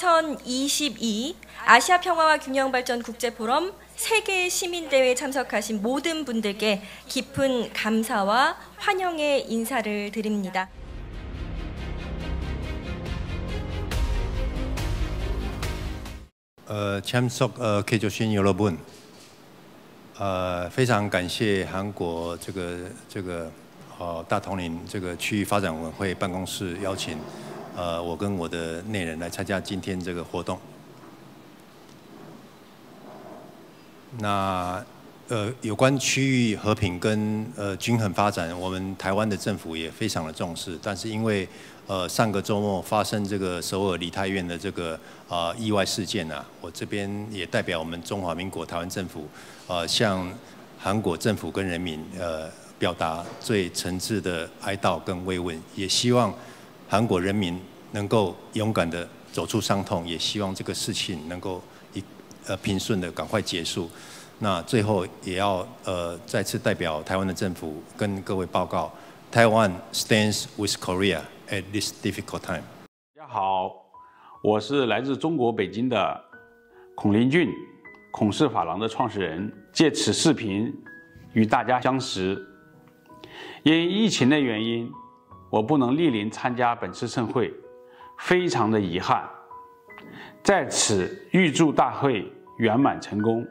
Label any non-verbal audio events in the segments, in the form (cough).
2022 아시아 평화와 균형 발전 국제 포럼 세계 시민대회에 참석하신 모든 분들께 깊은 감사와 환영의 인사를 드립니다. 어, 참석해 주신 어, 여러분, 어, 非常感谢韩国这个这个呃大统领这个区域发展委员会办公室邀请。呃，我跟我的内人来参加今天这个活动。那呃，有关区域和平跟呃均衡发展，我们台湾的政府也非常的重视。但是因为呃上个周末发生这个首尔梨泰院的这个啊意外事件啊，我这边也代表我们中华民国台湾政府呃向韩国政府跟人民呃表达最诚挚的哀悼跟慰问，也希望。韩国人民能够勇敢的走出伤痛，也希望这个事情能够一呃平顺的赶快结束。那最后也要呃再次代表台湾的政府跟各位报告，Taiwan stands with Korea at this difficult time。大家好，我是来自中国北京的孔林俊，孔氏法郎的创始人，借此视频与大家相识。因疫情的原因。我不能莅临参加本次盛会，非常的遗憾。在此预祝大会圆满成功。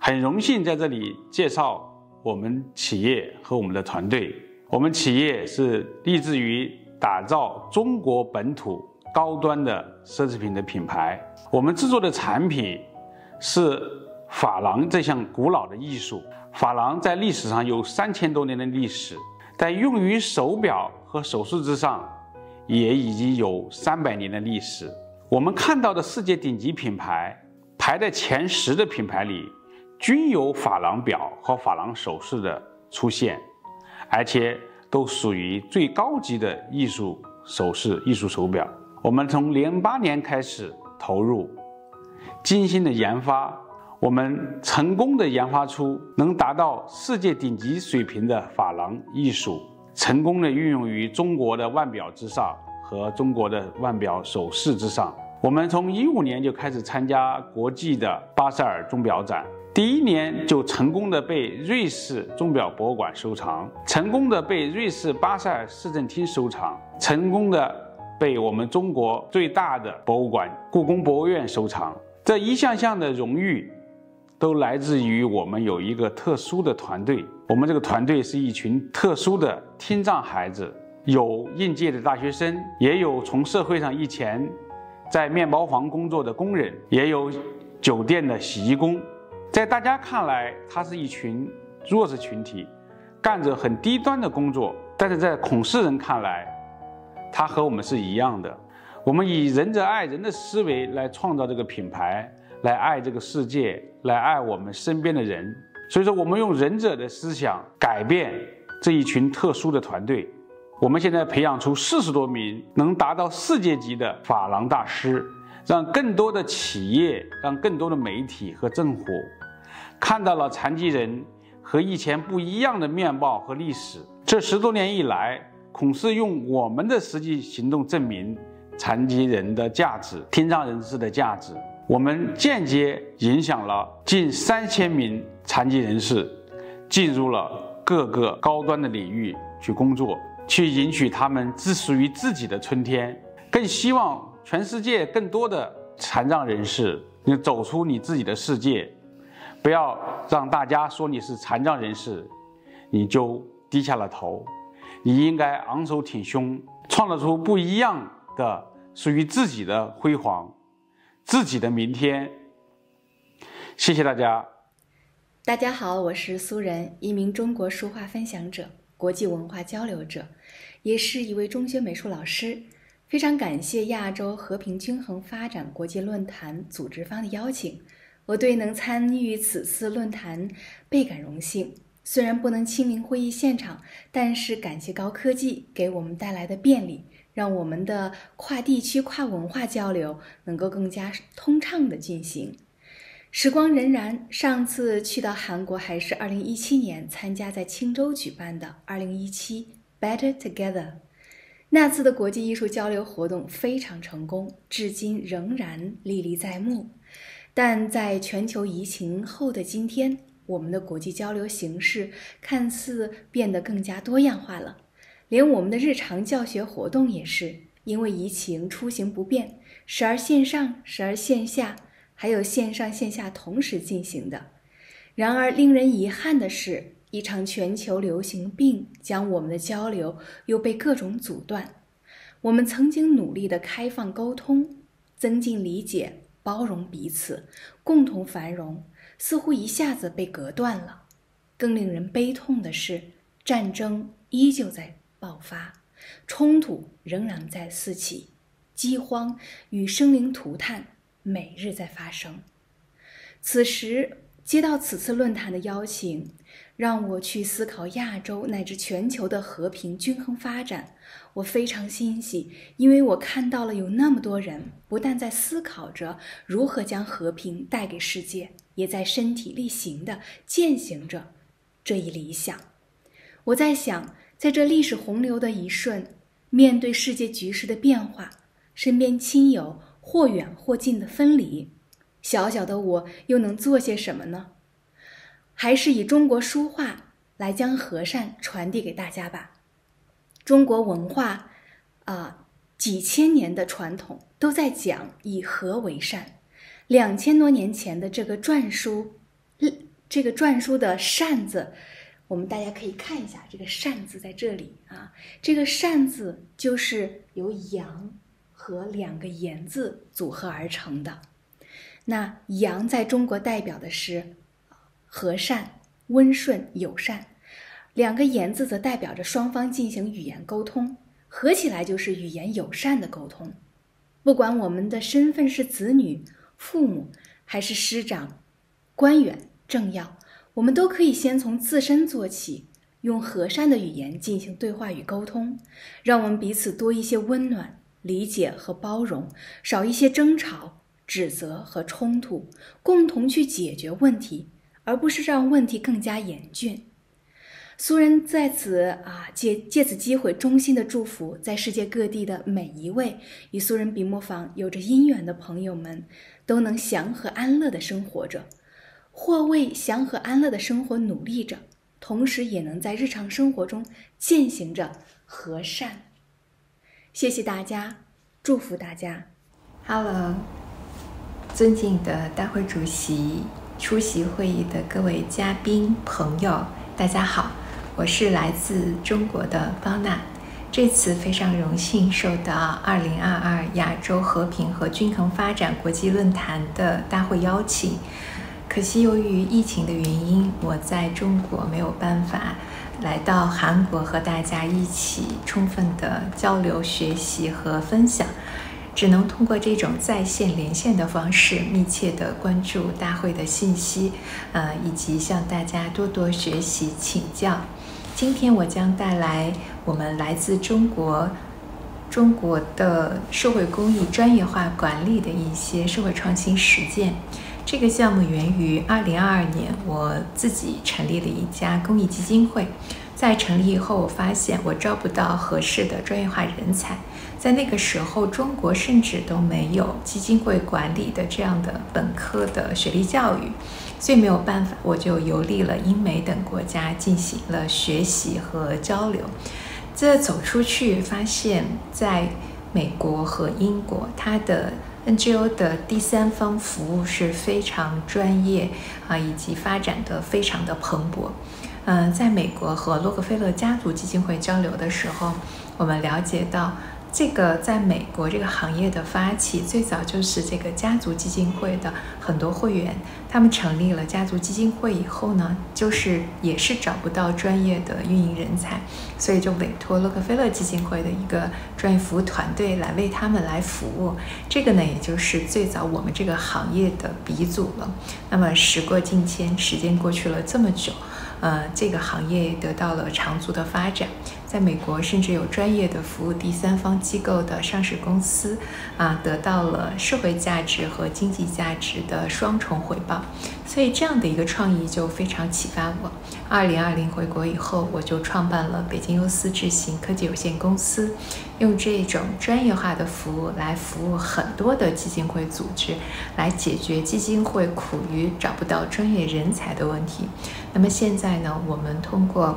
很荣幸在这里介绍我们企业和我们的团队。我们企业是立志于打造中国本土高端的奢侈品的品牌。我们制作的产品是珐琅这项古老的艺术。珐琅在历史上有三千多年的历史，但用于手表。和首饰之上，也已经有三百年的历史。我们看到的世界顶级品牌，排在前十的品牌里，均有珐琅表和珐琅首饰的出现，而且都属于最高级的艺术首饰、艺术手表。我们从零八年开始投入，精心的研发，我们成功的研发出能达到世界顶级水平的珐琅艺术。成功的运用于中国的腕表之上和中国的腕表首饰之上。我们从一五年就开始参加国际的巴塞尔钟表展，第一年就成功的被瑞士钟表博物馆收藏，成功的被瑞士巴塞尔市政厅收藏，成功的被我们中国最大的博物馆故宫博物院收藏。这一项项的荣誉，都来自于我们有一个特殊的团队。我们这个团队是一群特殊的听障孩子，有应届的大学生，也有从社会上以前在面包房工作的工人，也有酒店的洗衣工。在大家看来，他是一群弱势群体，干着很低端的工作。但是在孔氏人看来，他和我们是一样的。我们以仁者爱人的思维来创造这个品牌，来爱这个世界，来爱我们身边的人。所以说，我们用忍者的思想改变这一群特殊的团队。我们现在培养出四十多名能达到世界级的珐琅大师，让更多的企业、让更多的媒体和政府看到了残疾人和以前不一样的面貌和历史。这十多年以来，孔氏用我们的实际行动证明残疾人的价值、听障人士的价值。我们间接影响了近三千名。残疾人士进入了各个高端的领域去工作，去迎娶他们自属于自己的春天。更希望全世界更多的残障人士，你走出你自己的世界，不要让大家说你是残障人士，你就低下了头。你应该昂首挺胸，创造出不一样的属于自己的辉煌，自己的明天。谢谢大家。大家好，我是苏仁，一名中国书画分享者、国际文化交流者，也是一位中学美术老师。非常感谢亚洲和平均衡发展国际论坛组织方的邀请，我对能参与此次论坛倍感荣幸。虽然不能亲临会议现场，但是感谢高科技给我们带来的便利，让我们的跨地区、跨文化交流能够更加通畅的进行。时光荏苒，上次去到韩国还是二零一七年参加在青州举办的二零一七 Better Together，那次的国际艺术交流活动非常成功，至今仍然历历在目。但在全球疫情后的今天，我们的国际交流形式看似变得更加多样化了，连我们的日常教学活动也是，因为疫情出行不便，时而线上，时而线下。还有线上线下同时进行的。然而，令人遗憾的是，一场全球流行病将我们的交流又被各种阻断。我们曾经努力的开放沟通、增进理解、包容彼此、共同繁荣，似乎一下子被隔断了。更令人悲痛的是，战争依旧在爆发，冲突仍然在四起，饥荒与生灵涂炭。每日在发生。此时接到此次论坛的邀请，让我去思考亚洲乃至全球的和平均衡发展，我非常欣喜，因为我看到了有那么多人不但在思考着如何将和平带给世界，也在身体力行的践行着这一理想。我在想，在这历史洪流的一瞬，面对世界局势的变化，身边亲友。或远或近的分离，小小的我又能做些什么呢？还是以中国书画来将和善传递给大家吧。中国文化啊，几千年的传统都在讲以和为善。两千多年前的这个篆书，这个篆书的“扇”字，我们大家可以看一下这个“扇”字在这里啊，这个“扇”字就是由“羊”。和两个言字组合而成的，那“言”在中国代表的是和善、温顺、友善；两个言字则代表着双方进行语言沟通，合起来就是语言友善的沟通。不管我们的身份是子女、父母，还是师长、官员、政要，我们都可以先从自身做起，用和善的语言进行对话与沟通，让我们彼此多一些温暖。理解和包容，少一些争吵、指责和冲突，共同去解决问题，而不是让问题更加严峻。苏人在此啊，借借此机会，衷心的祝福在世界各地的每一位与苏人笔墨坊有着姻缘的朋友们，都能祥和安乐的生活着，或为祥和安乐的生活努力着，同时也能在日常生活中践行着和善。谢谢大家，祝福大家。Hello，尊敬的大会主席，出席会议的各位嘉宾朋友，大家好，我是来自中国的方娜。这次非常荣幸受到2022亚洲和平和均衡发展国际论坛的大会邀请，可惜由于疫情的原因，我在中国没有办法。来到韩国和大家一起充分的交流、学习和分享，只能通过这种在线连线的方式，密切的关注大会的信息，呃，以及向大家多多学习请教。今天我将带来我们来自中国，中国的社会公益专业化管理的一些社会创新实践。这个项目源于二零二二年，我自己成立了一家公益基金会。在成立以后，我发现我招不到合适的专业化人才。在那个时候，中国甚至都没有基金会管理的这样的本科的学历教育，所以没有办法，我就游历了英美等国家，进行了学习和交流。这走出去，发现在美国和英国，它的 NGO 的第三方服务是非常专业啊，以及发展的非常的蓬勃。嗯，在美国和洛克菲勒家族基金会交流的时候，我们了解到。这个在美国这个行业的发起，最早就是这个家族基金会的很多会员，他们成立了家族基金会以后呢，就是也是找不到专业的运营人才，所以就委托洛克菲勒基金会的一个专业服务团队来为他们来服务。这个呢，也就是最早我们这个行业的鼻祖了。那么时过境迁，时间过去了这么久，呃，这个行业得到了长足的发展。在美国，甚至有专业的服务第三方机构的上市公司，啊，得到了社会价值和经济价值的双重回报。所以这样的一个创意就非常启发我。二零二零回国以后，我就创办了北京优思智行科技有限公司，用这种专业化的服务来服务很多的基金会组织，来解决基金会苦于找不到专业人才的问题。那么现在呢，我们通过。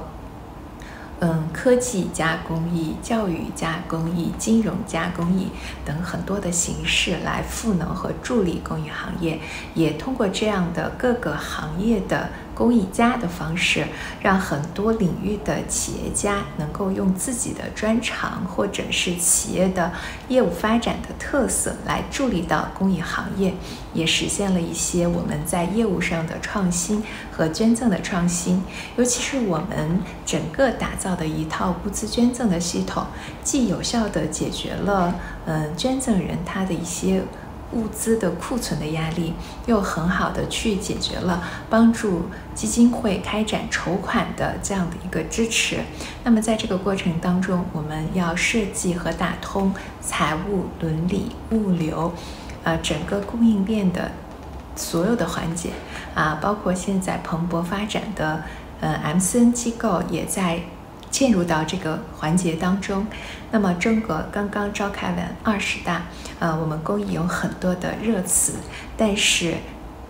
嗯，科技加公益、教育加公益、金融加公益等很多的形式来赋能和助力公益行业，也通过这样的各个行业的。公益家的方式，让很多领域的企业家能够用自己的专长，或者是企业的业务发展的特色，来助力到公益行业，也实现了一些我们在业务上的创新和捐赠的创新。尤其是我们整个打造的一套物资捐赠的系统，既有效地解决了嗯捐赠人他的一些。物资的库存的压力，又很好的去解决了，帮助基金会开展筹款的这样的一个支持。那么在这个过程当中，我们要设计和打通财务、伦理、物流，呃，整个供应链的所有的环节，啊，包括现在蓬勃发展的呃 M C N 机构也在。嵌入到这个环节当中。那么，中国刚刚召开完二十大，呃，我们公益有很多的热词，但是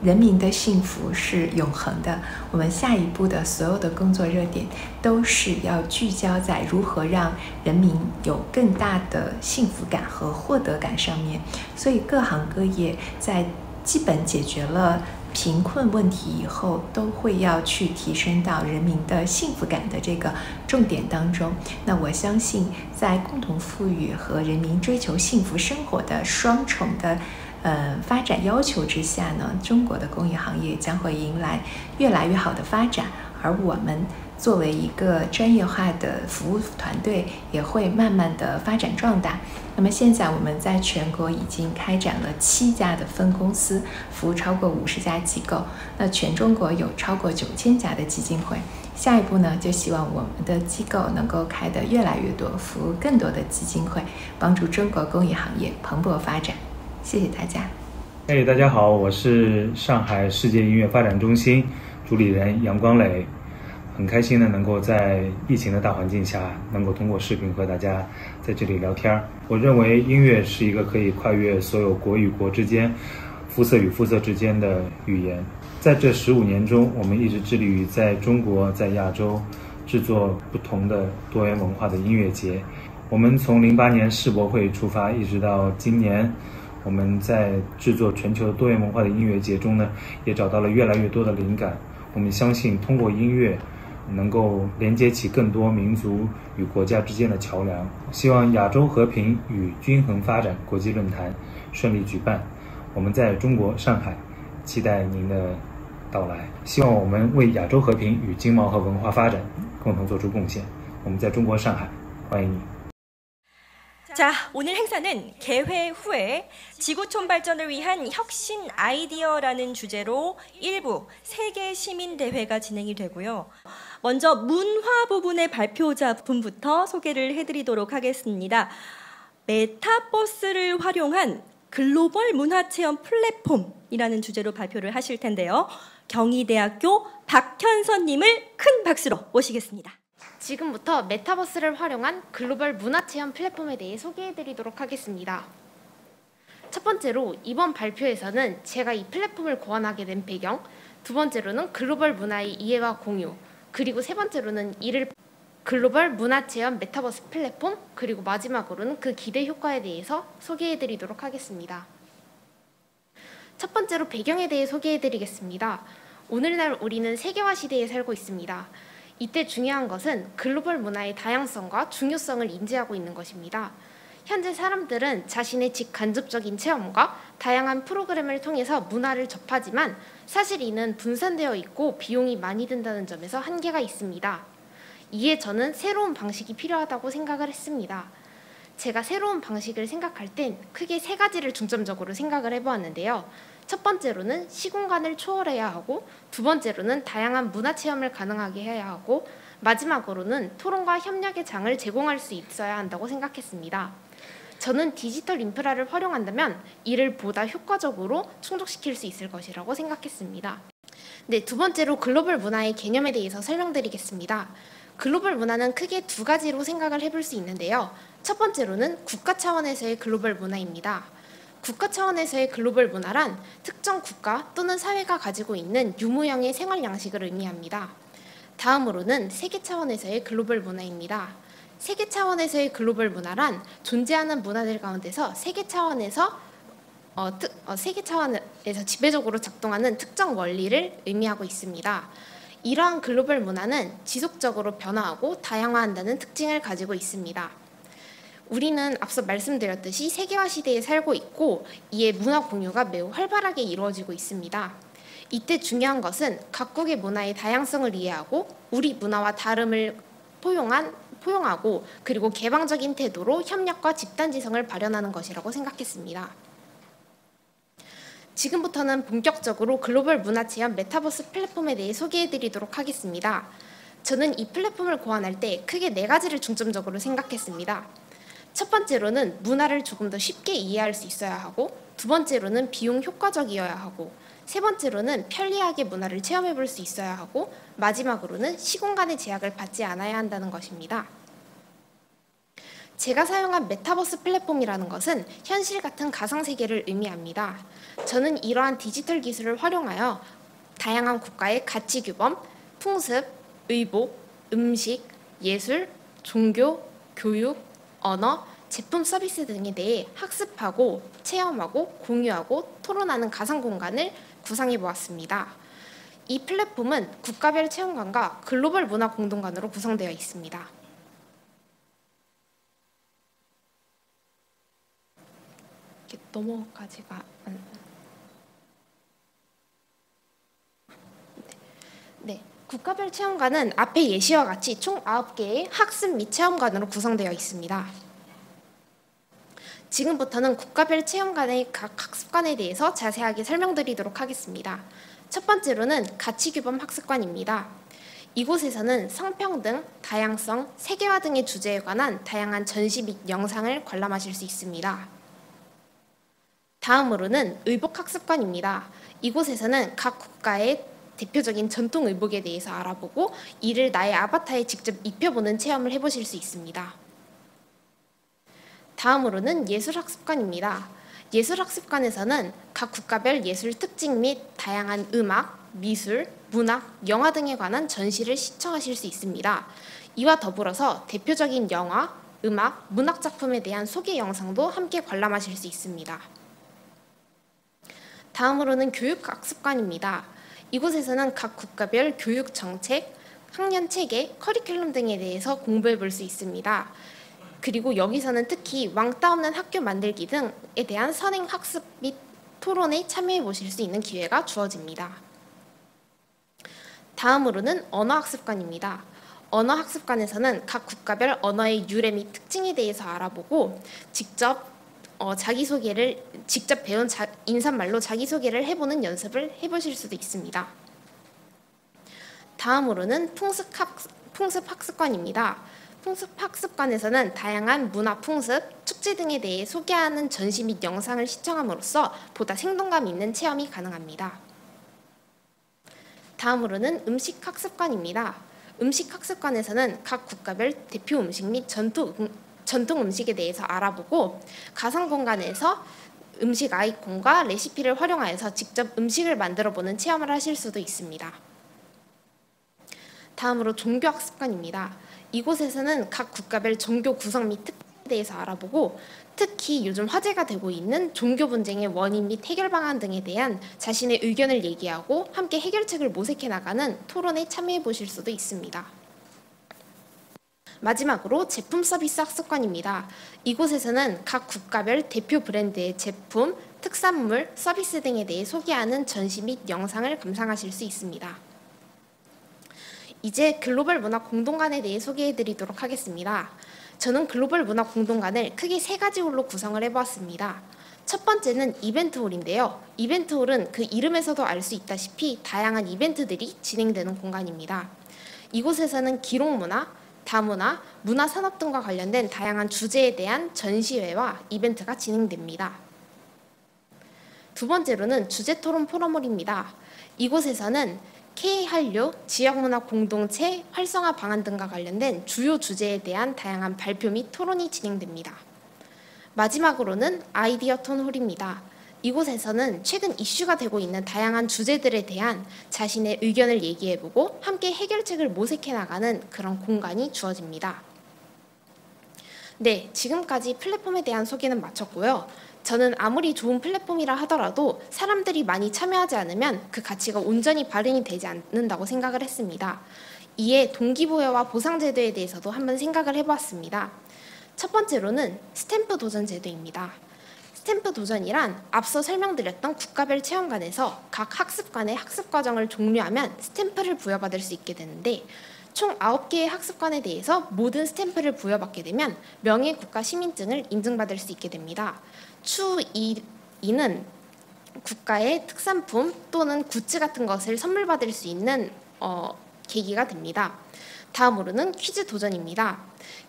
人民的幸福是永恒的。我们下一步的所有的工作热点，都是要聚焦在如何让人民有更大的幸福感和获得感上面。所以，各行各业在基本解决了。贫困问题以后都会要去提升到人民的幸福感的这个重点当中。那我相信，在共同富裕和人民追求幸福生活的双重的呃发展要求之下呢，中国的公益行业将会迎来越来越好的发展，而我们。作为一个专业化的服务团队，也会慢慢的发展壮大。那么现在我们在全国已经开展了七家的分公司，服务超过五十家机构。那全中国有超过九千家的基金会。下一步呢，就希望我们的机构能够开得越来越多，服务更多的基金会，帮助中国公益行业蓬勃发展。谢谢大家。嘿，大家好，我是上海世界音乐发展中心主理人杨光磊。很开心呢，能够在疫情的大环境下，能够通过视频和大家在这里聊天儿。我认为音乐是一个可以跨越所有国与国之间、肤色与肤色之间的语言。在这十五年中，我们一直致力于在中国、在亚洲制作不同的多元文化的音乐节。我们从零八年世博会出发，一直到今年，我们在制作全球多元文化的音乐节中呢，也找到了越来越多的灵感。我们相信，通过音乐。能够连接起更多民族与国家之间的桥梁。希望亚洲和平与均衡发展国际论坛顺利举办。我们在中国上海，期待您的到来。希望我们为亚洲和平与经贸和文化发展共同做出贡献。我们在中国上海，欢迎你。자오늘행사는개회후에지구촌발전을위한혁신아이디어라는주제로일부세계시민대회가진행이되고요 먼저 문화 부분의 발표작품부터 소개를 해드리도록 하겠습니다. 메타버스를 활용한 글로벌 문화체험 플랫폼이라는 주제로 발표를 하실 텐데요. 경희대학교 박현선님을 큰 박수로 모시겠습니다. 지금부터 메타버스를 활용한 글로벌 문화체험 플랫폼에 대해 소개해드리도록 하겠습니다. 첫 번째로 이번 발표에서는 제가 이 플랫폼을 고안하게 된 배경, 두 번째로는 글로벌 문화의 이해와 공유, 그리고 세 번째로는 이를 글로벌 문화 체험 메타버스 플랫폼 그리고 마지막으로는 그 기대 효과에 대해서 소개해 드리도록 하겠습니다. 첫 번째로 배경에 대해 소개해 드리겠습니다. 오늘날 우리는 세계화 시대에 살고 있습니다. 이때 중요한 것은 글로벌 문화의 다양성과 중요성을 인지하고 있는 것입니다. 현재 사람들은 자신의 직간접적인 체험과 다양한 프로그램을 통해서 문화를 접하지만 사실 이는 분산되어 있고 비용이 많이 든다는 점에서 한계가 있습니다. 이에 저는 새로운 방식이 필요하다고 생각을 했습니다. 제가 새로운 방식을 생각할 땐 크게 세 가지를 중점적으로 생각을 해보았는데요. 첫 번째로는 시공간을 초월해야 하고, 두 번째로는 다양한 문화 체험을 가능하게 해야 하고, 마지막으로는 토론과 협력의 장을 제공할 수 있어야 한다고 생각했습니다. 저는 디지털 인프라를 활용한다면 이를 보다 효과적으로 충족시킬 수 있을 것이라고 생각했습니다. 네, 두 번째로 글로벌 문화의 개념에 대해서 설명드리겠습니다. 글로벌 문화는 크게 두 가지로 생각을 해볼 수 있는데요. 첫 번째로는 국가 차원에서의 글로벌 문화입니다. 국가 차원에서의 글로벌 문화란 특정 국가 또는 사회가 가지고 있는 유무형의 생활 양식을 의미합니다. 다음으로는 세계 차원에서의 글로벌 문화입니다. 세계 차원에서의 글로벌 문화란 존재하는 문화들 가운데서 세계 차원에서 어, 특, 어, 세계 차원에서 지배적으로 작동하는 특정 원리를 의미하고 있습니다. 이러한 글로벌 문화는 지속적으로 변화하고 다양화한다는 특징을 가지고 있습니다. 우리는 앞서 말씀드렸듯이 세계화 시대에 살고 있고 이에 문화 공유가 매우 활발하게 이루어지고 있습니다. 이때 중요한 것은 각국의 문화의 다양성을 이해하고 우리 문화와 다름을 포용한 포용하고 그리고 개방적인 태도로 협력과 집단지성을 발현하는 것이라고 생각했습니다. 지금부터는 본격적으로 글로벌 문화 체험 메타버스 플랫폼에 대해 소개해 드리도록 하겠습니다. 저는 이 플랫폼을 고안할 때 크게 네 가지를 중점적으로 생각했습니다. 첫 번째로는 문화를 조금 더 쉽게 이해할 수 있어야 하고 두 번째로는 비용 효과적이어야 하고 세 번째로는 편리하게 문화를 체험해 볼 수 있어야 하고 마지막으로는 시공간의 제약을 받지 않아야 한다는 것입니다. 제가 사용한 메타버스 플랫폼이라는 것은 현실 같은 가상세계를 의미합니다. 저는 이러한 디지털 기술을 활용하여 다양한 국가의 가치 규범, 풍습, 의복, 음식, 예술, 종교, 교육, 언어, 제품 서비스 등에 대해 학습하고 체험하고 공유하고 토론하는 가상 공간을 구상해 보았습니다. 이 플랫폼은 국가별 체험관과 글로벌 문화 공동관으로 구성되어 있습니다. 넘어가지가 네. 네. 국가별 체험관은 앞에 예시와 같이 총 9개의 학습 및 체험관으로 구성되어 있습니다. 지금부터는 국가별 체험관의 각 학습관에 대해서 자세하게 설명드리도록 하겠습니다. 첫 번째로는 가치규범 학습관입니다. 이곳에서는 성평등, 다양성, 세계화 등의 주제에 관한 다양한 전시 및 영상을 관람하실 수 있습니다. 다음으로는 의복학습관입니다. 이곳에서는 각 국가의 대표적인 전통 의복에 대해서 알아보고 이를 나의 아바타에 직접 입혀보는 체험을 해보실 수 있습니다. 다음으로는 예술학습관입니다. 예술학습관에서는 각 국가별 예술 특징 및 다양한 음악, 미술, 문학, 영화 등에 관한 전시를 시청하실 수 있습니다. 이와 더불어서 대표적인 영화, 음악, 문학 작품에 대한 소개 영상도 함께 관람하실 수 있습니다. 다음으로는 교육학습관입니다. 이곳에서는 각 국가별 교육 정책, 학년 체계, 커리큘럼 등에 대해서 공부해 볼 수 있습니다. 그리고 여기서는 특히 왕따 없는 학교 만들기 등에 대한 선행 학습 및 토론에 참여해 보실 수 있는 기회가 주어집니다. 다음으로는 언어학습관입니다. 언어학습관에서는 각 국가별 언어의 유래 및 특징에 대해서 알아보고 직접 어, 자기소개를 직접 배운 자, 인사말로 자기소개를 해보는 연습을 해보실 수도 있습니다. 다음으로는 풍습학, 풍습학습관입니다. 풍습 학습관에서는 다양한 문화 풍습, 축제 등에 대해 소개하는 전시 및 영상을 시청함으로써 보다 생동감 있는 체험이 가능합니다. 다음으로는 음식 학습관입니다. 음식 학습관에서는 각 국가별 대표 음식 및 전통, 전통 음식에 대해서 알아보고 가상 공간에서 음식 아이콘과 레시피를 활용하여서 직접 음식을 만들어 보는 체험을 하실 수도 있습니다. 다음으로 종교학습관입니다. 이곳에서는 각 국가별 종교 구성 및 특징에 대해서 알아보고 특히 요즘 화제가 되고 있는 종교 분쟁의 원인 및 해결 방안 등에 대한 자신의 의견을 얘기하고 함께 해결책을 모색해 나가는 토론에 참여해 보실 수도 있습니다. 마지막으로 제품 서비스 학습관입니다. 이곳에서는 각 국가별 대표 브랜드의 제품, 특산물, 서비스 등에 대해 소개하는 전시 및 영상을 감상하실 수 있습니다. 이제 글로벌 문화 공동관에 대해 소개해 드리도록 하겠습니다. 저는 글로벌 문화 공동관을 크게 세 가지 홀로 구성을 해보았습니다. 첫 번째는 이벤트 홀인데요. 이벤트 홀은 그 이름에서도 알 수 있다시피 다양한 이벤트들이 진행되는 공간입니다. 이곳에서는 기록문화, 다문화, 문화산업 등과 관련된 다양한 주제에 대한 전시회와 이벤트가 진행됩니다. 두 번째로는 주제토론 포럼홀입니다. 이곳에서는 K한류, 지역문화 공동체 활성화 방안 등과 관련된 주요 주제에 대한 다양한 발표 및 토론이 진행됩니다. 마지막으로는 아이디어 톤홀입니다. 이곳에서는 최근 이슈가 되고 있는 다양한 주제들에 대한 자신의 의견을 얘기해보고 함께 해결책을 모색해 나가는 그런 공간이 주어집니다. 네, 지금까지 플랫폼에 대한 소개는 마쳤고요. 저는 아무리 좋은 플랫폼이라 하더라도 사람들이 많이 참여하지 않으면 그 가치가 온전히 발현이 되지 않는다고 생각을 했습니다. 이에 동기부여와 보상제도에 대해서도 한번 생각을 해보았습니다. 첫 번째로는 스탬프 도전 제도입니다. 스탬프 도전이란 앞서 설명드렸던 국가별 체험관에서 각 학습관의 학습 과정을 종료하면 스탬프를 부여받을 수 있게 되는데 총 9개의 학습관에 대해서 모든 스탬프를 부여받게 되면 명예 국가 시민증을 인증받을 수 있게 됩니다. 추이는 국가의 특산품 또는 굿즈 같은 것을 선물 받을 수 있는 어, 계기가 됩니다. 다음으로는 퀴즈 도전입니다.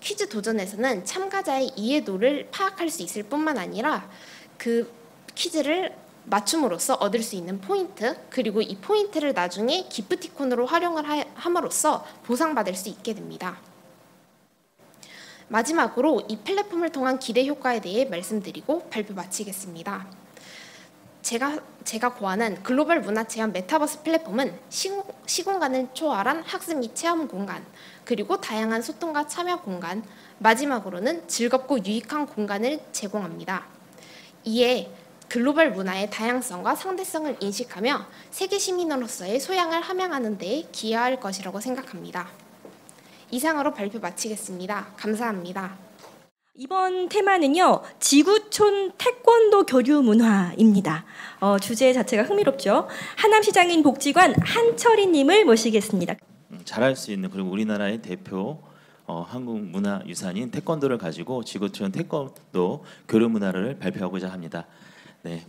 퀴즈 도전에서는 참가자의 이해도를 파악할 수 있을 뿐만 아니라 그 퀴즈를 맞춤으로써 얻을 수 있는 포인트 그리고 이 포인트를 나중에 기프티콘으로 활용을 함으로써 보상받을 수 있게 됩니다. 마지막으로 이 플랫폼을 통한 기대 효과에 대해 말씀드리고 발표 마치겠습니다. 제가, 제가 고안한 글로벌 문화체험 메타버스 플랫폼은 시공, 간을 초월한 학습 및 체험 공간, 그리고 다양한 소통과 참여 공간, 마지막으로는 즐겁고 유익한 공간을 제공합니다. 이에 글로벌 문화의 다양성과 상대성을 인식하며 세계 시민으로서의 소양을 함양하는 데 기여할 것이라고 생각합니다. 이상으로 발표 마치겠습니다. 감사합니다. 이번 테마는요, 지구촌 태권도 교류 문화입니다. 어, 주제 자체가 흥미롭죠. 하남시장인 복지관 한철희님을 모시겠습니다. 음, 잘할 수 있는 그리고 우리나라의 대표 어, 한국 문화 유산인 태권도를 가지고 지구촌 태권도 교류 문화를 발표하고자 합니다. 네.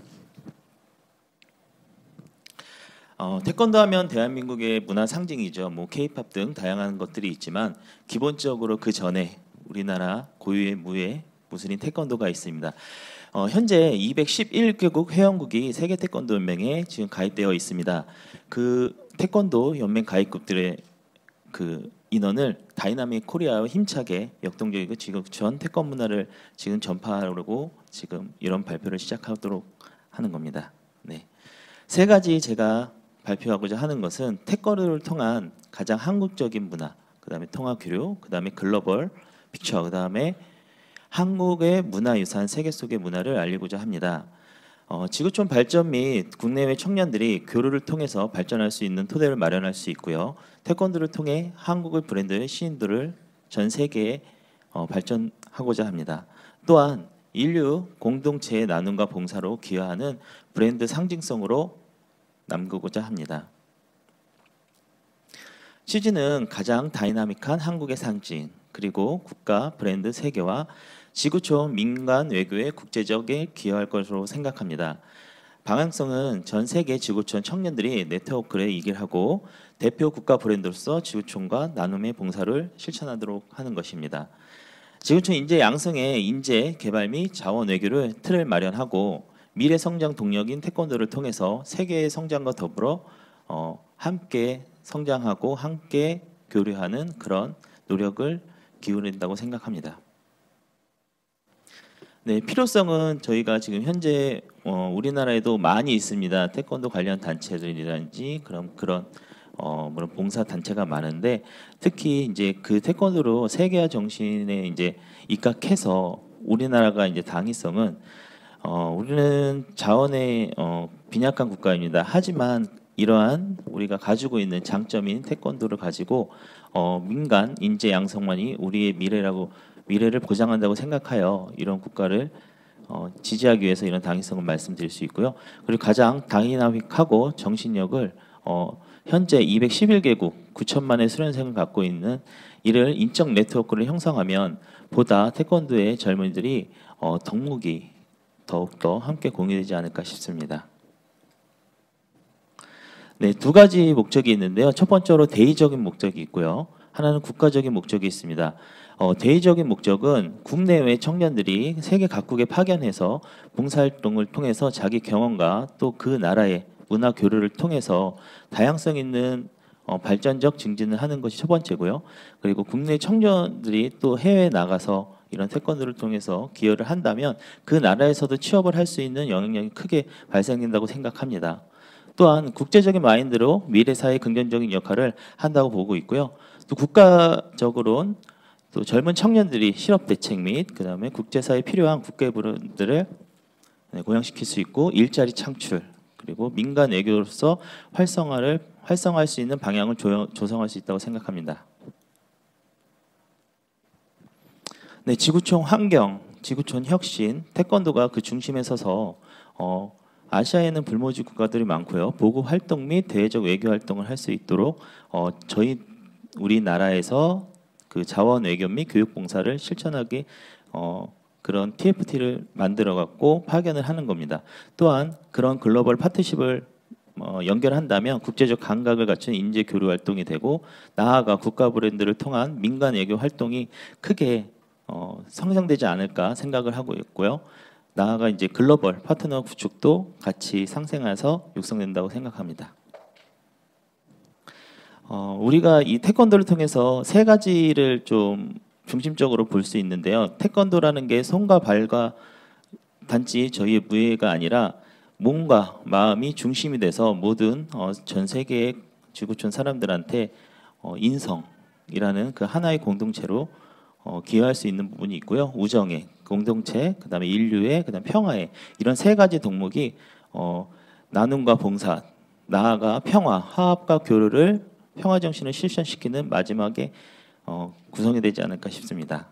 어, 태권도 하면 대한민국의 문화 상징이죠. 뭐케팝등 다양한 것들이 있지만 기본적으로 그 전에 우리나라 고유의 무예 무술인 태권도가 있습니다. 어, 현재 211개국 회원국이 세계 태권도 연맹에 지금 가입되어 있습니다. 그 태권도 연맹 가입국들의 그 인원을 다이나믹 코리아와 힘차게 역동적이고 지금 전 태권 문화를 지금 전파하려고 지금 이런 발표를 시작하도록 하는 겁니다. 네. 세 가지 제가 발표하고자 하는 것은 태거를 통한 가장 한국적인 문화, 그다음에 통화 교류, 그다음에 글로벌 픽처, 그다음에 한국의 문화유산 세계 속의 문화를 알리고자 합니다. 어, 지구촌 발전 및 국내외 청년들이 교류를 통해서 발전할 수 있는 토대를 마련할 수 있고요. 태권도를 통해 한국의 브랜드의 시인들을 전 세계에 어, 발전하고자 합니다. 또한 인류 공동체의 나눔과 봉사로 기여하는 브랜드 상징성으로 남기고자 합니다. CG는 가장 다이나믹한 한국의 상징 그리고 국가 브랜드 세계와 지구촌 민간 외교에 국제적에 기여할 것으로 생각합니다. 방향성은 전 세계 지구촌 청년들이 네트워크에 이길하고 대표 국가 브랜드로서 지구촌과 나눔의 봉사를 실천하도록 하는 것입니다. 지구촌 인재 양성에 인재 개발 및 자원 외교를 틀을 마련하고 미래 성장 동력인 태권도를 통해서 세계의 성장과 더불어 어, 함께 성장하고 함께 교류하는 그런 노력을 기울인다고 생각합니다. 네, 필요성은 저희가 지금 현재 어, 우리나라에도 많이 있습니다. 태권도 관련 단체들이라든지 그런 그런 어, 물론 봉사 단체가 많은데 특히 이제 그 태권도로 세계화 정신에 이제 입각해서 우리나라가 이제 당위성은 어, 우리는 자원의 어, 빈약한 국가입니다. 하지만 이러한 우리가 가지고 있는 장점인 태권도를 가지고 어, 민간 인재 양성만이 우리의 미래라고 미래를 보장한다고 생각하여 이런 국가를 어, 지지하기 위해서 이런 당위성을 말씀드릴 수 있고요. 그리고 가장 다이나믹하고 정신력을 어, 현재 211개국 9천만의 수련생을 갖고 있는 이를 인적 네트워크를 형성하면 보다 태권도의 젊은이들이 어, 덕목이 더욱더 함께 공유되지 않을까 싶습니다. 네, 두 가지 목적이 있는데요. 첫 번째로 대의적인 목적이 있고요. 하나는 국가적인 목적이 있습니다. 어, 대의적인 목적은 국내외 청년들이 세계 각국에 파견해서 봉사활동을 통해서 자기 경험과 또 그 나라의 문화 교류를 통해서 다양성 있는 어, 발전적 증진을 하는 것이 첫 번째고요. 그리고 국내 청년들이 또 해외에 나가서 이런 태권도를 통해서 기여를 한다면 그 나라에서도 취업을 할 수 있는 영향력이 크게 발생된다고 생각합니다. 또한 국제적인 마인드로 미래 사회에 긍정적인 역할을 한다고 보고 있고요. 또 국가적으로는 또 젊은 청년들이 실업 대책 및 그다음에 국제사에 필요한 국가분들을 네, 고양시킬 수 있고 일자리 창출 그리고 민간 외교로서 활성화를 활성화할 수 있는 방향을 조성할 수 있다고 생각합니다. 네, 지구촌 환경, 지구촌 혁신, 태권도가 그 중심에 서서 어, 아시아에는 불모지 국가들이 많고요. 보고 활동 및 대외적 외교 활동을 할 수 있도록 어, 저희 우리나라에서 그 자원 외교 및 교육 봉사를 실천하기 어, 그런 TFT를 만들어 갖고 파견을 하는 겁니다. 또한 그런 글로벌 파트십을 어, 연결한다면 국제적 감각을 갖춘 인재 교류 활동이 되고 나아가 국가 브랜드를 통한 민간 외교 활동이 크게 어, 상장되지 않을까 생각을 하고 있고요. 나아가 이제 글로벌 파트너 구축도 같이 상생해서 육성된다고 생각합니다. 어, 우리가 이 태권도를 통해서 세 가지를 좀 중심적으로 볼 수 있는데요. 태권도라는 게 손과 발과 단지 저희의 무예가 아니라 몸과 마음이 중심이 돼서 모든 어, 전 세계의 지구촌 사람들한테 어, 인성이라는 그 하나의 공동체로 어, 기여할 수 있는 부분이 있고요. 우정에, 공동체, 그다음에 인류에, 그다음 평화에 이런 세 가지 덕목이 어, 나눔과 봉사, 나아가 평화, 화합과 교류를 평화 정신을 실현시키는 마지막에 어, 구성이 되지 않을까 싶습니다.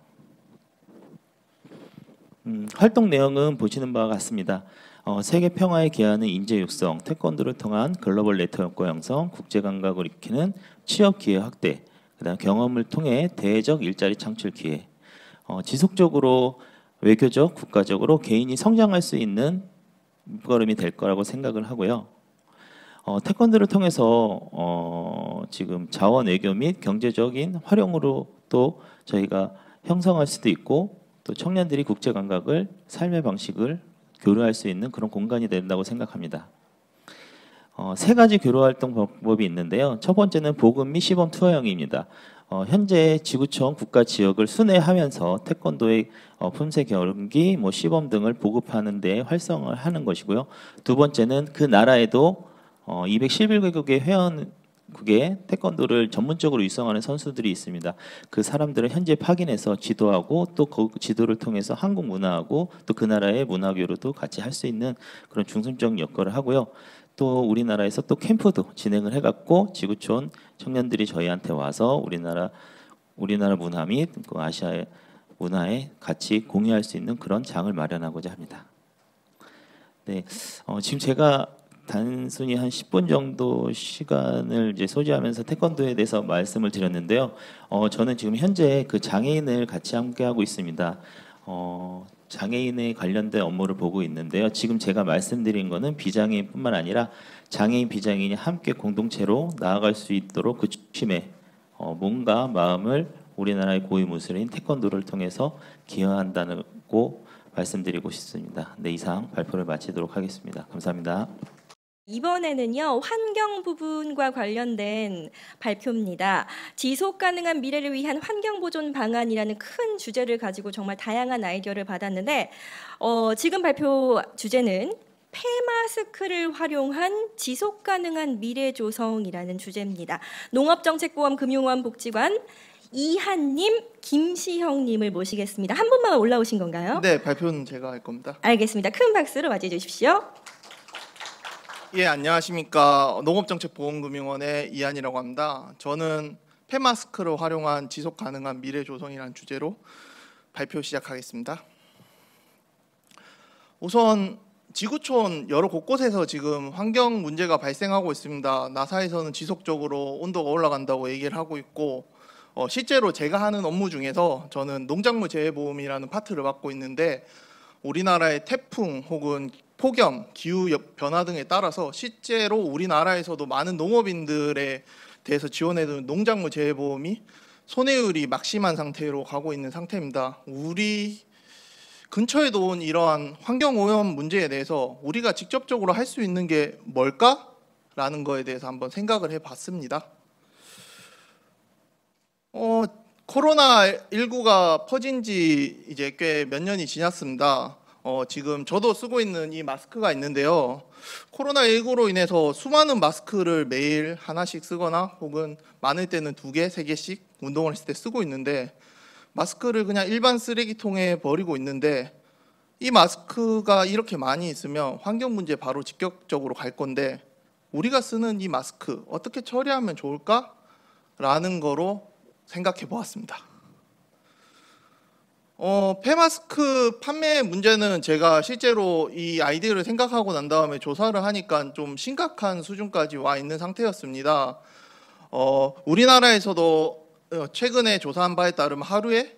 음, 활동 내용은 보시는 바와 같습니다. 어, 세계 평화에 기여하는 인재 육성, 태권도를 통한 글로벌 네트워크 형성, 국제 감각을 익히는 취업 기회 확대, 그다음 경험을 통해 대외적 일자리 창출 기회, 어, 지속적으로 외교적, 국가적으로 개인이 성장할 수 있는 걸음이될 거라고 생각을 하고요. 어, 태권도를 통해서 어, 지금 자원 외교 및 경제적인 활용으로 또 저희가 형성할 수도 있고 또 청년들이 국제 감각을 삶의 방식을 교류할 수 있는 그런 공간이 된다고 생각합니다. 어, 세 가지 교류 활동 방법이 있는데요. 첫 번째는 보급 및 시범 투어형입니다. 어, 현재 지구촌 국가 지역을 순회하면서 태권도의 어, 품새 경기, 뭐 시범 등을 보급하는 데 활성을 하는 것이고요. 두 번째는 그 나라에도 어, 211개국의 회원 국에 태권도를 전문적으로 육성하는 선수들이 있습니다. 그 사람들을 현재 파견해서 지도하고 또 그 지도를 통해서 한국 문화하고 또 그 나라의 문화 교류도 같이 할 수 있는 그런 중심적 역할을 하고요. 또 우리나라에서 또 캠프도 진행을 해갖고 지구촌 청년들이 저희한테 와서 우리나라 우리나라 문화 및 그 아시아의 문화에 같이 공유할 수 있는 그런 장을 마련하고자 합니다. 네, 어, 지금 제가 단순히 한 10분 정도 시간을 이제 소지하면서 태권도에 대해서 말씀을 드렸는데요. 어, 저는 지금 현재 그 장애인을 같이 함께 하고 있습니다. 어, 장애인에 관련된 업무를 보고 있는데요. 지금 제가 말씀드린 것은 비장애인뿐만 아니라 장애인 비장애인이 함께 공동체로 나아갈 수 있도록 그 중심에 어, 몸과 마음을 우리나라의 고위 무술인 태권도를 통해서 기여한다고 말씀드리고 싶습니다. 네 이상 발표를 마치도록 하겠습니다. 감사합니다. 이번에는요, 환경 부분과 관련된 발표입니다. 지속 가능한 미래를 위한 환경 보존 방안이라는 큰 주제를 가지고 정말 다양한 아이디어를 받았는데, 어, 지금 발표 주제는 폐마스크를 활용한 지속 가능한 미래 조성이라는 주제입니다. 농업정책보험 금융원 복지관 이한님, 김시형님을 모시겠습니다. 한 분만 올라오신 건가요? 네, 발표는 제가 할 겁니다. 알겠습니다. 큰 박수로 맞이해 주십시오. 예, 안녕하십니까. 농업정책보험금융원의 이한이라고 합니다. 저는 폐마스크를 활용한 지속 가능한 미래 조성이라는 주제로 발표 시작하겠습니다. 우선 지구촌 여러 곳곳에서 지금 환경 문제가 발생하고 있습니다. 나사에서는 지속적으로 온도가 올라간다고 얘기를 하고 있고 어, 실제로 제가 하는 업무 중에서 저는 농작물 재해보험이라는 파트를 맡고 있는데 우리나라의 태풍 혹은 폭염, 기후 변화 등에 따라서 실제로 우리나라에서도 많은 농업인들에 대해서 지원해주는 농작물 재해보험이 손해율이 막심한 상태로 가고 있는 상태입니다. 우리 근처에도 온 이러한 환경오염 문제에 대해서 우리가 직접적으로 할 수 있는 게 뭘까? 라는 거에 대해서 한번 생각을 해봤습니다. 어, 코로나19가 퍼진 지 이제 꽤 몇 년이 지났습니다. 어, 지금 저도 쓰고 있는 이 마스크가 있는데요. 코로나19로 인해서 수많은 마스크를 매일 하나씩 쓰거나 혹은 많을 때는 두 개, 세 개씩 운동을 했을 때 쓰고 있는데 마스크를 그냥 일반 쓰레기통에 버리고 있는데 이 마스크가 이렇게 많이 있으면 환경 문제 바로 직격적으로 갈 건데 우리가 쓰는 이 마스크 어떻게 처리하면 좋을까? 라는 거로 생각해 보았습니다. 어, 폐마스크 판매 문제는 제가 실제로 이 아이디어를 생각하고 난 다음에 조사를 하니까 좀 심각한 수준까지 와 있는 상태였습니다. 어, 우리나라에서도 어, 최근에 조사한 바에 따르면 하루에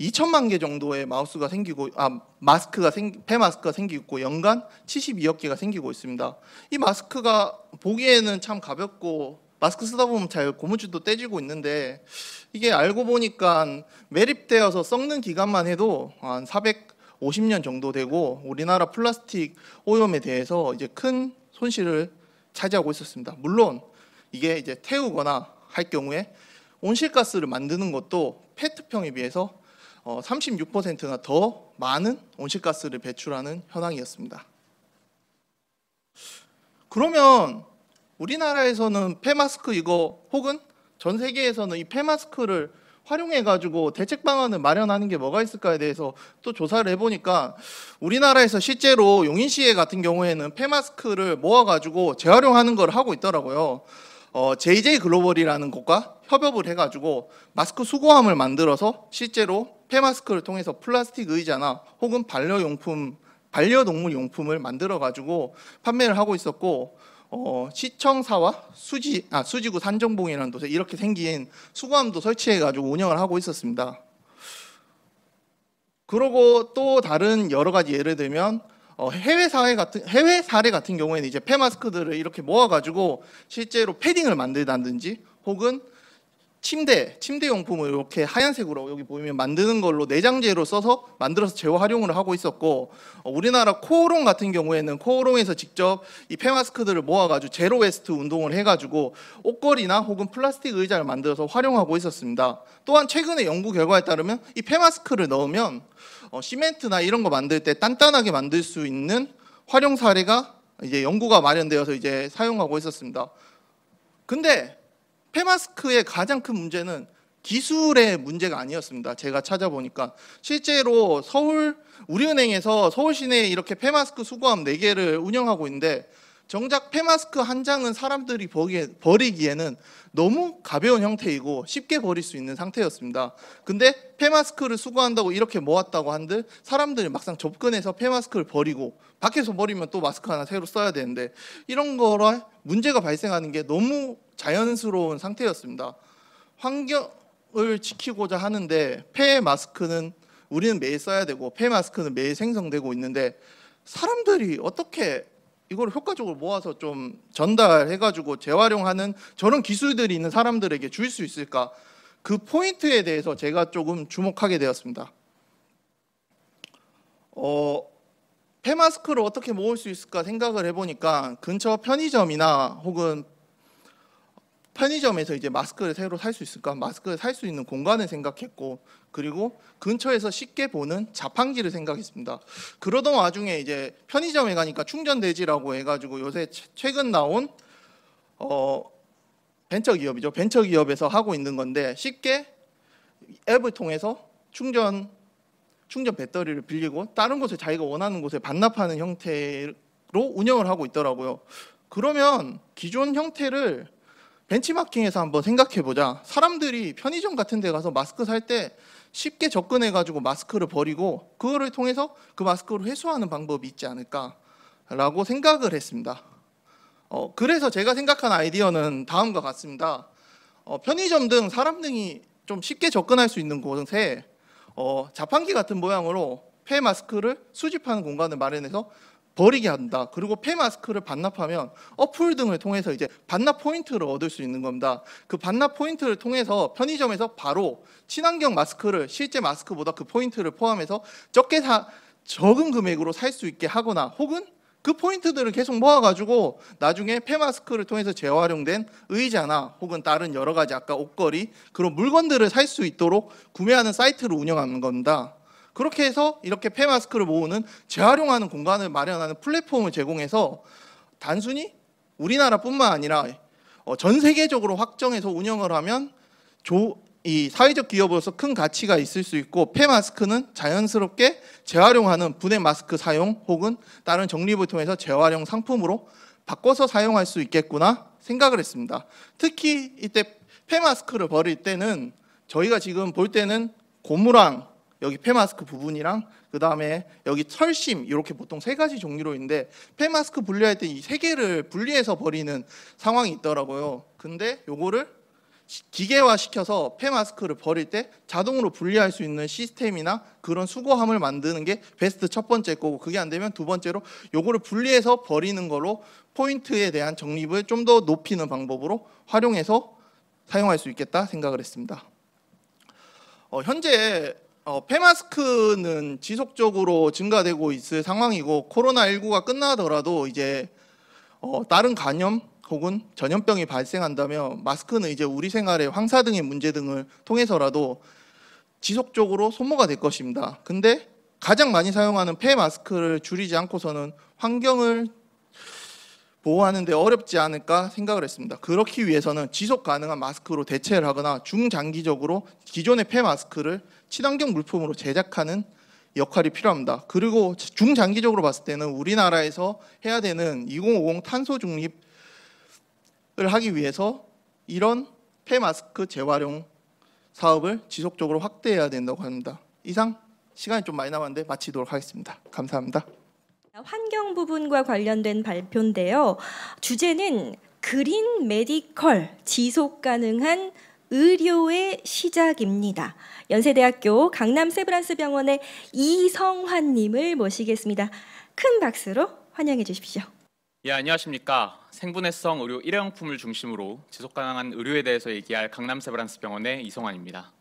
2천만 개 정도의 마우스가 생기고 아 마스크가 생 폐마스크가 생기고 연간 72억 개가 생기고 있습니다. 이 마스크가 보기에는 참 가볍고 마스크 쓰다 보면 잘 고무줄도 떼지고 있는데 이게 알고 보니까 매립되어서 썩는 기간만 해도 한 450년 정도 되고 우리나라 플라스틱 오염에 대해서 이제 큰 손실을 차지하고 있었습니다. 물론 이게 이제 태우거나 할 경우에 온실가스를 만드는 것도 페트병에 비해서 36%나 어, 더 많은 온실가스를 배출하는 현황이었습니다. 그러면 우리나라에서는 폐마스크 이거 혹은 전 세계에서는 이 폐마스크를 활용해 가지고 대책 방안을 마련하는 게 뭐가 있을까에 대해서 또 조사를 해보니까 우리나라에서 실제로 용인시에 같은 경우에는 폐마스크를 모아 가지고 재활용하는 걸 하고 있더라고요. 어, JJ 글로벌이라는 곳과 협업을 해가지고 마스크 수거함을 만들어서 실제로 폐마스크를 통해서 플라스틱 의자나 혹은 반려용품 반려동물 용품을 만들어 가지고 판매를 하고 있었고 어, 시청사와 수지 아 수지구 산정봉이라는 도시 이렇게 생긴 수거함도 설치해 가지고 운영을 하고 있었습니다. 그러고 또 다른 여러 가지 예를 들면 어, 해외 사회 같은 해외 사례 같은 경우에는 이제 폐 마스크들을 이렇게 모아 가지고 실제로 패딩을 만들다든지 혹은 침대, 침대 용품을 이렇게 하얀색으로 여기 보이면 만드는 걸로 내장재로 써서 만들어서 재활용을 하고 있었고 어, 우리나라 코오롱 같은 경우에는 코오롱에서 직접 이 폐마스크들을 모아가지고 제로 웨스트 운동을 해가지고 옷걸이나 혹은 플라스틱 의자를 만들어서 활용하고 있었습니다. 또한 최근의 연구 결과에 따르면 이 폐마스크를 넣으면 어, 시멘트나 이런 거 만들 때 단단하게 만들 수 있는 활용 사례가 이제 연구가 마련되어서 이제 사용하고 있었습니다. 근데 페마스크의 가장 큰 문제는 기술의 문제가 아니었습니다. 제가 찾아보니까 실제로 서울 우리은행에서 서울 시내에 이렇게 페마스크 수거함 4개를 운영하고 있는데 정작 폐마스크 한 장은 사람들이 버기에, 버리기에는 너무 가벼운 형태이고 쉽게 버릴 수 있는 상태였습니다. 근데 폐마스크를 수거한다고 이렇게 모았다고 한들 사람들이 막상 접근해서 폐마스크를 버리고 밖에서 버리면 또 마스크 하나 새로 써야 되는데 이런 거라 문제가 발생하는 게 너무 자연스러운 상태였습니다. 환경을 지키고자 하는데 폐 마스크는 우리는 매일 써야 되고 폐 마스크는 매일 생성되고 있는데 사람들이 어떻게 이걸 효과적으로 모아서 좀 전달해가지고 재활용하는 저런 기술들이 있는 사람들에게 줄 수 있을까? 그 포인트에 대해서 제가 조금 주목하게 되었습니다. 어, 폐마스크를 어떻게 모을 수 있을까 생각을 해보니까 근처 편의점이나 혹은 편의점에서 이제 마스크를 새로 살 수 있을까? 마스크를 살 수 있는 공간을 생각했고 그리고 근처에서 쉽게 보는 자판기를 생각했습니다. 그러던 와중에 이제 편의점에 가니까 충전돼지라고 해가지고 요새 최근 나온 어 벤처기업이죠. 벤처기업에서 하고 있는 건데 쉽게 앱을 통해서 충전 충전 배터리를 빌리고 다른 곳에 자기가 원하는 곳에 반납하는 형태로 운영을 하고 있더라고요. 그러면 기존 형태를 벤치마킹에서 한번 생각해보자. 사람들이 편의점 같은 데 가서 마스크 살 때 쉽게 접근해가지고 마스크를 버리고 그거를 통해서 그 마스크를 회수하는 방법이 있지 않을까라고 생각을 했습니다. 어, 그래서 제가 생각한 아이디어는 다음과 같습니다. 어, 편의점 등 사람 등이 좀 쉽게 접근할 수 있는 곳에 어, 자판기 같은 모양으로 폐 마스크를 수집하는 공간을 마련해서 버리게 한다. 그리고 페마스크를 반납하면 어플 등을 통해서 이제 반납 포인트를 얻을 수 있는 겁니다. 그 반납 포인트를 통해서 편의점에서 바로 친환경 마스크를 실제 마스크보다 그 포인트를 포함해서 적게 사, 적은 금액으로 살 수 있게 하거나 혹은 그 포인트들을 계속 모아가지고 나중에 폐마스크를 통해서 재활용된 의자나 혹은 다른 여러 가지 아까 옷걸이 그런 물건들을 살 수 있도록 구매하는 사이트를 운영하는 겁니다. 그렇게 해서 이렇게 폐마스크를 모으는 재활용하는 공간을 마련하는 플랫폼을 제공해서 단순히 우리나라뿐만 아니라 어, 전 세계적으로 확정해서 운영을 하면 조, 이 사회적 기업으로서 큰 가치가 있을 수 있고 폐 마스크는 자연스럽게 재활용하는 분해 마스크 사용 혹은 다른 정립을 통해서 재활용 상품으로 바꿔서 사용할 수 있겠구나 생각을 했습니다. 특히 이때 폐 마스크를 버릴 때는 저희가 지금 볼 때는 고무랑 여기 폐마스크 부분이랑 그 다음에 여기 철심 이렇게 보통 세 가지 종류로 있는데 폐마스크 분리할 때 이 세 개를 분리해서 버리는 상황이 있더라고요. 근데 요거를 기계화 시켜서 폐마스크를 버릴 때 자동으로 분리할 수 있는 시스템이나 그런 수거함을 만드는 게 베스트 첫 번째 거고 그게 안 되면 두 번째로 요거를 분리해서 버리는 거로 포인트에 대한 적립을좀 더 높이는 방법으로 활용해서 사용할 수 있겠다 생각을 했습니다. 어, 현재 어, 폐마스크는 지속적으로 증가되고 있을 상황이고 코로나19가 끝나더라도 이제 어, 다른 간염 혹은 전염병이 발생한다면 마스크는 이제 우리 생활의 황사 등의 문제 등을 통해서라도 지속적으로 소모가 될 것입니다. 근데 가장 많이 사용하는 폐 마스크를 줄이지 않고서는 환경을 보호하는데 어렵지 않을까 생각을 했습니다. 그렇기 위해서는 지속 가능한 마스크로 대체를 하거나 중장기적으로 기존의 폐 마스크를 친환경 물품으로 제작하는 역할이 필요합니다. 그리고 중장기적으로 봤을 때는 우리나라에서 해야 되는 2050 탄소 중립을 하기 위해서 이런 폐 마스크 재활용 사업을 지속적으로 확대해야 된다고 합니다. 이상 시간이 좀 많이 남았는데 마치도록 하겠습니다. 감사합니다. 환경 부분과 관련된 발표인데요. 주제는 그린 메디컬 지속 가능한 의료의 시작입니다. 연세대학교 강남 세브란스 병원의 이성환 님을 모시겠습니다. 큰 박수로 환영해 주십시오. 예, 안녕하십니까. 생분해성 의료 일회용품을 중심으로 지속 가능한 의료에 대해서 얘기할 강남 세브란스 병원의 이성환입니다.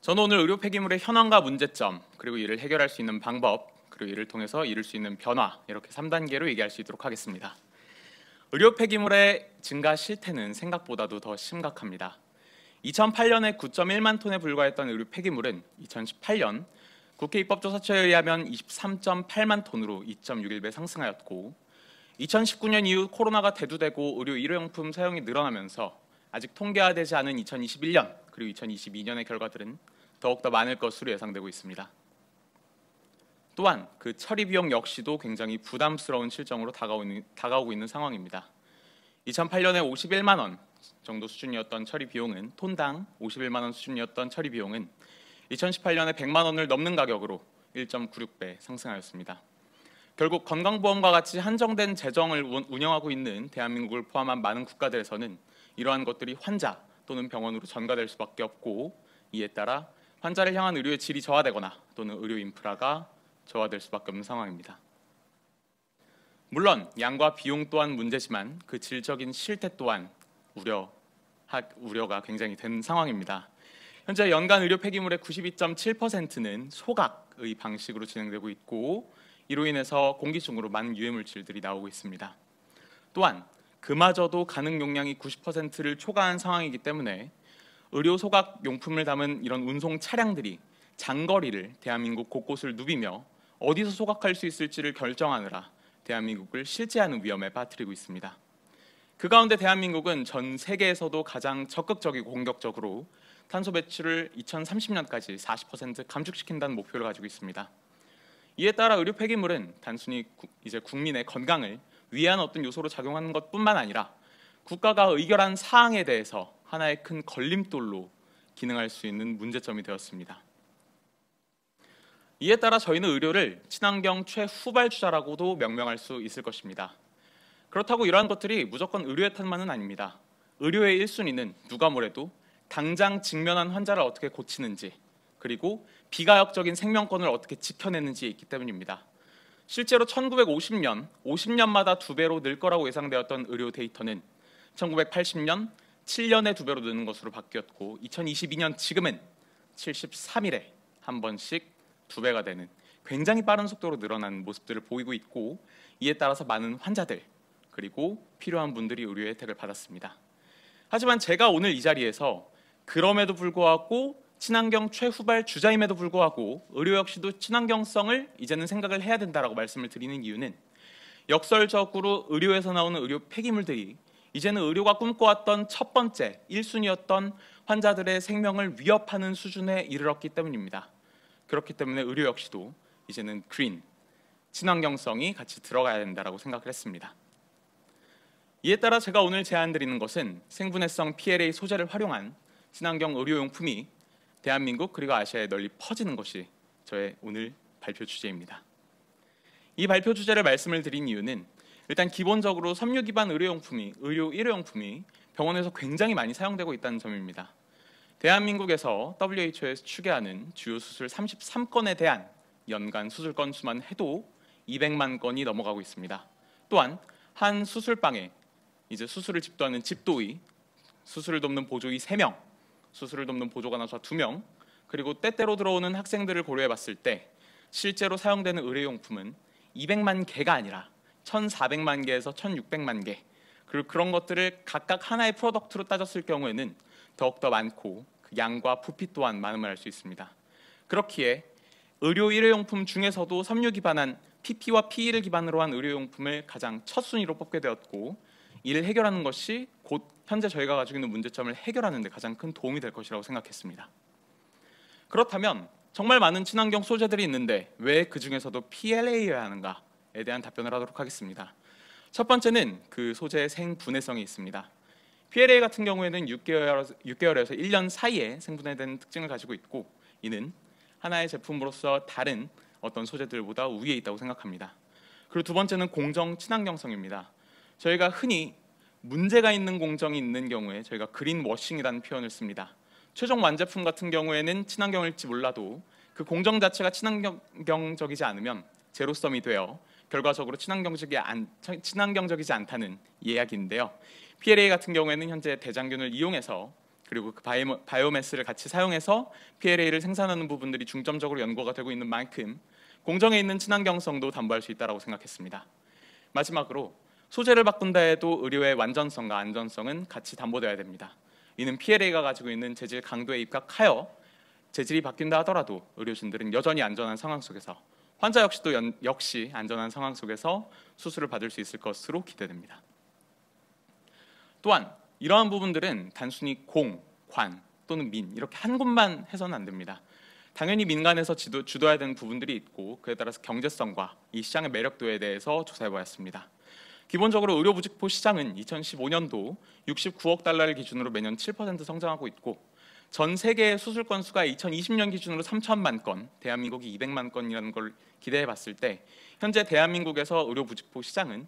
저는 오늘 의료 폐기물의 현황과 문제점, 그리고 이를 해결할 수 있는 방법, 그리고 이를 통해서 이룰 수 있는 변화 이렇게 3단계로 얘기할 수 있도록 하겠습니다. 의료 폐기물의 증가 실태는 생각보다도 더 심각합니다. 2008년에 9.1만 톤에 불과했던 의료 폐기물은 2018년 국회 입법조사처에 의하면 23.8만 톤으로 2.61배 상승하였고 2019년 이후 코로나가 대두되고 의료 일회용품 사용이 늘어나면서 아직 통계화되지 않은 2021년 그리고 2022년의 결과들은 더욱더 많을 것으로 예상되고 있습니다. 또한 그 처리 비용 역시도 굉장히 부담스러운 실정으로 다가오고 있는 상황입니다. 2008년에 51만 원 정도 수준이었던 처리 비용은 톤당 51만 원 수준이었던 처리 비용은 2018년에 100만 원을 넘는 가격으로 1.96배 상승하였습니다. 결국 건강보험과 같이 한정된 재정을 운영하고 있는 대한민국을 포함한 많은 국가들에서는 이러한 것들이 환자 또는 병원으로 전가될 수밖에 없고 이에 따라 환자를 향한 의료의 질이 저하되거나 또는 의료 인프라가 저하될 수밖에 없는 상황입니다. 물론 양과 비용 또한 문제지만 그 질적인 실태 또한 우려 우려가 굉장히 된 상황입니다. 현재 연간 의료 폐기물의 92.7%는 소각의 방식으로 진행되고 있고 이로 인해서 공기 중으로 많은 유해 물질들이 나오고 있습니다. 또한 그마저도 가능 용량이 90%를 초과한 상황이기 때문에 의료 소각 용품을 담은 이런 운송 차량들이 장거리를 대한민국 곳곳을 누비며 어디서 소각할 수 있을지를 결정하느라 대한민국을 실재하는 위험에 빠뜨리고 있습니다. 그 가운데 대한민국은 전 세계에서도 가장 적극적이고 공격적으로 탄소 배출을 2030년까지 40% 감축시킨다는 목표를 가지고 있습니다. 이에 따라 의료 폐기물은 단순히 이제 국민의 건강을 위한 어떤 요소로 작용하는 것뿐만 아니라 국가가 의결한 사항에 대해서 하나의 큰 걸림돌로 기능할 수 있는 문제점이 되었습니다. 이에 따라 저희는 의료를 친환경 최후발주자라고도 명명할 수 있을 것입니다. 그렇다고 이러한 것들이 무조건 의료의 탓만은 아닙니다. 의료의 1순위는 누가 뭐래도 당장 직면한 환자를 어떻게 고치는지 그리고 비가역적인 생명권을 어떻게 지켜내는지에 있기 때문입니다. 실제로 1950년, 50년마다 두 배로 늘 거라고 예상되었던 의료 데이터는 1980년 7년에 두 배로 느는 것으로 바뀌었고 2022년 지금은 73일에 한 번씩 두 배가 되는 굉장히 빠른 속도로 늘어난 모습들을 보이고 있고 이에 따라서 많은 환자들 그리고 필요한 분들이 의료 혜택을 받았습니다. 하지만 제가 오늘 이 자리에서 그럼에도 불구하고 친환경 최후발 주자임에도 불구하고 의료 역시도 친환경성을 이제는 생각을 해야 된다라고 말씀을 드리는 이유는 역설적으로 의료에서 나오는 의료 폐기물들이 이제는 의료가 꿈꿔왔던 첫 번째 1순위였던 환자들의 생명을 위협하는 수준에 이르렀기 때문입니다. 그렇기 때문에 의료 역시도 이제는 그린, 친환경성이 같이 들어가야 된다라고 생각을 했습니다. 이에 따라 제가 오늘 제안드리는 것은 생분해성 PLA 소재를 활용한 친환경 의료용품이 대한민국 그리고 아시아에 널리 퍼지는 것이 저의 오늘 발표 주제입니다. 이 발표 주제를 말씀을 드린 이유는 일단 기본적으로 섬유 기반 의료용품이 의료 일회용품이 병원에서 굉장히 많이 사용되고 있다는 점입니다. 대한민국에서 WHO에서 추계하는 주요 수술 33건에 대한 연간 수술 건수만 해도 200만 건이 넘어가고 있습니다. 또한 한 수술방에 이제 수술을 집도하는 집도의, 수술을 돕는 보조의 3명, 수술을 돕는 보조간호사 2명, 그리고 때때로 들어오는 학생들을 고려해봤을 때 실제로 사용되는 의료용품은 200만 개가 아니라 1,400만 개에서 1,600만 개, 그리고 그런 것들을 각각 하나의 프로덕트로 따졌을 경우에는 더욱더 많고 그 양과 부피 또한 많음을 알수 있습니다. 그렇기에 의료 일회용품 중에서도 섬유 기반한 PP와 PE를 기반으로 한 의료용품을 가장 첫 순위로 뽑게 되었고 이를 해결하는 것이 곧 현재 저희가 가지고 있는 문제점을 해결하는 데 가장 큰 도움이 될 것이라고 생각했습니다. 그렇다면 정말 많은 친환경 소재들이 있는데 왜 그 중에서도 PLA여야 하는가에 대한 답변을 하도록 하겠습니다. 첫 번째는 그 소재의 생분해성이 있습니다. PLA 같은 경우에는 6개월, 에서 1년 사이에 생분해된 특징을 가지고 있고 이는 하나의 제품으로서 다른 어떤 소재들보다 우위에 있다고 생각합니다. 그리고 두 번째는 공정 친환경성입니다. 저희가 흔히 문제가 있는 공정이 있는 경우에 저희가 그린 워싱이라는 표현을 씁니다. 최종 완제품 같은 경우에는 친환경일지 몰라도 그 공정 자체가 친환경적이지 않으면 제로섬이 되어 결과적으로 친환경적이 안, 친환경적이지 않다는 이야기인데요. PLA 같은 경우에는 현재 대장균을 이용해서 그리고 그 바이오, 메스를 같이 사용해서 PLA를 생산하는 부분들이 중점적으로 연구가 되고 있는 만큼 공정에 있는 친환경성도 담보할 수 있다고 생각했습니다. 마지막으로 소재를 바꾼다 해도 의료의 완전성과 안전성은 같이 담보되어야 됩니다. 이는 PLA가 가지고 있는 재질 강도에 입각하여 재질이 바뀐다 하더라도 의료진들은 여전히 안전한 상황 속에서 환자 역시도 연, 역시 안전한 상황 속에서 수술을 받을 수 있을 것으로 기대됩니다. 또한 이러한 부분들은 단순히 공, 관 또는 민 이렇게 한 곳만 해서는 안 됩니다. 당연히 민간에서 지도, 주도해야 되는 부분들이 있고 그에 따라서 경제성과 이 시장의 매력도에 대해서 조사해보았습니다. 기본적으로 의료부직포 시장은 2015년도 69억 달러를 기준으로 매년 7% 성장하고 있고 전 세계의 수술 건수가 2020년 기준으로 3천만 건, 대한민국이 200만 건이라는 걸 기대해 봤을 때 현재 대한민국에서 의료 부직포 시장은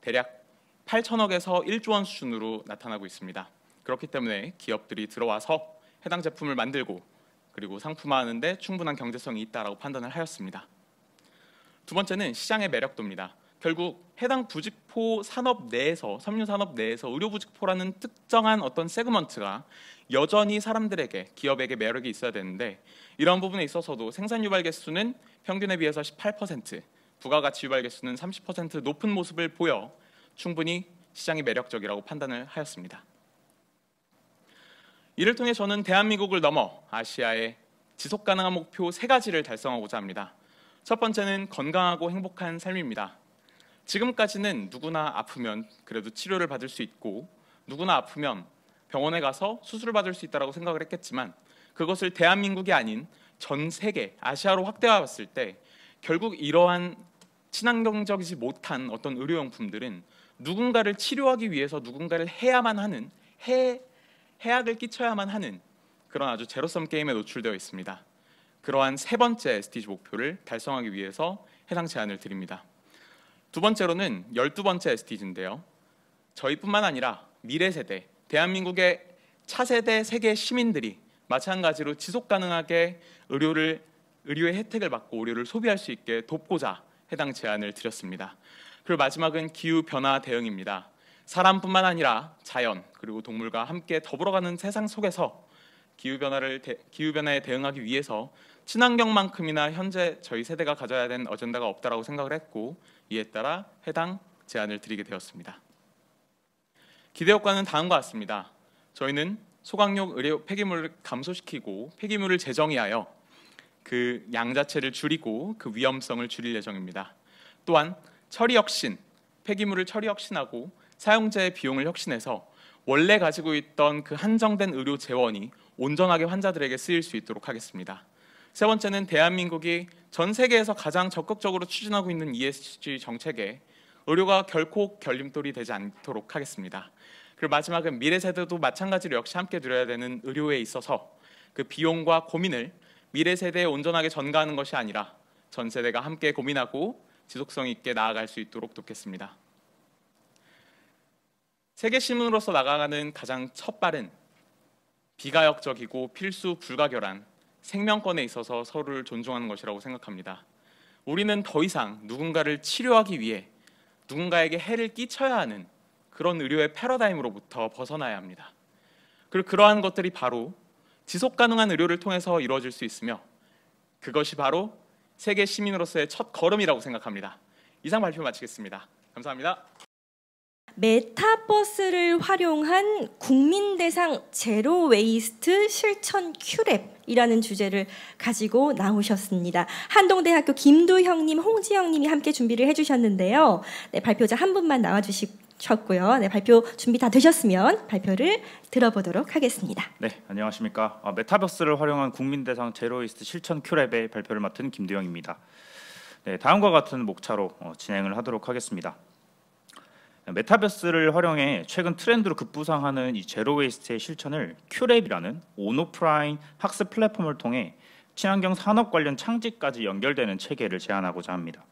대략 8천억에서 1조 원 수준으로 나타나고 있습니다. 그렇기 때문에 기업들이 들어와서 해당 제품을 만들고 그리고 상품화하는데 충분한 경제성이 있다고 판단을 하였습니다. 두 번째는 시장의 매력도입니다. 결국 해당 부직포 산업 내에서 섬유 산업 내에서 의료 부직포라는 특정한 어떤 세그먼트가 여전히 사람들에게 기업에게 매력이 있어야 되는데 이런 부분에 있어서도 생산 유발 개수는 평균에 비해서 18%, 부가가치 유발 개수는 30% 높은 모습을 보여 충분히 시장이 매력적이라고 판단을 하였습니다. 이를 통해 저는 대한민국을 넘어 아시아의 지속 가능한 목표 세 가지를 달성하고자 합니다. 첫 번째는 건강하고 행복한 삶입니다. 지금까지는 누구나 아프면 그래도 치료를 받을 수 있고 누구나 아프면 병원에 가서 수술을 받을 수 있다고 생각을 했겠지만 그것을 대한민국이 아닌 전 세계 아시아로 확대해 봤을 때 결국 이러한 친환경적이지 못한 어떤 의료용품들은 누군가를 치료하기 위해서 누군가를 해야만 하는 해 해악을 끼쳐야만 하는 그런 아주 제로섬 게임에 노출되어 있습니다. 그러한 세 번째 SDG 목표를 달성하기 위해서 해당 제안을 드립니다. 두 번째로는 열두 번째 SDG인데요. 저희뿐만 아니라 미래 세대, 대한민국의 차세대 세계 시민들이 마찬가지로 지속 가능하게 의료를 의료의 혜택을 받고 의료를 소비할 수 있게 돕고자 해당 제안을 드렸습니다. 그리고 마지막은 기후 변화 대응입니다. 사람뿐만 아니라 자연 그리고 동물과 함께 더불어가는 세상 속에서 기후 변화를 기후 변화에 대응하기 위해서 친환경만큼이나 현재 저희 세대가 가져야 되는 어젠다가 없다라고 생각을 했고 이에 따라 해당 제안을 드리게 되었습니다. 기대 효과는 다음과 같습니다. 저희는 소각용 의료 폐기물을 감소시키고 폐기물을 재정의하여 그 양자체를 줄이고 그 위험성을 줄일 예정입니다. 또한 처리 혁신, 폐기물을 처리 혁신하고 사용자의 비용을 혁신해서 원래 가지고 있던 그 한정된 의료 재원이 온전하게 환자들에게 쓰일 수 있도록 하겠습니다. 세 번째는 대한민국이 전 세계에서 가장 적극적으로 추진하고 있는 ESG 정책에 의료가 결코 결림돌이 되지 않도록 하겠습니다. 그리고 마지막은 미래 세대도 마찬가지로 역시 함께 누려야 되는 의료에 있어서 그 비용과 고민을 미래 세대에 온전하게 전가하는 것이 아니라 전 세대가 함께 고민하고 지속성 있게 나아갈 수 있도록 돕겠습니다. 세계신문으로서 나가가는 가장 첫 발은 비가역적이고 필수 불가결한 생명권에 있어서 서로를 존중하는 것이라고 생각합니다. 우리는 더 이상 누군가를 치료하기 위해 누군가에게 해를 끼쳐야 하는 그런 의료의 패러다임으로부터 벗어나야 합니다. 그리고 그러한 것들이 바로 지속 가능한 의료를 통해서 이루어질 수 있으며 그것이 바로 세계 시민으로서의 첫 걸음이라고 생각합니다. 이상 발표 마치겠습니다. 감사합니다. 메타버스를 활용한 국민 대상 제로 웨이스트 실천 큐랩이라는 주제를 가지고 나오셨습니다. 한동대학교 김두형님, 홍지영님이 함께 준비를 해주셨는데요. 네, 발표자 한 분만 나와주시고 셨고요. 네, 발표 준비 다 되셨으면 발표를 들어보도록 하겠습니다. 네, 안녕하십니까. 아, 메타버스를 활용한 국민 대상 제로이스트 실천 큐랩의 발표를 맡은 김두영입니다. 네, 다음과 같은 목차로 어, 진행을 하도록 하겠습니다. 메타버스를 활용해 최근 트렌드로 급부상하는 이 제로웨이스트의 실천을 큐랩이라는 온오프라인 학습 플랫폼을 통해 친환경 산업 관련 창지까지 연결되는 체계를 제안하고자 합니다.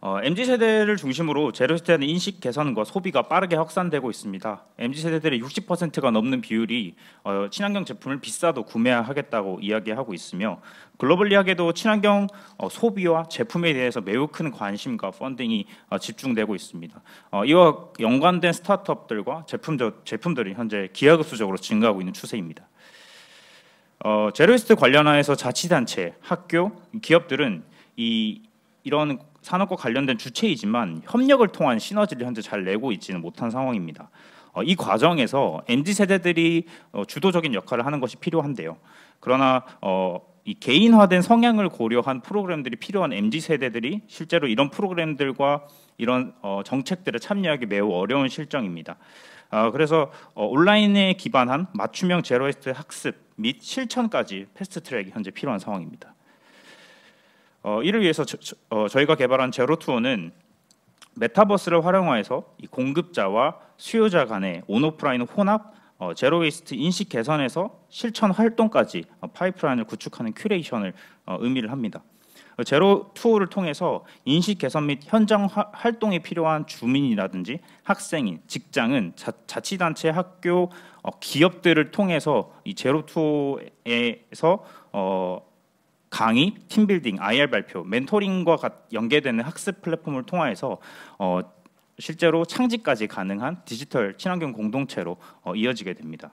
어, MZ 세대를 중심으로 제로시대에 대 인식 개선과 소비가 빠르게 확산되고 있습니다. MZ 세대들의 60%가 넘는 비율이 어, 친환경 제품을 비싸도 구매하겠다고 이야기하고 있으며 글로벌리하게도 친환경 어, 소비와 제품에 대해서 매우 큰 관심과 펀딩이 어, 집중되고 있습니다. 어, 이와 연관된 스타트업들과 제품들, 제품들이 현재 기하급수적으로 증가하고 있는 추세입니다. 어, 제로시트 관련하여서 자치단체, 학교, 기업들은 이 이런 산업과 관련된 주체이지만 협력을 통한 시너지를 현재 잘 내고 있지는 못한 상황입니다. 어, 이 과정에서 MZ 세대들이 어, 주도적인 역할을 하는 것이 필요한데요. 그러나 어, 이 개인화된 성향을 고려한 프로그램들이 필요한 MZ 세대들이 실제로 이런 프로그램들과 이런 정책들에 참여하기 매우 어려운 실정입니다. 아, 그래서 온라인에 기반한 맞춤형 제로웨스트 학습 및 실천까지 패스트트랙이 현재 필요한 상황입니다. 어, 이를 위해서 저, 어, 희가 개발한 제로투어는 메타버스를 활용해서 공급자와 수요자 간의 온오프라인 혼합 어, 제로웨이스트 인식 개선에서 실천 활동까지 어, 파이프라인을 구축하는 큐레이션을 어, 의미를 합니다. 어, 제로 투어를 통해서 인식 개선 및 현장 하, 활동에 필요한 주민이라든지 학생인, 직장은 자, 치단체 학교, 어, 기업들을 통해서 이 제로 투어에서 어, 강의, 팀빌딩, IR 발표, 멘토링과 연계되는 학습 플랫폼을 통하여서 어, 실제로 창지까지 가능한 디지털 친환경 공동체로 어, 이어지게 됩니다.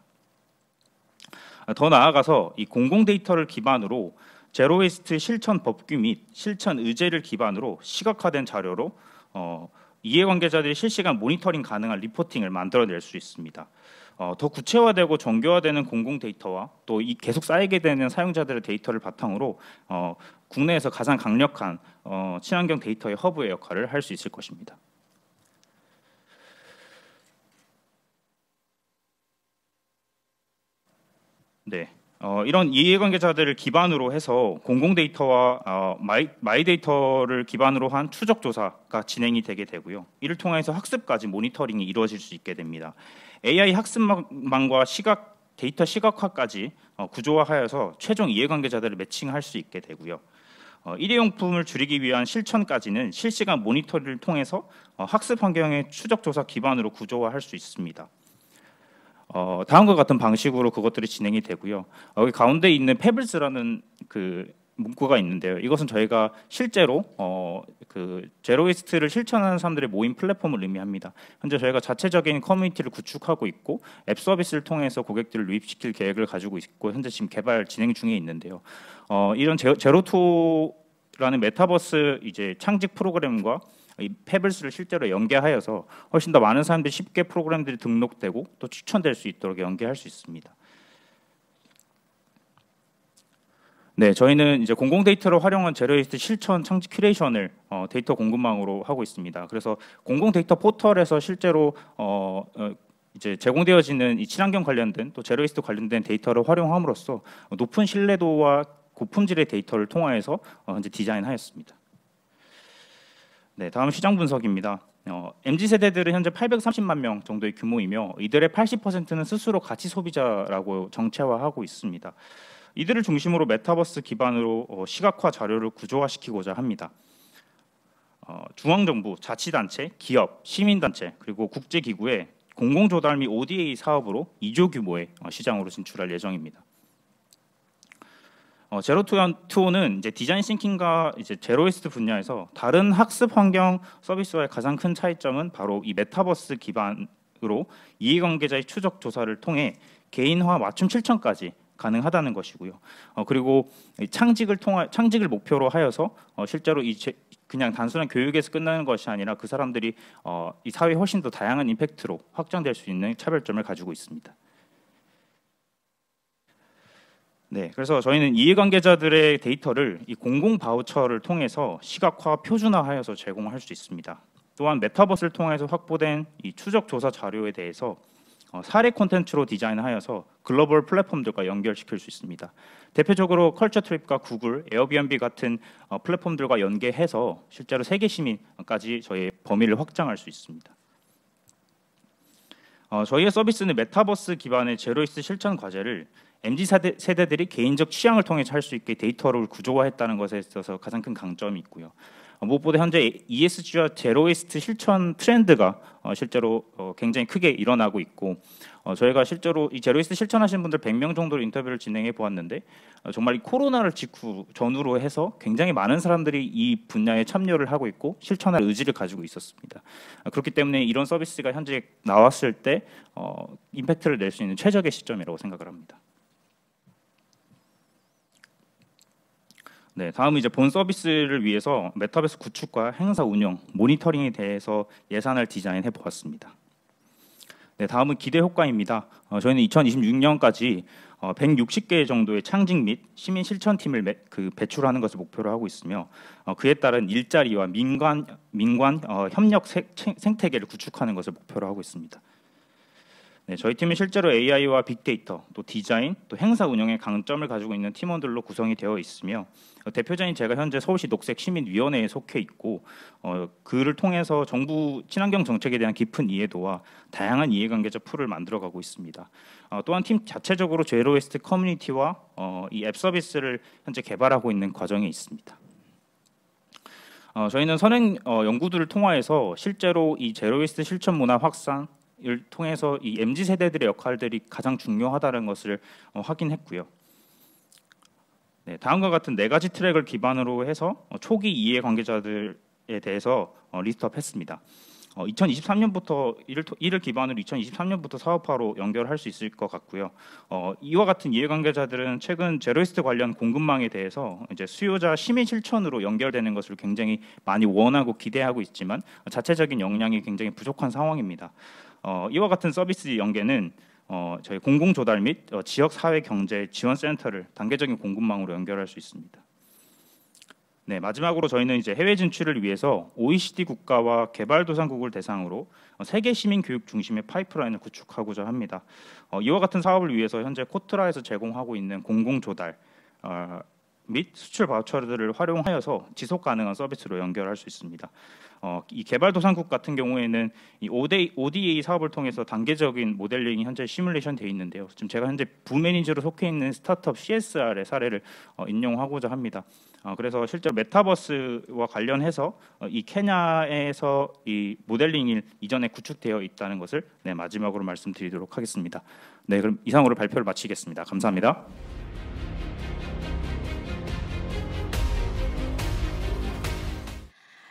더 나아가서 이 공공 데이터를 기반으로 제로웨이스트 실천 법규 및 실천 의제를 기반으로 시각화된 자료로 어, 이해관계자들이 실시간 모니터링 가능한 리포팅을 만들어낼 수 있습니다. 어, 더 구체화되고 정교화되는 공공 데이터와 또이 계속 쌓이게 되는 사용자들의 데이터를 바탕으로 어, 국내에서 가장 강력한 어, 친환경 데이터의 허브의 역할을 할 수 있을 것입니다. 네. 어, 이런 이해관계자들을 기반으로 해서 공공 데이터와 어, 마이, 마이 데이터를 기반으로 한 추적 조사가 진행이 되게 되고요. 이를 통해서 학습까지 모니터링이 이루어질 수 있게 됩니다. AI 학습망과 시각 데이터 시각화까지 어, 구조화하여서 최종 이해관계자들을 매칭할 수 있게 되고요. 일회용품을 어, 줄이기 위한 실천까지는 실시간 모니터링을 통해서 어, 학습 환경의 추적 조사 기반으로 구조화할 수 있습니다. 다음과 같은 방식으로 그것들이 진행이 되고요. 여기 가운데 있는 페블스라는 그 문구가 있는데요. 이것은 저희가 실제로 어, 그 제로웨이스트를 실천하는 사람들의 모임 플랫폼을 의미합니다. 현재 저희가 자체적인 커뮤니티를 구축하고 있고 앱 서비스를 통해서 고객들을 유입시킬 계획을 가지고 있고 현재 지금 개발 진행 중에 있는데요. 어, 이런 제, 제로투라는 메타버스 이제 창직 프로그램과 이 페블스를 실제로 연계하여서 훨씬 더 많은 사람들이 쉽게 프로그램들이 등록되고 또 추천될 수 있도록 연계할 수 있습니다. 네, 저희는 이제 공공 데이터를 활용한 제로웨이스트 실천 창지 큐레이션을 어, 데이터 공급망으로 하고 있습니다. 그래서 공공 데이터 포털에서 실제로 어, 어 이제 제공되어지는 이 친환경 관련된 또 제로웨이스트 관련된 데이터를 활용함으로써 높은 신뢰도와 고품질의 데이터를 통하여서 어, 현재 디자인하였습니다. 네, 다음 시장 분석입니다. 어, MZ 세대들은 현재 830만 명 정도의 규모이며 이들의 80%는 스스로 가치 소비자라고 정체화하고 있습니다. 이들을 중심으로 메타버스 기반으로 어, 시각화 자료를 구조화시키고자 합니다. 어, 중앙정부, 자치단체, 기업, 시민단체 그리고 국제기구의 공공조달 및 ODA 사업으로 2조 규모의 어, 시장으로 진출할 예정입니다. 어, 제로투어는 이제 디자인 싱킹과 이제 제로웨스트 분야에서 다른 학습 환경 서비스와의 가장 큰 차이점은 바로 이 메타버스 기반으로 이해관계자의 추적 조사를 통해 개인화 맞춤 실천까지 가능하다는 것이고요. 어, 그리고 창직을 통하 창직을 목표로 하여서 어, 실제로 이 제, 그냥 단순한 교육에서 끝나는 것이 아니라 그 사람들이 어, 이 사회에 훨씬 더 다양한 임팩트로 확장될 수 있는 차별점을 가지고 있습니다. 네, 그래서 저희는 이해관계자들의 데이터를 이 공공 바우처를 통해서 시각화 표준화하여서 제공할 수 있습니다. 또한 메타버스를 통해서 확보된 이 추적 조사 자료에 대해서 어, 사례 콘텐츠로 디자인하여서 글로벌 플랫폼들과 연결시킬 수 있습니다. 대표적으로 컬처 트립과 구글, 에어비앤비 같은 어, 플랫폼들과 연계해서 실제로 세계 시민까지 저희의 범위를 확장할 수 있습니다. 어, 저희의 서비스는 메타버스 기반의 제로이스 실천 과제를 MZ 세대, 들이 개인적 취향을 통해 할수 있게 데이터를 구조화했다는 것에 있어서 가장 큰 강점이 있고요. 어, 무엇보다 현재 ESG와 제로웨이스트 실천 트렌드가 어, 실제로 어, 굉장히 크게 일어나고 있고 저희가 실제로 이 제로웨이스트 실천하신 분들 100명 정도로 인터뷰를 진행해 보았는데 정말 코로나를 직후 전후로 해서 굉장히 많은 사람들이 이 분야에 참여를 하고 있고 실천할 의지를 가지고 있었습니다. 아, 그렇기 때문에 이런 서비스가 현재 나왔을 때 임팩트를 낼 수 있는 최적의 시점이라고 생각을 합니다. 네, 다음은 이제 본 서비스를 위해서 메타버스 구축과 행사 운영, 모니터링에 대해서 예산을 디자인해 보았습니다. 네, 다음은 기대 효과입니다. 어, 저희는 2026년까지 어, 160개 정도의 창직 및 시민 실천팀을 매, 그 배출하는 것을 목표로 하고 있으며 어, 그에 따른 일자리와 민관 민관 어, 협력 세, 생태계를 구축하는 것을 목표로 하고 있습니다. 네, 저희 팀이 실제로 AI와 빅데이터, 또 디자인, 또 행사 운영에 강점을 가지고 있는 팀원들로 구성이 되어 있으며 어, 대표자인 제가 현재 서울시 녹색시민위원회에 속해 있고 어, 그를 통해서 정부 친환경 정책에 대한 깊은 이해도와 다양한 이해관계자 풀을 만들어가고 있습니다. 어, 또한 팀 자체적으로 제로웨스트 커뮤니티와 어, 이앱 서비스를 현재 개발하고 있는 과정에 있습니다. 어, 저희는 선행 어, 연구들을 통하여서 실제로 이 제로웨이스트 실천 문화 확산 을 통해서 이 mz 세대들의 역할들이 가장 중요하다는 것을 어, 확인했고요. 네, 다음과 같은 네 가지 트랙을 기반으로 해서 어, 초기 이해 관계자들에 대해서 어, 리스트업했습니다. 2023년부터 어, 이를, 이를, 기반으로 2023년부터 사업화로 연결할 수 있을 것 같고요. 어, 이와 같은 이해관계자들은 최근 제로이스트 관련 공급망에 대해서 이제 수요자 심의 실천으로 연결되는 것을 굉장히 많이 원하고 기대하고 있지만 자체적인 역량이 굉장히 부족한 상황입니다. 어, 이와 같은 서비스 연계는 어, 저희 공공 조달 및 어, 지역 사회 경제 지원 센터를 단계적인 공급망으로 연결할 수 있습니다. 네, 마지막으로 저희는 이제 해외 진출을 위해서 OECD 국가와 개발도상국을 대상으로 어, 세계 시민 교육 중심의 파이프라인을 구축하고자 합니다. 어, 이와 같은 사업을 위해서 현재 코트라에서 제공하고 있는 공공 조달 어, 및 수출 바우처들을 활용하여서 지속 가능한 서비스로 연결할 수 있습니다. 어, 이 개발도상국 같은 경우에는 이 ODA, 사업을 통해서 단계적인 모델링이 현재 시뮬레이션 되어 있는데요. 지금 제가 현재 부매니저로 속해 있는 스타트업 CSR의 사례를 어, 인용하고자 합니다. 어, 그래서 실제 메타버스와 관련해서 어, 이 케냐에서 이 모델링이 이전에 구축되어 있다는 것을 네, 마지막으로 말씀드리도록 하겠습니다. 네, 그럼 이상으로 발표를 마치겠습니다. 감사합니다.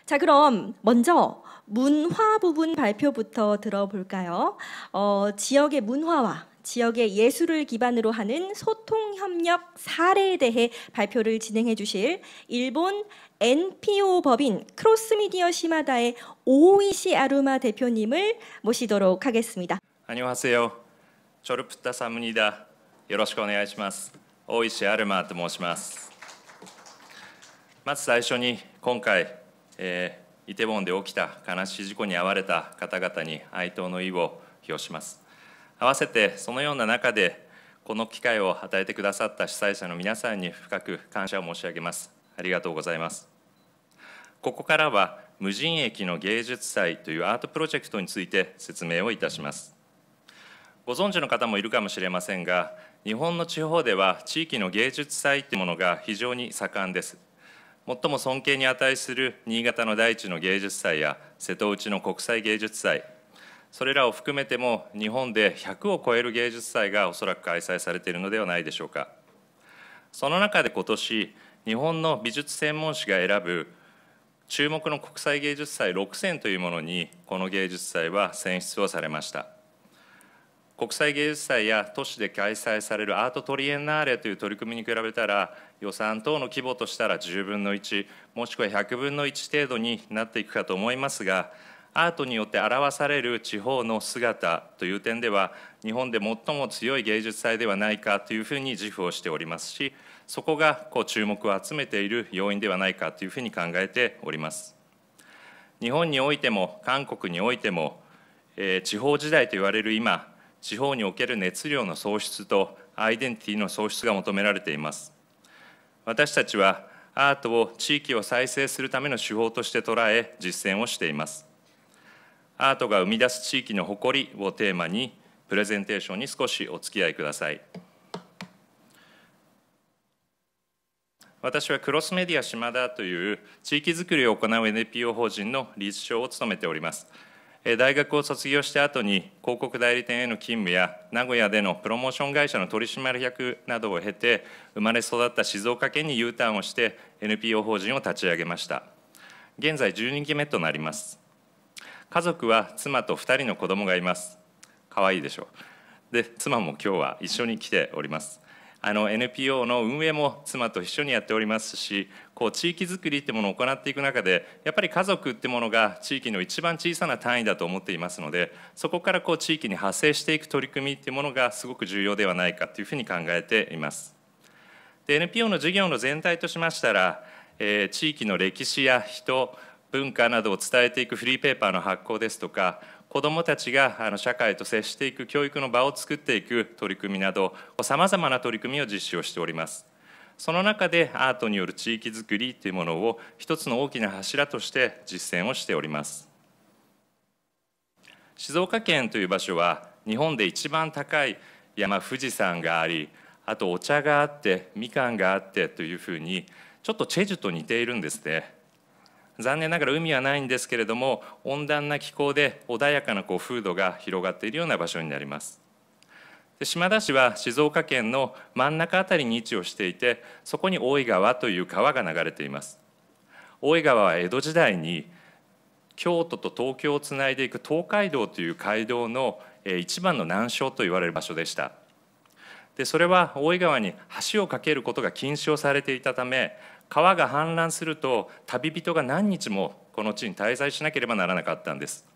자, 그럼 먼저 문화 부분 발표부터 들어볼까요? 어, 지역의 문화와 지역의 예술을 기반으로 하는 소통 협력 사례에 대해 발표를 진행해 주실 일본 NPO 법인 크로스미디어 시마다의 오이시 아루마 대표님을 모시도록 하겠습니다. 안녕하세요. 조르프타 사무니다. よろしくお願いします。大石アルマと申します。まず最初に今回えー、イテウォンで起きた悲しい事故に遭われた方々に哀悼の意を表します併せてそのような中でこの機会を与えてくださった主催者の皆さんに深く感謝を申し上げますありがとうございますここからは無人駅の芸術祭というアートプロジェクトについて説明をいたしますご存知の方もいるかもしれませんが日本の地方では地域の芸術祭というものが非常に盛んです最も尊敬に値する新潟の大地の芸術祭や瀬戸内の国際芸術祭それらを含めても日本で100を超える芸術祭がおそらく開催されているのではないでしょうかその中で今年日本の美術専門誌が選ぶ注目の国際芸術祭6選というものにこの芸術祭は選出をされました国際芸術祭や都市で開催されるアートトリエンナーレという取り組みに比べたら予算等の規模としたら10分の1もしくは100分の1程度になっていくかと思いますがアートによって表される地方の姿という点では日本で最も強い芸術祭ではないかというふうに自負をしておりますしそこがこう注目を集めている要因ではないかというふうに考えております日本においても韓国においても、え地方時代と言われる今地方における熱量の創出とアイデンティティの創出が求められています私たちはアートを地域を再生するための手法として捉え実践をしていますアートが生み出す地域の誇りをテーマにプレゼンテーションに少しお付き合いください私はクロスメディア島田という地域づくりを行う NPO 法人の理事長を務めております大学を卒業した後に広告代理店への勤務や名古屋でのプロモーション会社の取締役などを経て生まれ育った静岡県に U ターンをして NPO 法人を立ち上げました現在12期目となります家族は妻と2人の子供がいます可愛いでしょうで妻も今日は一緒に来ておりますあの NPO の運営も妻と一緒にやっておりますしこう地域づくりってものを行っていく中でやっぱり家族ってものが地域の一番小さな単位だと思っていますのでそこからこう地域に派生していく取り組みっていうものがすごく重要ではないかというふうに考えています。で NPO の事業の全体としましたら、えー、地域の歴史や人文化などを伝えていくフリーペーパーの発行ですとか子どもたちがあの社会と接していく教育の場を作っていく取り組みなどさまざまな取り組みを実施をしております。その中でアートによる地域づくりというものを一つの大きな柱として実践をしております静岡県という場所は日本で一番高い山富士山がありあとお茶があってみかんがあってというふうにちょっとチェジュと似ているんですね残念ながら海はないんですけれども温暖な気候で穏やかなこう風土が広がっているような場所になります島田市は静岡県の真ん中辺りに位置をしていてそこに大井川という川が流れています大井川は江戸時代に京都と東京をつないでいく東海道という街道の一番の難所と言われる場所でしたでそれは大井川に橋を架けることが禁止をされていたため川が氾濫すると旅人が何日もこの地に滞在しなければならなかったんです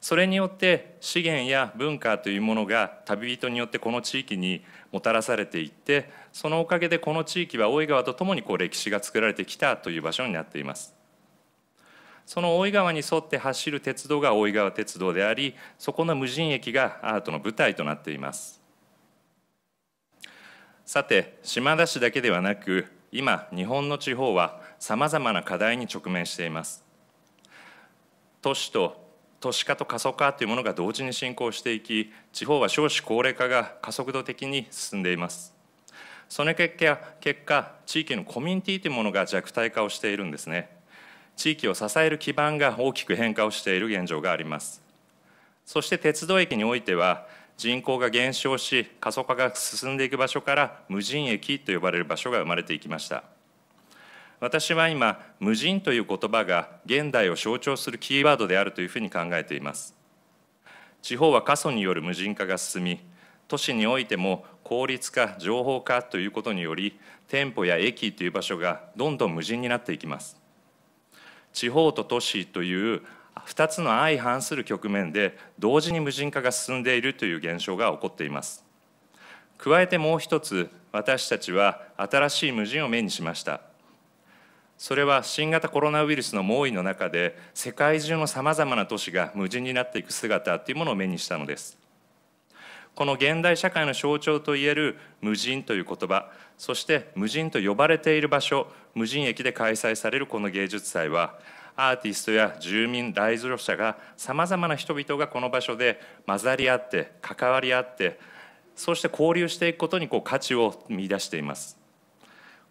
それによって資源や文化というものが旅人によってこの地域にもたらされていってそのおかげでこの地域は大井川とともにこう歴史が作られてきたという場所になっていますその大井川に沿って走る鉄道が大井川鉄道でありそこの無人駅がアートの舞台となっていますさて島田市だけではなく今日本の地方はさまざまな課題に直面しています都市と都市化と過疎化というものが同時に進行していき地方は少子高齢化が加速度的に進んでいますその結果結果地域のコミュニティというものが弱体化をしているんですね地域を支える基盤が大きく変化をしている現状がありますそして鉄道駅においては人口が減少し過疎化が進んでいく場所から無人駅と呼ばれる場所が生まれていきました私は今無人という言葉が現代を象徴するキーワードであるというふうに考えています地方は過疎による無人化が進み都市においても効率化情報化ということにより店舗や駅という場所がどんどん無人になっていきます地方と都市という2つの相反する局面で同時に無人化が進んでいるという現象が起こっています加えてもう一つ私たちは新しい無人を目にしましたそれは新型コロナウイルスの猛威の中で世界中のさまざまな都市が無人になっていく姿というものを目にしたのですこの現代社会の象徴といえる無人という言葉そして無人と呼ばれている場所無人駅で開催されるこの芸術祭はアーティストや住民来場者がさまざまな人々がこの場所で混ざり合って関わり合ってそして交流していくことにこう価値を見出しています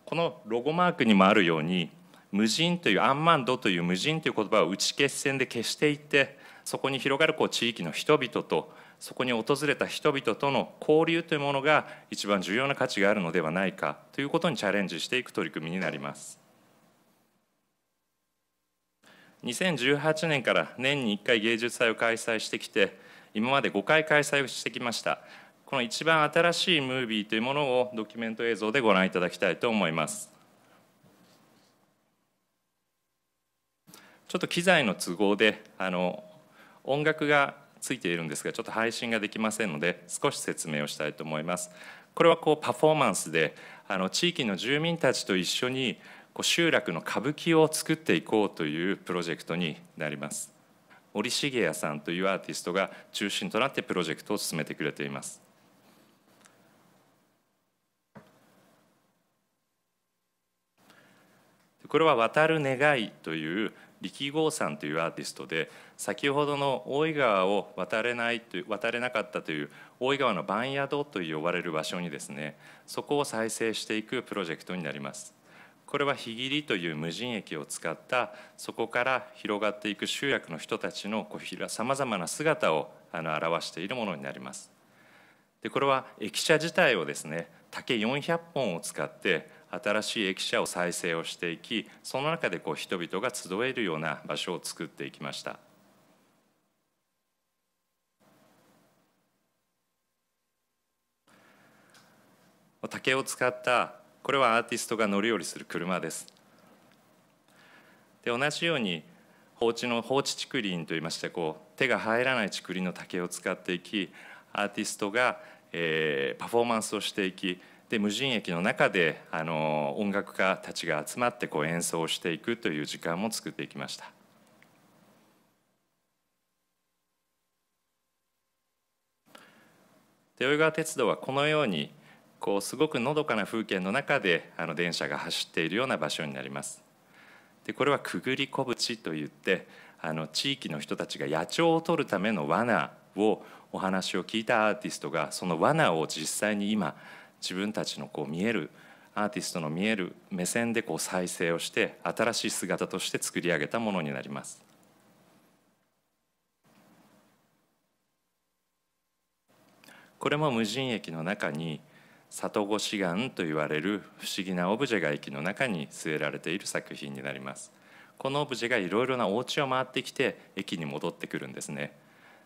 このロゴマークにもあるように無人というアンマンドという無人という言葉を打ち決戦で消していってそこに広がるこう地域の人々とそこに訪れた人々との交流というものが一番重要な価値があるのではないかということにチャレンジしていく取り組みになります2018年から年に1回芸術祭を開催してきて今まで5回開催をしてきましたこの一番新しいムービーというものをドキュメント映像でご覧いただきたいと思います。ちょっと機材の都合であの音楽がついているんですがちょっと配信ができませんので少し説明をしたいと思います。これはこうパフォーマンスであの地域の住民たちと一緒にこう集落の歌舞伎を作っていこうというプロジェクトになります。織重谷さんというアーティストが中心となってプロジェクトを進めてくれています。これは「渡る願い」という力豪さんというアーティストで先ほどの大井川を渡れないという渡れなかったという大井川の番宿と呼ばれる場所にですねそこを再生していくプロジェクトになります。これは日切りという無人駅を使ったそこから広がっていく集約の人たちのさまざまな姿をあの表しているものになります。でこれは駅舎自体をですね竹400本を使って新しい駅舎を再生をしていきその中でこう人々が集えるような場所を作っていきました。竹を使ったこれはアーティストが乗り降りする車ですで同じように放置の放置竹林といいましてこう手が入らない竹林の竹を使っていきアーティストが、えー、パフォーマンスをしていきで無人駅の中であの音楽家たちが集まってこう演奏していくという時間も作っていきました。で大川鉄道はこのようにこうすごくのどかな風景の中であの電車が走っているような場所になります。でこれはくぐり小淵といってあの地域の人たちが野鳥を取るための罠をお話を聞いたアーティストがその罠を実際に今自分たちのこう見えるアーティストの見える目線でこう再生をして新しい姿として作り上げたものになります。これも無人駅の中に里子志願と言われる不思議なオブジェが駅の中に据えられている作品になります。このオブジェがいろいろなお家を回ってきて駅に戻ってくるんですね。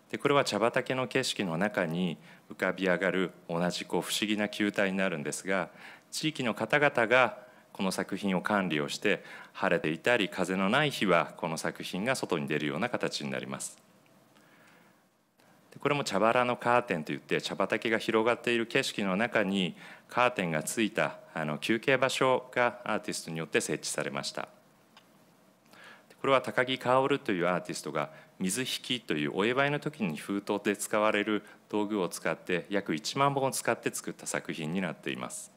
でこれは茶畑の景色の中に浮かび上がる同じこう不思議な球体になるんですが地域の方々がこの作品を管理をして晴れていたり風のない日はこの作品が外に出るような形になります。これも茶バラのカーテンといって茶畑が広がっている景色の中にカーテンがついたあの休憩場所がアーティストによって設置されました。これは高木薫というアーティストが水引きというお祝いの時に封筒で使われる道具を使って約1万本を使って作った作品になっています。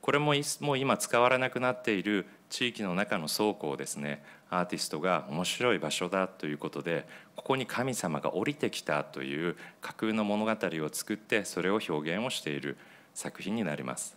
これももう今使われなくなっている地域の中の倉庫をですねアーティストが面白い場所だということでここに神様が降りてきたという架空の物語を作ってそれを表現をしている作品になります。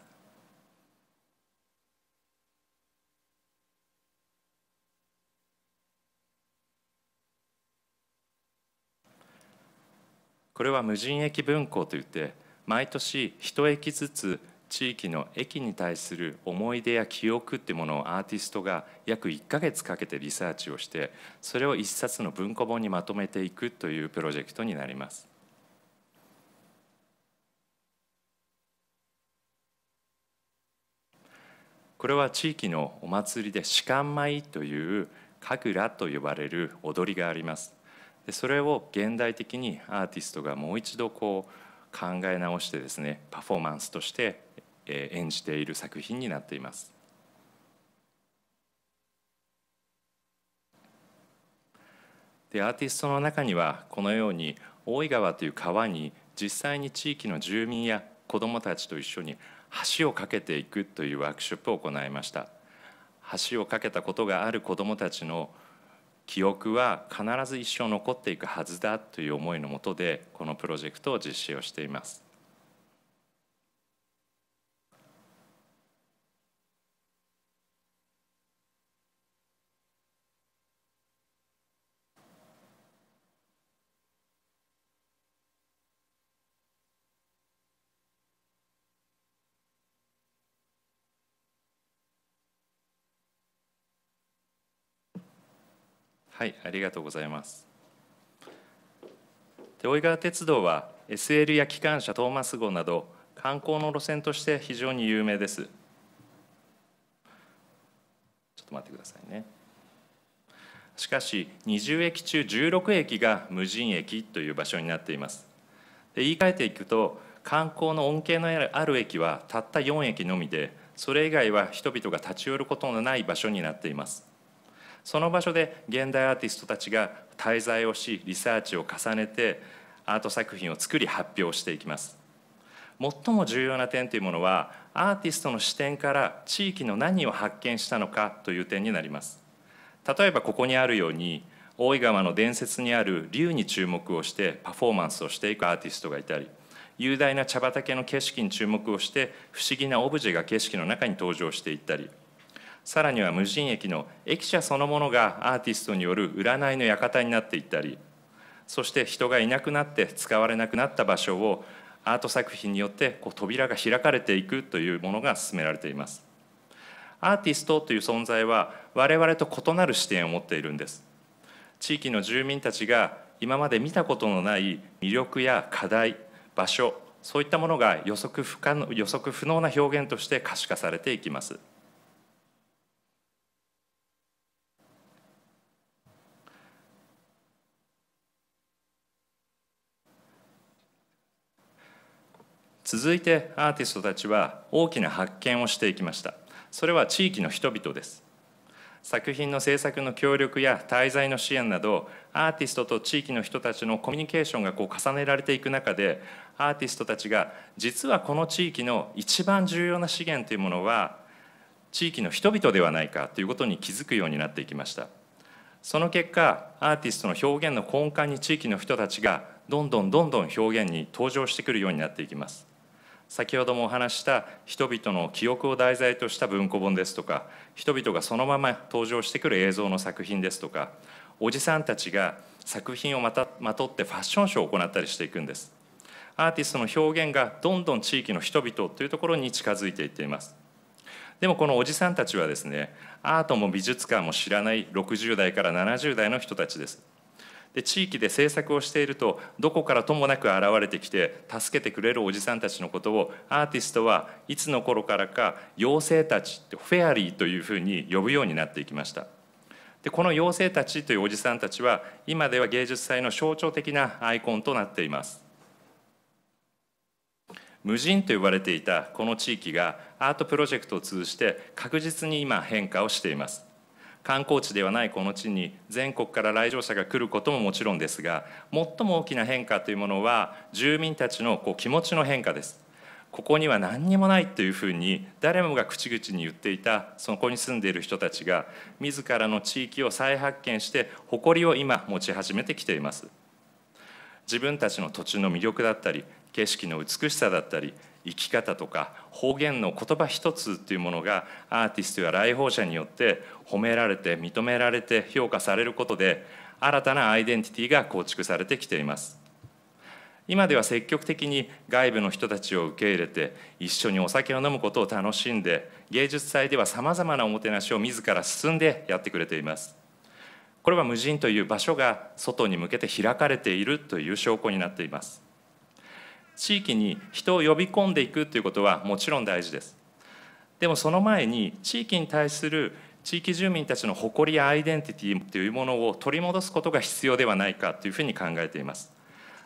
これは無人駅分校といって毎年一駅ずつ地域の駅に対する思い出や記憶っていうものをアーティストが約1ヶ月かけてリサーチをしてそれを一冊の文庫本にまとめていくというプロジェクトになります。これは地域のお祭りで「士官舞」という神楽と呼ばれる踊りがあります。でそれを現代的にアーティストがもう一度こう考え直してですねパフォーマンスとして演じている作品になっています。でアーティストの中にはこのように大井川という川に実際に地域の住民や子どもたちと一緒に橋を架けていくというワークショップを行いました橋を架けたことがある子どもたちの記憶は必ず一生残っていくはずだという思いのもとでこのプロジェクトを実施をしています。はいありがとうございます大井川鉄道は SL や機関車トーマス号など観光の路線として非常に有名ですちょっと待ってくださいねしかし20駅中16駅が無人駅という場所になっていますで言い換えていくと観光の恩恵のある駅はたった4駅のみでそれ以外は人々が立ち寄ることのない場所になっていますその場所で現代アーティストたちが滞在をしリサーチを重ねてアート作品を作り発表していきます最も重要な点というものはアーティストの視点から地域の何を発見したのかという点になります例えばここにあるように大井川の伝説にある竜に注目をしてパフォーマンスをしていくアーティストがいたり雄大な茶畑の景色に注目をして不思議なオブジェが景色の中に登場していったりさらには無人駅の駅舎そのものがアーティストによる占いの館になっていったりそして人がいなくなって使われなくなった場所をアート作品によってこう扉が開かれていくというものが進められていますアーティストという存在は我々と異なる視点を持っているんです地域の住民たちが今まで見たことのない魅力や課題場所そういったものが予測不可能予測不能な表現として可視化されていきます続いてアーティストたちは大きな発見をしていきましたそれは地域の人々です作品の制作の協力や滞在の支援などアーティストと地域の人たちのコミュニケーションがこう重ねられていく中でアーティストたちが実はこの地域の一番重要な資源というものは地域の人々ではないかということに気づくようになっていきましたその結果アーティストの表現の根幹に地域の人たちがどんどんどんどん表現に登場してくるようになっていきます先ほどもお話した人々の記憶を題材とした文庫本ですとか人々がそのまま登場してくる映像の作品ですとかおじさんたちが作品をまたまとってファッションショーを行ったりしていくんですアーティストの表現がどんどん地域の人々というところに近づいていっていますでもこのおじさんたちはですねアートも美術館も知らない60代から70代の人たちですで地域で政策をしているとどこからともなく現れてきて助けてくれるおじさんたちのことをアーティストはいつの頃からか妖精たちフェアリーというふうに呼ぶようになっていきました。でこの妖精たちというおじさんたちは今では芸術祭の象徴的なアイコンとなっています。無人と呼ばれていたこの地域がアートプロジェクトを通じて確実に今変化をしています。観光地ではないこの地に全国から来場者が来ることももちろんですが最も大きな変化というものは住民たちのこう気持ちの変化です。ここには何にもないというふうに誰もが口々に言っていたそこに住んでいる人たちが自らの地域を再発見して誇りを今持ち始めてきています自分たちの土地の魅力だったり景色の美しさだったり生き方とか方言の言葉一つというものがアーティストや来訪者によって褒められて認められて評価されることで新たなアイデンティティが構築されてきています今では積極的に外部の人たちを受け入れて一緒にお酒を飲むことを楽しんで芸術祭ではさまざまなおもてなしを自ら進んでやってくれていますこれは無人という場所が外に向けて開かれているという証拠になっています地域に人を呼び込んでいくということはもちろん大事ですでもその前に地域に対する地域住民たちの誇りやアイデンティティというものを取り戻すことが必要ではないかというふうに考えています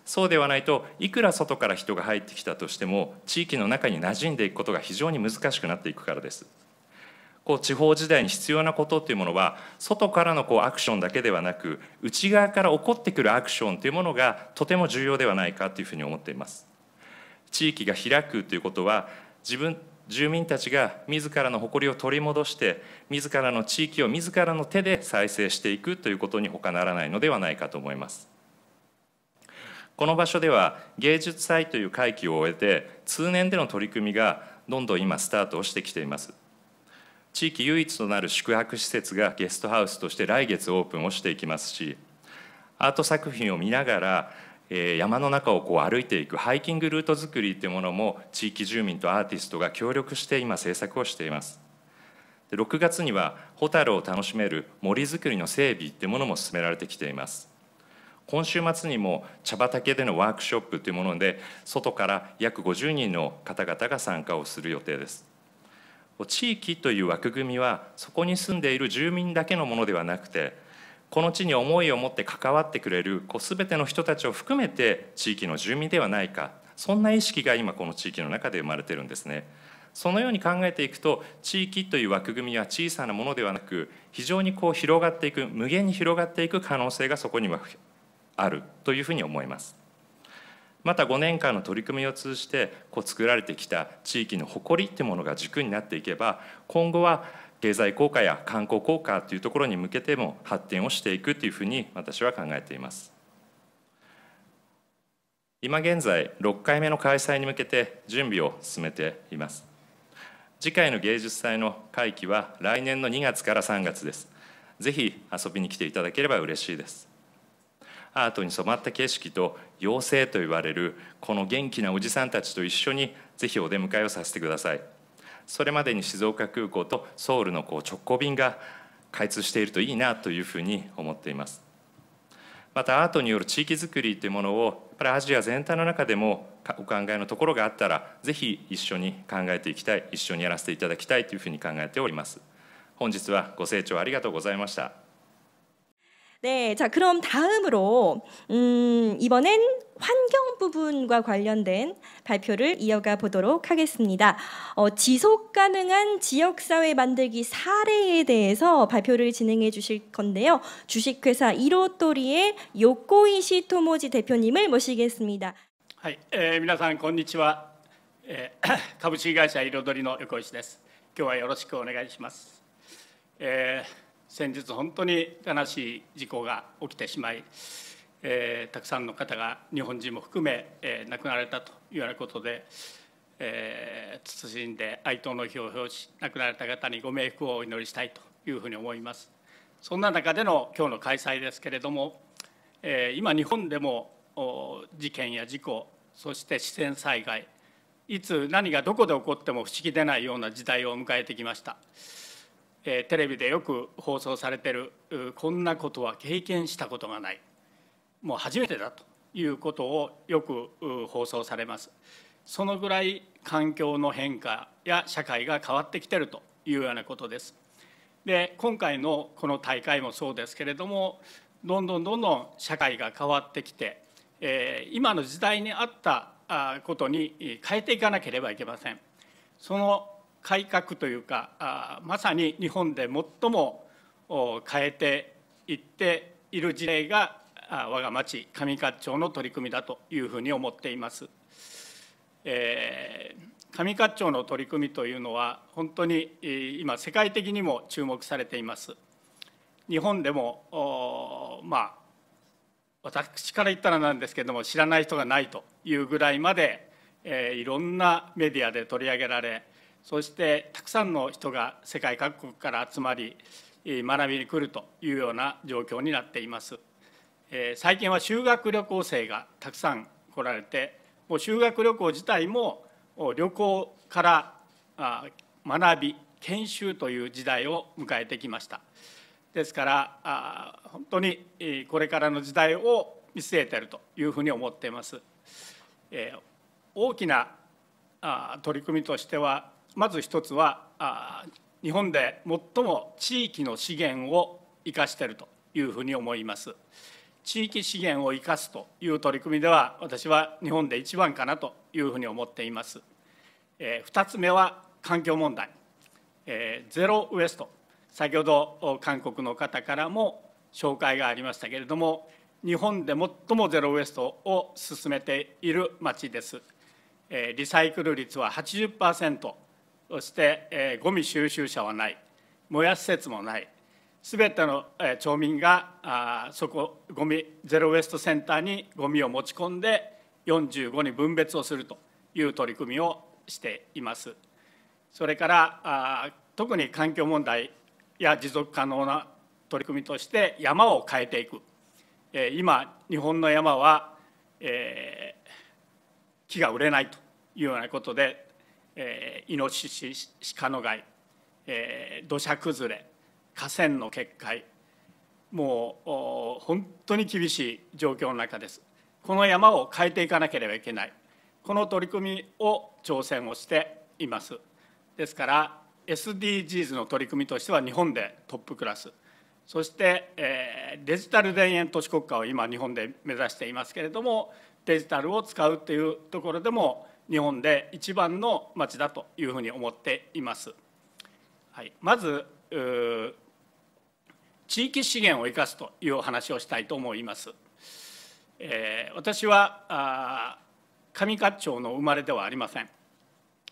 そうではないといくら外から人が入ってきたとしても地域の中に馴染んでいくことが非常に難しくなっていくからですこう地方時代に必要なことというものは外からのこうアクションだけではなく内側から起こってくるアクションというものがとても重要ではないかというふうに思っています地域が開くということは自分住民たちが自らの誇りを取り戻して自らの地域を自らの手で再生していくということに他ならないのではないかと思いますこの場所では芸術祭という会期を終えて通年での取り組みがどんどん今スタートをしてきています地域唯一となる宿泊施設がゲストハウスとして来月オープンをしていきますしアート作品を見ながらえ山の中をこう歩いていくハイキングルート作りというものも地域住民とアーティストが協力して今制作をしていますで6月にはホタルを楽しめる森作りの整備というものも進められてきています今週末にも茶畑でのワークショップというもので外から約50人の方々が参加をする予定です地域という枠組みはそこに住んでいる住民だけのものではなくてこの地に思いを持って関わってくれるこう全ての人たちを含めて地域の住民ではないかそんな意識が今この地域の中で生まれてるんですね。そのように考えていくと地域という枠組みは小さなものではなく非常にこう広がっていく無限に広がっていく可能性がそこにはあるというふうに思います。また5年間の取り組みを通じてこう作られてきた地域の誇りってものが軸になっていけば今後は経済効果や観光効果というところに向けても発展をしていくというふうに私は考えています今現在6回目の開催に向けて準備を進めています次回の芸術祭の会期は来年の2月から3月ですぜひ遊びに来ていただければ嬉しいですアートに染まった景色と妖精と言われるこの元気なおじさんたちと一緒にぜひお出迎えをさせてくださいそれまでに静岡空港とソウルのこう直行便が開通しているといいなというふうに思っていますまたアートによる地域づくりというものをやっぱりアジア全体の中でもお考えのところがあったらぜひ一緒に考えていきたい一緒にやらせていただきたいというふうに考えております本日はご清聴ありがとうございました 네, 자 그럼 다음으로 음, 이번엔 환경 부분과 관련된 발표를 이어가 보도록 하겠습니다. 어, 지속 가능한 지역 사회 만들기 사례에 대해서 발표를 진행해 주실 건데요. 주식회사 이로토리의 요코이시 토모지 대표님을 모시겠습니다. はい、えー、皆さんこんにちは、えー、株式会社彩りの横石です今日はよろしくお願いします、えー、 (clears throat) 先日本当に悲しい事故が起きてしまい、えー、たくさんの方が日本人も含め、えー、亡くなられたというようなことで、えー、謹んで哀悼の意を表し亡くなられた方にご冥福をお祈りしたいというふうに思いますそんな中での今日の開催ですけれども、えー、今日本でも事件や事故そして自然災害いつ何がどこで起こっても不思議でないような時代を迎えてきました。えー、テレビでよく放送されてるこんなことは経験したことがないもう初めてだということをよく放送されますそのぐらい環境の変化や社会が変わってきてるというようなことですで今回のこの大会もそうですけれどもどんどんどんどん社会が変わってきて、えー、今の時代に合ったことに変えていかなければいけませんその改革というかあまさに日本で最も変えていっている事例が我が町上勝町の取り組みだというふうに思っています。えー、上勝町の取り組みというのは本当に今世界的にも注目されています。日本でもまあ私から言ったらなんですけども知らない人がないというぐらいまで、えー、いろんなメディアで取り上げられそしてたくさんの人が世界各国から集まり学びに来るというような状況になっています。最近は修学旅行生がたくさん来られてもう修学旅行自体も旅行から学び研修という時代を迎えてきましたですから本当にこれからの時代を見据えてるというふうに思っています大きな取り組みとしてはまず一つはあ日本で最も地域の資源を生かしているというふうに思います。地域資源を生かすという取り組みでは私は日本で一番かなというふうに思っています。えー、つ目は環境問題、えー、ゼロウエスト先ほど韓国の方からも紹介がありましたけれども日本で最もゼロウエストを進めている町です。えー、リサイクル率は80%そして、えー、ゴミ収集車はない燃やす施設もないすべての、えー、町民があそこゴミゼロウエストセンターにゴミを持ち込んで45に分別をするという取り組みをしています。それからあ特に環境問題や持続可能な取り組みとして山を変えていく、えー、今日本の山は、えー、木が売れないというようなことでえー、イノシシ鹿の害、えー、土砂崩れ河川の決壊もう本当に厳しい状況の中ですこの山を変えていかなければいけないこの取り組みを挑戦をしていますですから SDGs の取り組みとしては日本でトップクラスそして、えー、デジタル田園都市国家を今日本で目指していますけれどもデジタルを使うというところでも日本で一番の町だというふうに思っています。はい、まず地域資源を生かすというお話をしたいと思います。えー、私はあ上勝町の生まれではありません。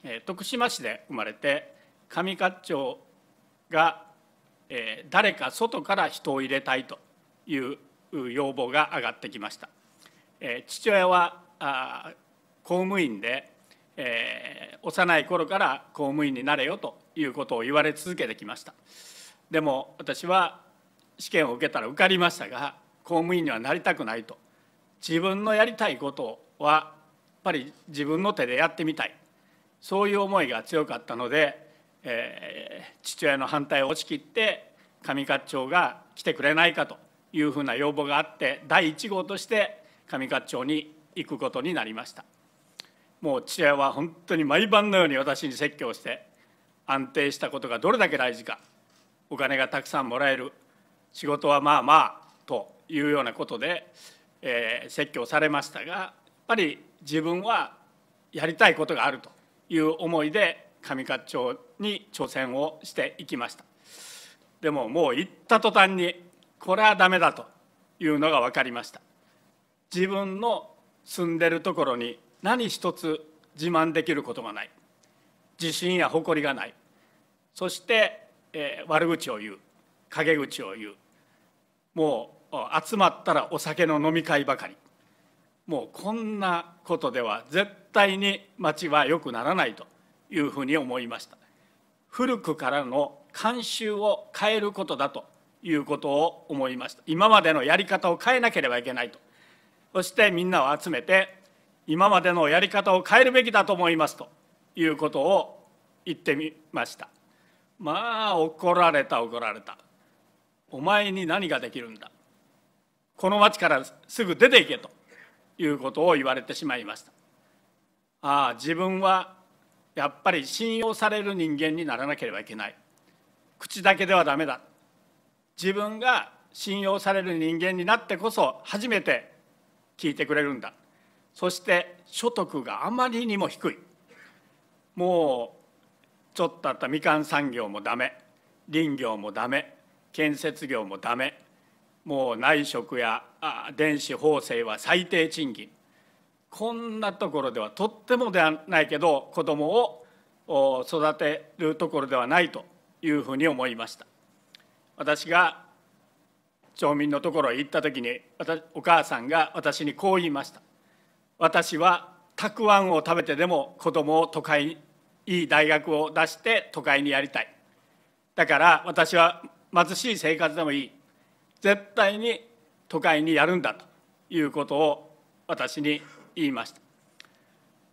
えー、徳島市で生まれて上勝町が、えー、誰か外から人を入れたいという要望が上がってきました。えー、父親はあ公務員で、えー、幼い頃から公務員になれよということを言われ続けてきましたでも私は試験を受けたら受かりましたが公務員にはなりたくないと自分のやりたいことはやっぱり自分の手でやってみたいそういう思いが強かったので、えー、父親の反対を押し切って上勝町が来てくれないかというふうな要望があって第1号として上勝町に行くことになりました。もう父親は本当に毎晩のように私に説教して安定したことがどれだけ大事かお金がたくさんもらえる仕事はまあまあというようなことで、えー、説教されましたがやっぱり自分はやりたいことがあるという思いで上勝町に挑戦をしていきましたでももう行った途端にこれはダメだというのが分かりました自分の住んでるところに何一つ自慢できることがない自信や誇りがないそして、えー、悪口を言う陰口を言うもう集まったらお酒の飲み会ばかりもうこんなことでは絶対に町は良くならないというふうに思いました古くからの慣習を変えることだということを思いました今までのやり方を変えなければいけないとそしてみんなを集めて今までのやり方を変えるべきだと思いますということを言ってみましたまあ怒られた怒られたお前に何ができるんだこの町からすぐ出ていけということを言われてしまいましたああ自分はやっぱり信用される人間にならなければいけない口だけではダメだ自分が信用される人間になってこそ初めて聞いてくれるんだそして所得があまりにも低いもうちょっとあったみかん産業もダメ林業もダメ建設業もダメもう内職や電子縫製は最低賃金こんなところではとってもではないけど子どもを育てるところではないというふうに思いました私が町民のところへ行った時にお母さんが私にこう言いました私はたくあんを食べてでも子供を都会にいい大学を出して都会にやりたいだから私は貧しい生活でもいい絶対に都会にやるんだということを私に言いました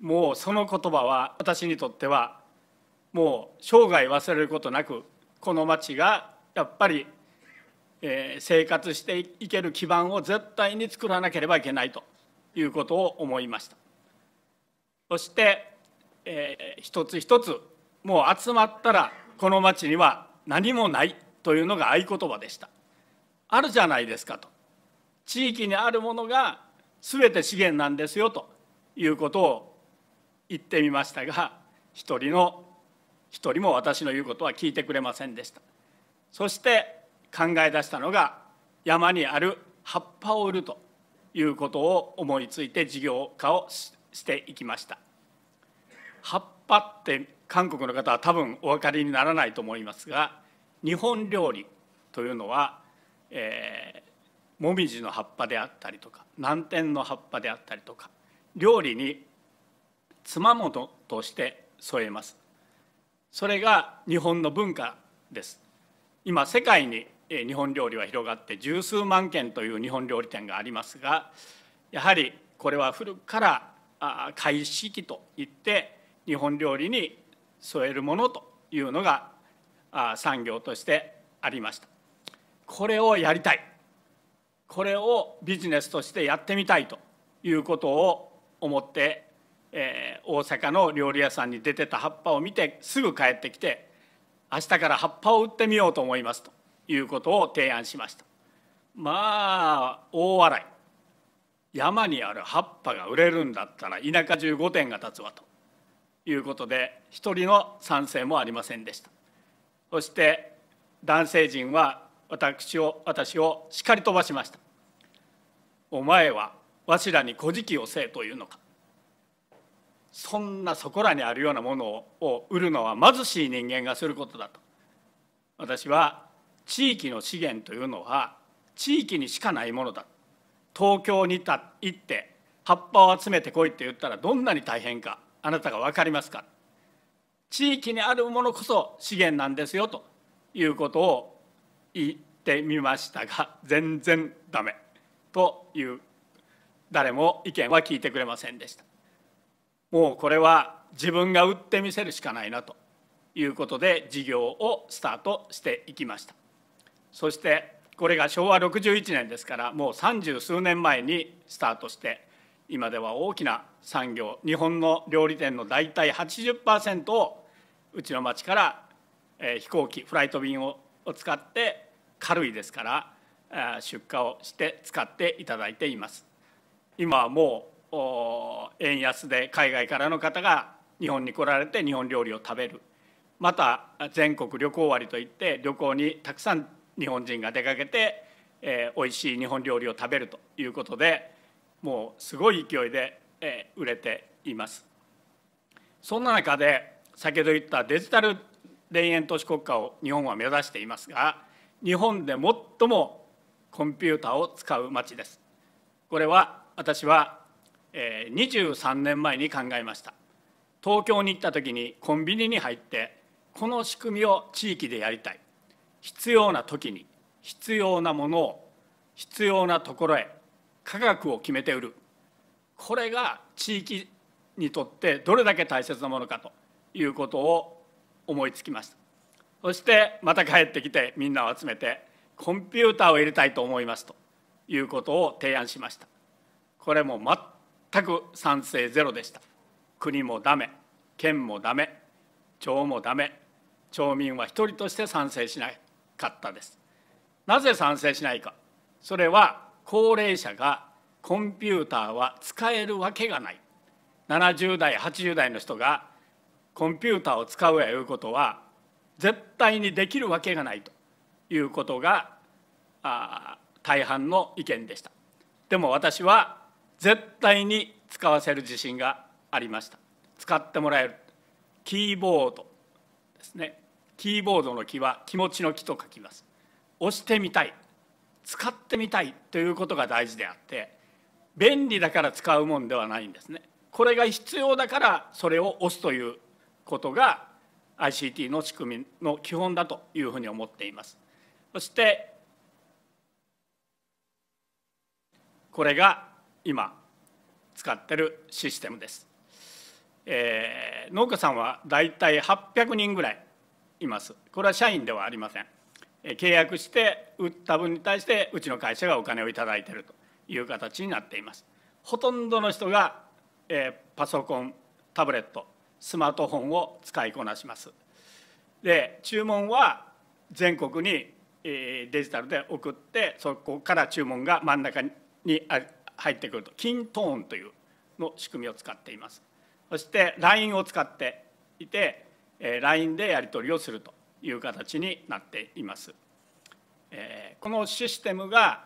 もうその言葉は私にとってはもう生涯忘れることなくこの町がやっぱり、え生活していける基盤を絶対に作らなければいけないということを思いましたそして、えー、一つ一つもう集まったらこの町には何もないというのが合言葉でしたあるじゃないですかと地域にあるものが全て資源なんですよということを言ってみましたが一人の一人も私の言うことは聞いてくれませんでしたそして考え出したのが山にある葉っぱを売るということを思いついて事業化をしていきました葉っぱって韓国の方は多分お分かりにならないと思いますが日本料理というのは、えー、もみじの葉っぱであったりとか南天の葉っぱであったりとか料理につまものとして添えますそれが日本の文化です今世界に日本料理は広がって十数万件という日本料理店がありますがやはりこれは古くから開始期といって日本料理に添えるものというのが産業としてありましたこれをやりたいこれをビジネスとしてやってみたいということを思って、えー、大阪の料理屋さんに出てた葉っぱを見てすぐ帰ってきて明日から葉っぱを売ってみようと思いますということを提案しましたまあ大笑い山にある葉っぱが売れるんだったら田舎中5点が立つわということで一人の賛成もありませんでしたそして男性陣は私を私を叱り飛ばしましたお前はわしらに小じをせえというのかそんなそこらにあるようなものを売るのは貧しい人間がすることだと私は地域の資源というのは地域にしかないものだ東京にた行って葉っぱを集めてこいって言ったらどんなに大変かあなたが分かりますか地域にあるものこそ資源なんですよということを言ってみましたが全然ダメという誰も意見は聞いてくれませんでしたもうこれは自分が売ってみせるしかないなということで事業をスタートしていきましたそしてこれが昭和61年ですからもう三十数年前にスタートして今では大きな産業日本の料理店の大体80%をうちの町から飛行機フライト便を使って軽いですから出荷をして使っていただいています今はもう円安で海外からの方が日本に来られて日本料理を食べるまた全国旅行割といって旅行にたくさん日本人が出かけて、えー、美味しい日本料理を食べるということでもうすごい勢いで、えー、売れていますそんな中で先ほど言ったデジタル田園都市国家を日本は目指していますが日本で最もコンピューターを使う街ですこれは私は、えー、23年前に考えました東京に行った時にコンビニに入ってこの仕組みを地域でやりたい必要な時に必要なものを必要なところへ価格を決めて売るこれが地域にとってどれだけ大切なものかということを思いつきましたそしてまた帰ってきてみんなを集めてコンピューターを入れたいと思いますということを提案しましたこれも全く賛成ゼロでした国もダメ県もダメ町もダメ町民は一人として賛成しないかったですなぜ賛成しないかそれは高齢者がコンピューターは使えるわけがない70代80代の人がコンピューターを使うやいうことは絶対にできるわけがないということがあ大半の意見でしたでも私は絶対に使わせる自信がありました使ってもらえるキーボードですねキーボードの木は気持ちの木と書きます押してみたい使ってみたいということが大事であって便利だから使うもんではないんですねこれが必要だからそれを押すということが ICT の仕組みの基本だというふうに思っていますそしてこれが今使ってるシステムです、えー、農家さんはだいたい800人ぐらいいます。これは社員ではありません。契約して売った分に対してうちの会社がお金を頂いているという形になっています。ほとんどの人が、えパソコン、タブレット、スマートフォンを使いこなします。で注文は全国に、えデジタルで送ってそこから注文が真ん中に入ってくるとトーンというの仕組みを使っています。そして LINE を使っていて LINE でやり取りをするという形になっています。このシステムが、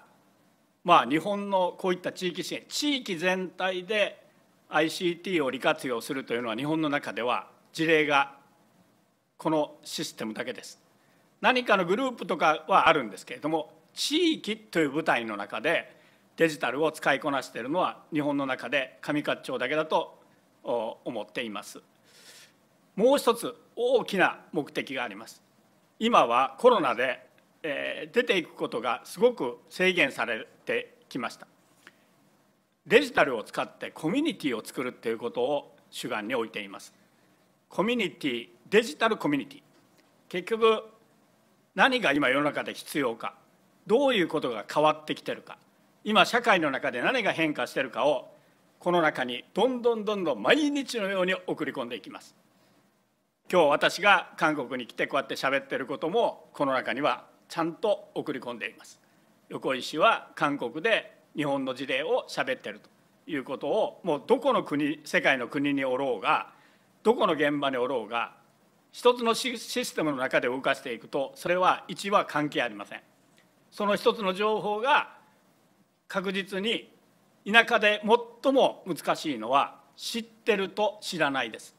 まあ、日本のこういった地域支援地域全体で ICT を利活用するというのは日本の中では事例がこのシステムだけです。何かのグループとかはあるんですけれども地域という舞台の中でデジタルを使いこなしているのは日本の中で上勝町だけだと思っています。もう一つ大きな目的があります今はコロナで、えー、出ていくことがすごく制限されてきましたデジタルを使ってコミュニティを作るということを主眼に置いていますコミュニティデジタルコミュニティ結局何が今世の中で必要かどういうことが変わってきてるか今社会の中で何が変化してるかをこの中にどんどんどんどん毎日のように送り込んでいきます今日私が韓国に来てこうやって喋ってることもこの中にはちゃんと送り込んでいます横井氏は韓国で日本の事例を喋ってるということをもうどこの国世界の国におろうがどこの現場におろうが一つのシステムの中で動かしていくとそれは1は関係ありませんその一つの情報が確実に田舎で最も難しいのは知ってると知らないです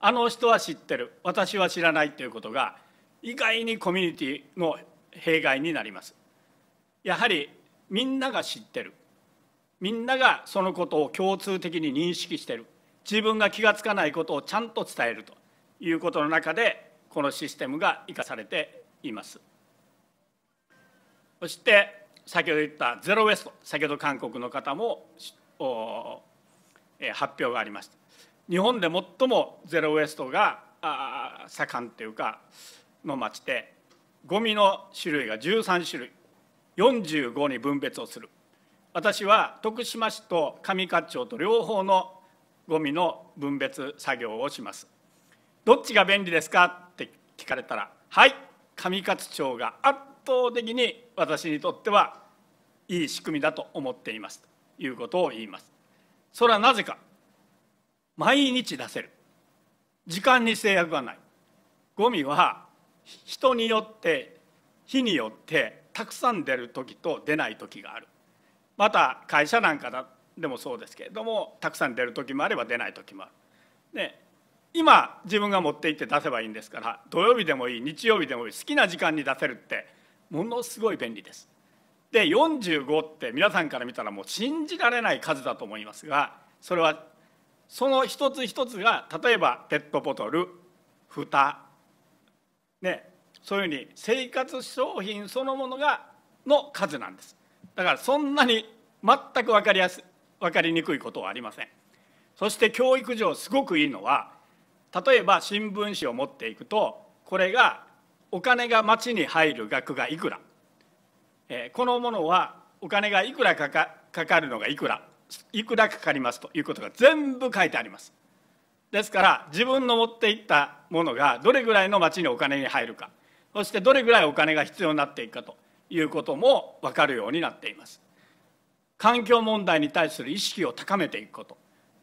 あの人は知ってる私は知らないということが意外にコミュニティの弊害になりますやはりみんなが知ってるみんながそのことを共通的に認識してる自分が気が付かないことをちゃんと伝えるということの中でこのシステムが生かされていますそして先ほど言ったゼロウェスト先ほど韓国の方も発表がありました日本で最もゼロウエストが盛んっていうかの町でゴミの種類が13種類45に分別をする私は徳島市と上勝町と両方のゴミの分別作業をしますどっちが便利ですかって聞かれたらはい上勝町が圧倒的に私にとってはいい仕組みだと思っていますということを言いますそれはなぜか毎日出せる時間に制約はないゴミは人によって日によってたくさん出る時と出ない時があるまた会社なんかでもそうですけれどもたくさん出る時もあれば出ない時もある。で今自分が持って行って出せばいいんですから土曜日でもいい日曜日でもいい好きな時間に出せるってものすごい便利です。で45って皆さんから見たらもう信じられない数だと思いますがそれはその一つ一つが例えばペットボトル蓋ねそういうふうに生活商品そのものがの数なんですだからそんなに全く分かりやす分かりにくいことはありませんそして教育上すごくいいのは例えば新聞紙を持っていくとこれがお金が町に入る額がいくら、えー、このものはお金がいくらかかかかるのがいくらいくらかかりますということが全部書いてありますですから自分の持っていったものがどれぐらいの町にお金に入るかそしてどれぐらいお金が必要になっていくかということも分かるようになっています環境問題に対する意識を高めていくこと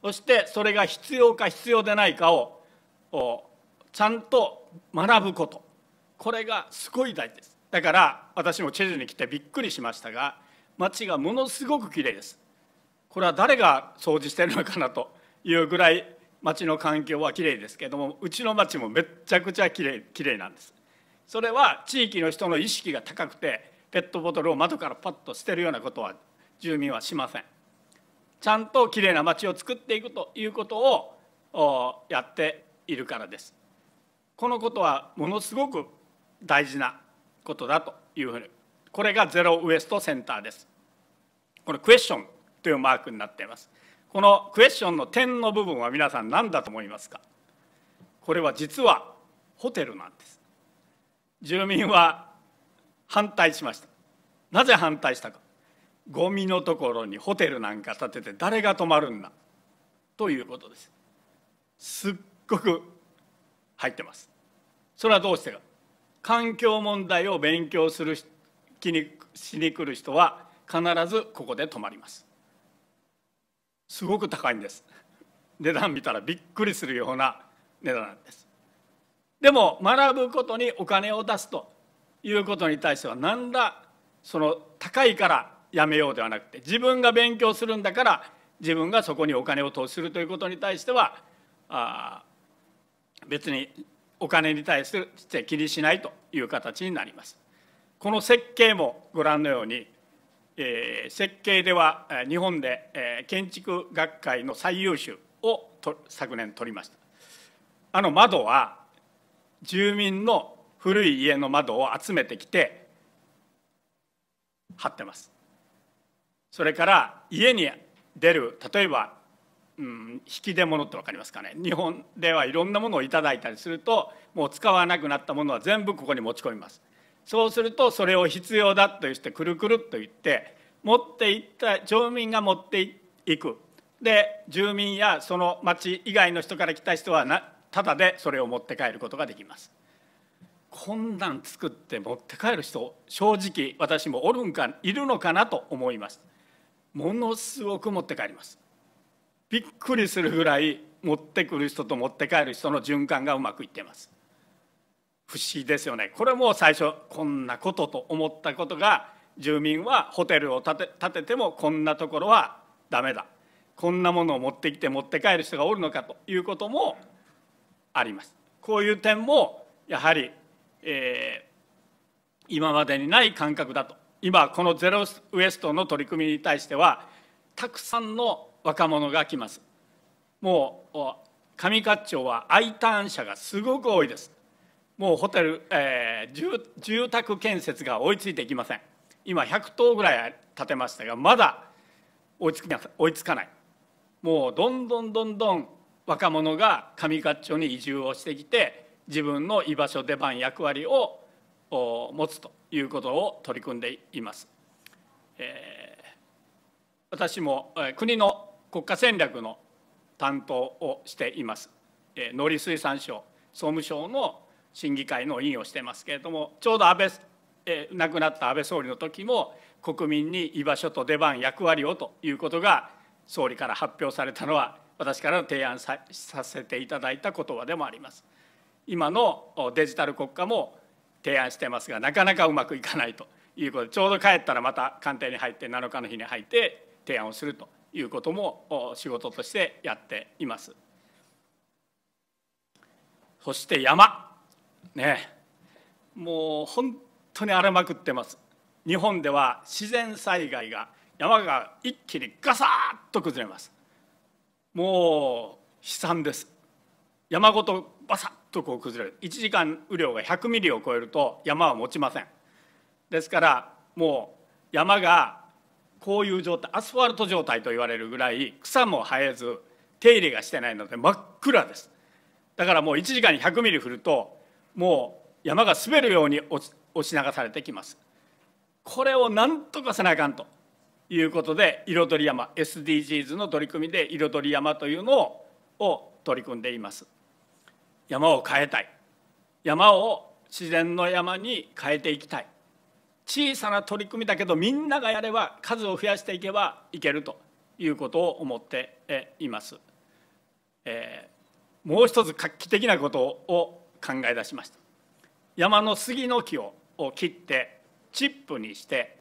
そしてそれが必要か必要でないかをちゃんと学ぶことこれがすごい大事ですだから私もチェジュに来てびっくりしましたが町がものすごくきれいですこれは誰が掃除してるのかなというぐらい町の環境はきれいですけどもうちの町もめっちゃくちゃきれいきれいなんですそれは地域の人の意識が高くてペットボトルを窓からパッと捨てるようなことは住民はしませんちゃんときれいな町を作っていくということをやっているからですこのことはものすごく大事なことだというふうにこれがゼロウエストセンターですこれクエスチョンというマークになっていますこのクエスチョンの点の部分は皆さん何だと思いますかこれは実はホテルなんです住民は反対しましたなぜ反対したかゴミのところにホテルなんか建てて誰が泊まるんだということですすっごく入ってますそれはどうしてか環境問題を勉強する気にしに来る人は必ずここで泊まりますすごく高いんです値段見たらびっくりするような値段なんですでも学ぶことにお金を出すということに対しては何らその高いからやめようではなくて自分が勉強するんだから自分がそこにお金を投資するということに対してはあ別にお金に対して気にしないという形になります。この設計もご覧のようにえー、設計では日本で、えー、建築学会の最優秀をと昨年取りましたあの窓は住民の古い家の窓を集めてきて貼ってますそれから家に出る例えば、うん、引き出物って分かりますかね日本ではいろんなものを頂いたりするともう使わなくなったものは全部ここに持ち込みますそうするとそれを必要だとしてくるくるっと言って持っていった町民が持っていくで住民やその町以外の人から来た人はなただでそれを持って帰ることができます。こんなん作って持って帰る人正直私もおるんかいるのかなと思います。ものすごく持って帰ります。びっくりするぐらい持ってくる人と持って帰る人の循環がうまくいってます。不思議ですよねこれも最初こんなことと思ったことが住民はホテルを建て建ててもこんなところはダメだこんなものを持ってきて持って帰る人がおるのかということもあります。こういう点もやはり、えー、今までにない感覚だと今このゼロウエストの取り組みに対してはたくさんの若者が来ますもう上勝町は I ターン者がすごく多いですもうホテル、えー、住宅建設が追いついていきません今100棟ぐらい建てましたがまだ追いつか追いつかないもうどんどんどんどん若者が上勝町に移住をしてきて自分の居場所出番役割を持つということを取り組んでいます、えー、私も国の国家戦略の担当をしています、えー、農林水産省総務省の審議会の委員をしてますけれどもちょうど安倍、え亡くなった安倍総理の時も国民に居場所と出番役割をということが総理から発表されたのは私からの提案させていただいた言葉でもあります。今のデジタル国家も提案してますがなかなかうまくいかないということでちょうど帰ったらまた官邸に入って7日の日に入って提案をするということも仕事としてやっています。そして山ねもう本当に荒れまくってます日本では自然災害が山が一気にガサッと崩れますもう悲惨です山ごとバサッとこう崩れる1時間雨量が100ミリを超えると山は持ちませんですからもう山がこういう状態アスファルト状態と言われるぐらい草も生えず手入れがしてないので真っ暗ですだからもう1時間に100ミリ降るともう山が滑るように押し流されてきますこれをなんとかせなあかんということで彩り山 SDGs の取り組みで彩り山というのを取り組んでいます山を変えたい山を自然の山に変えていきたい小さな取り組みだけどみんながやれば数を増やしていけばいけるということを思っています、えー、もう一つ画期的なことを考え出しました山の杉の木を切ってチップにして、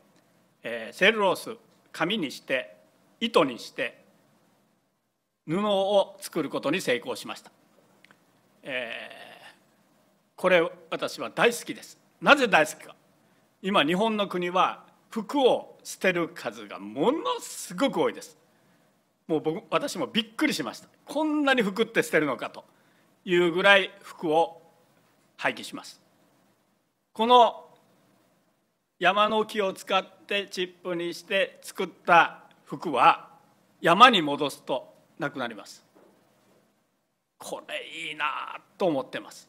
えー、セルロース紙にして糸にして布を作ることに成功しました、えー、これ私は大好きですなぜ大好きか今日本の国は服を捨てる数がものすごく多いですもう僕私もびっくりしましたこんなに服って捨てるのかというぐらい服を廃棄しますこの山の木を使ってチップにして作った服は山に戻すとなくなりますこれいいなと思ってます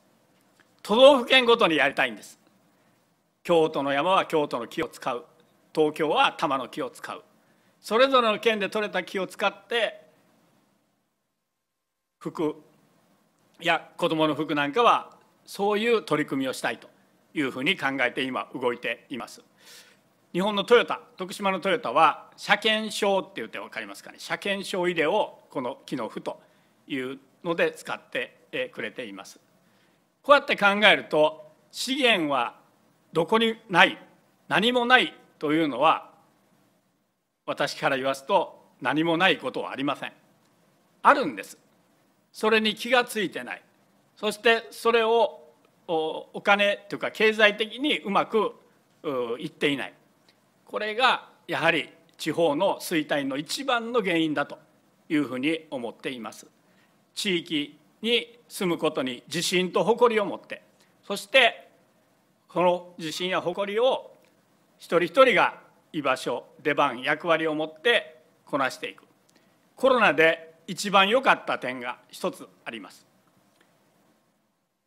都道府県ごとにやりたいんです京都の山は京都の木を使う東京は多摩の木を使うそれぞれの県で採れた木を使って服や子供の服なんかはそういう取り組みをしたいというふうに考えて今動いています。日本のトヨタ徳島のトヨタは車検証って言って分かりますかね車検証入れをこの機能付というので使ってくれていますこうやって考えると資源はどこにない何もないというのは私から言わすと何もないことはありませんあるんですそれに気がついてないそしてそれをお金というか経済的にうまくいっていないこれがやはり地方の衰退の一番の原因だというふうに思っています地域に住むことに自信と誇りを持ってそしてこの自信や誇りを一人一人が居場所出番役割を持ってこなしていくコロナで一番良かった点が一つあります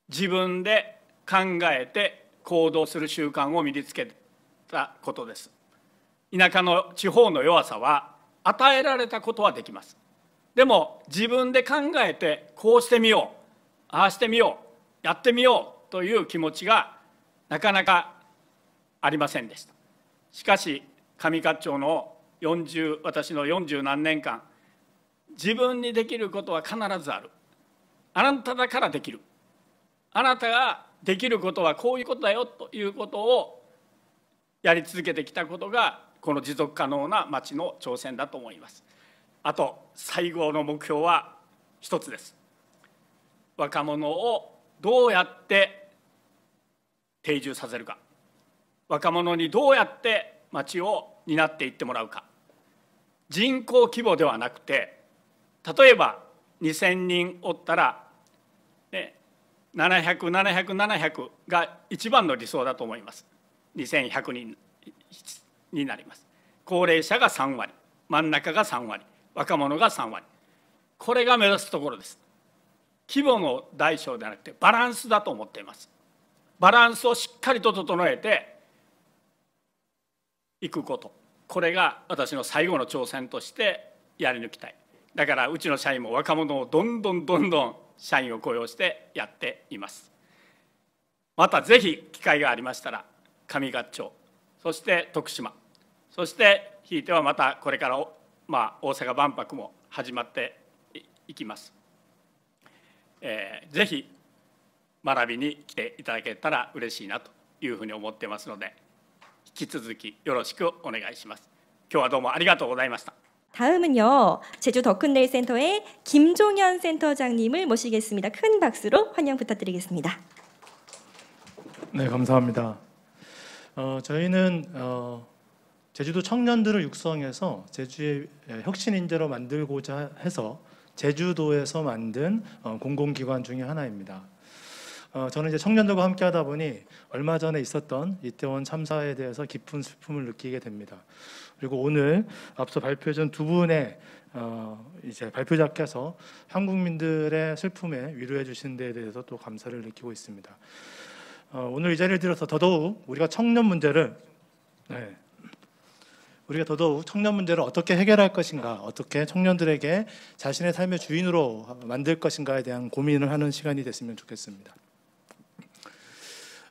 自分で考えて行動する習慣を身につけたことです田舎の地方の弱さは与えられたことはできますでも自分で考えてこうしてみようああしてみようやってみようという気持ちがなかなかありませんでしたしかし上勝町の40私の40何年間自分にできることは必ずあるあなただからできるあなたができることはこういうことだよということをやり続けてきたことがこの持続可能な町の挑戦だと思いますあと最後の目標は一つです若者をどうやって定住させるか若者にどうやって町を担っていってもらうか人口規模ではなくて例えば2,000人おったら、ね、7 0 0 7 0 0 7 0 0が一番の理想だと思います2100人になります高齢者が3割真ん中が3割若者が3割これが目指すところです規模の大小ではなくてバランスだと思っていますバランスをしっかりと整えていくことこれが私の最後の挑戦としてやり抜きたいだからうちの社員も若者をどんどんどんどん社員を雇用してやっていますまたぜひ機会がありましたら上合町そして徳島そしてひいてはまたこれから、まあ、大阪万博も始まっていきます、えー、ぜひ学びに来ていただけたら嬉しいなというふうに思ってますので引き続きよろしくお願いします今日はどうもありがとうございました 다음은요 제주 더큰데이 센터의 김종현 센터장님을 모시겠습니다. 큰 박수로 환영 부탁드리겠습니다. 네 감사합니다. 어, 저희는 어, 제주도 청년들을 육성해서 제주의 예, 혁신 인재로 만들고자 해서 제주도에서 만든 어, 공공기관 중의 하나입니다. 어, 저는 이제 청년들과 함께 하다 보니 얼마 전에 있었던 이태원 참사에 대해서 깊은 슬픔을 느끼게 됩니다. 그리고 오늘 앞서 발표해준 두 분의 어, 이제 발표자께서 한국민들의 슬픔에 위로해 주신 데에 대해서 또 감사를 느끼고 있습니다. 어, 오늘 이 자리를 들어서 더더욱 우리가 청년 문제를 네, 우리가 더더욱 청년 문제를 어떻게 해결할 것인가, 어떻게 청년들에게 자신의 삶의 주인으로 만들 것인가에 대한 고민을 하는 시간이 됐으면 좋겠습니다.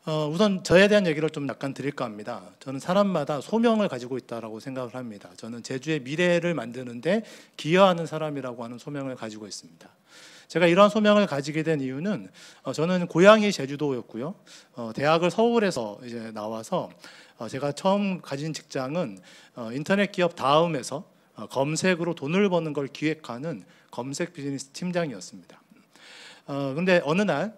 어, 우선 저에 대한 얘기를 좀 약간 드릴까 합니다. 저는 사람마다 소명을 가지고 있다라고 생각을 합니다. 저는 제주의 미래를 만드는데 기여하는 사람이라고 하는 소명을 가지고 있습니다. 제가 이러한 소명을 가지게 된 이유는 어, 저는 고향이 제주도였고요. 어, 대학을 서울에서 이제 나와서 어, 제가 처음 가진 직장은 어, 인터넷 기업 다음에서 어, 검색으로 돈을 버는 걸 기획하는 검색 비즈니스 팀장이었습니다. 그런데 어, 어느 날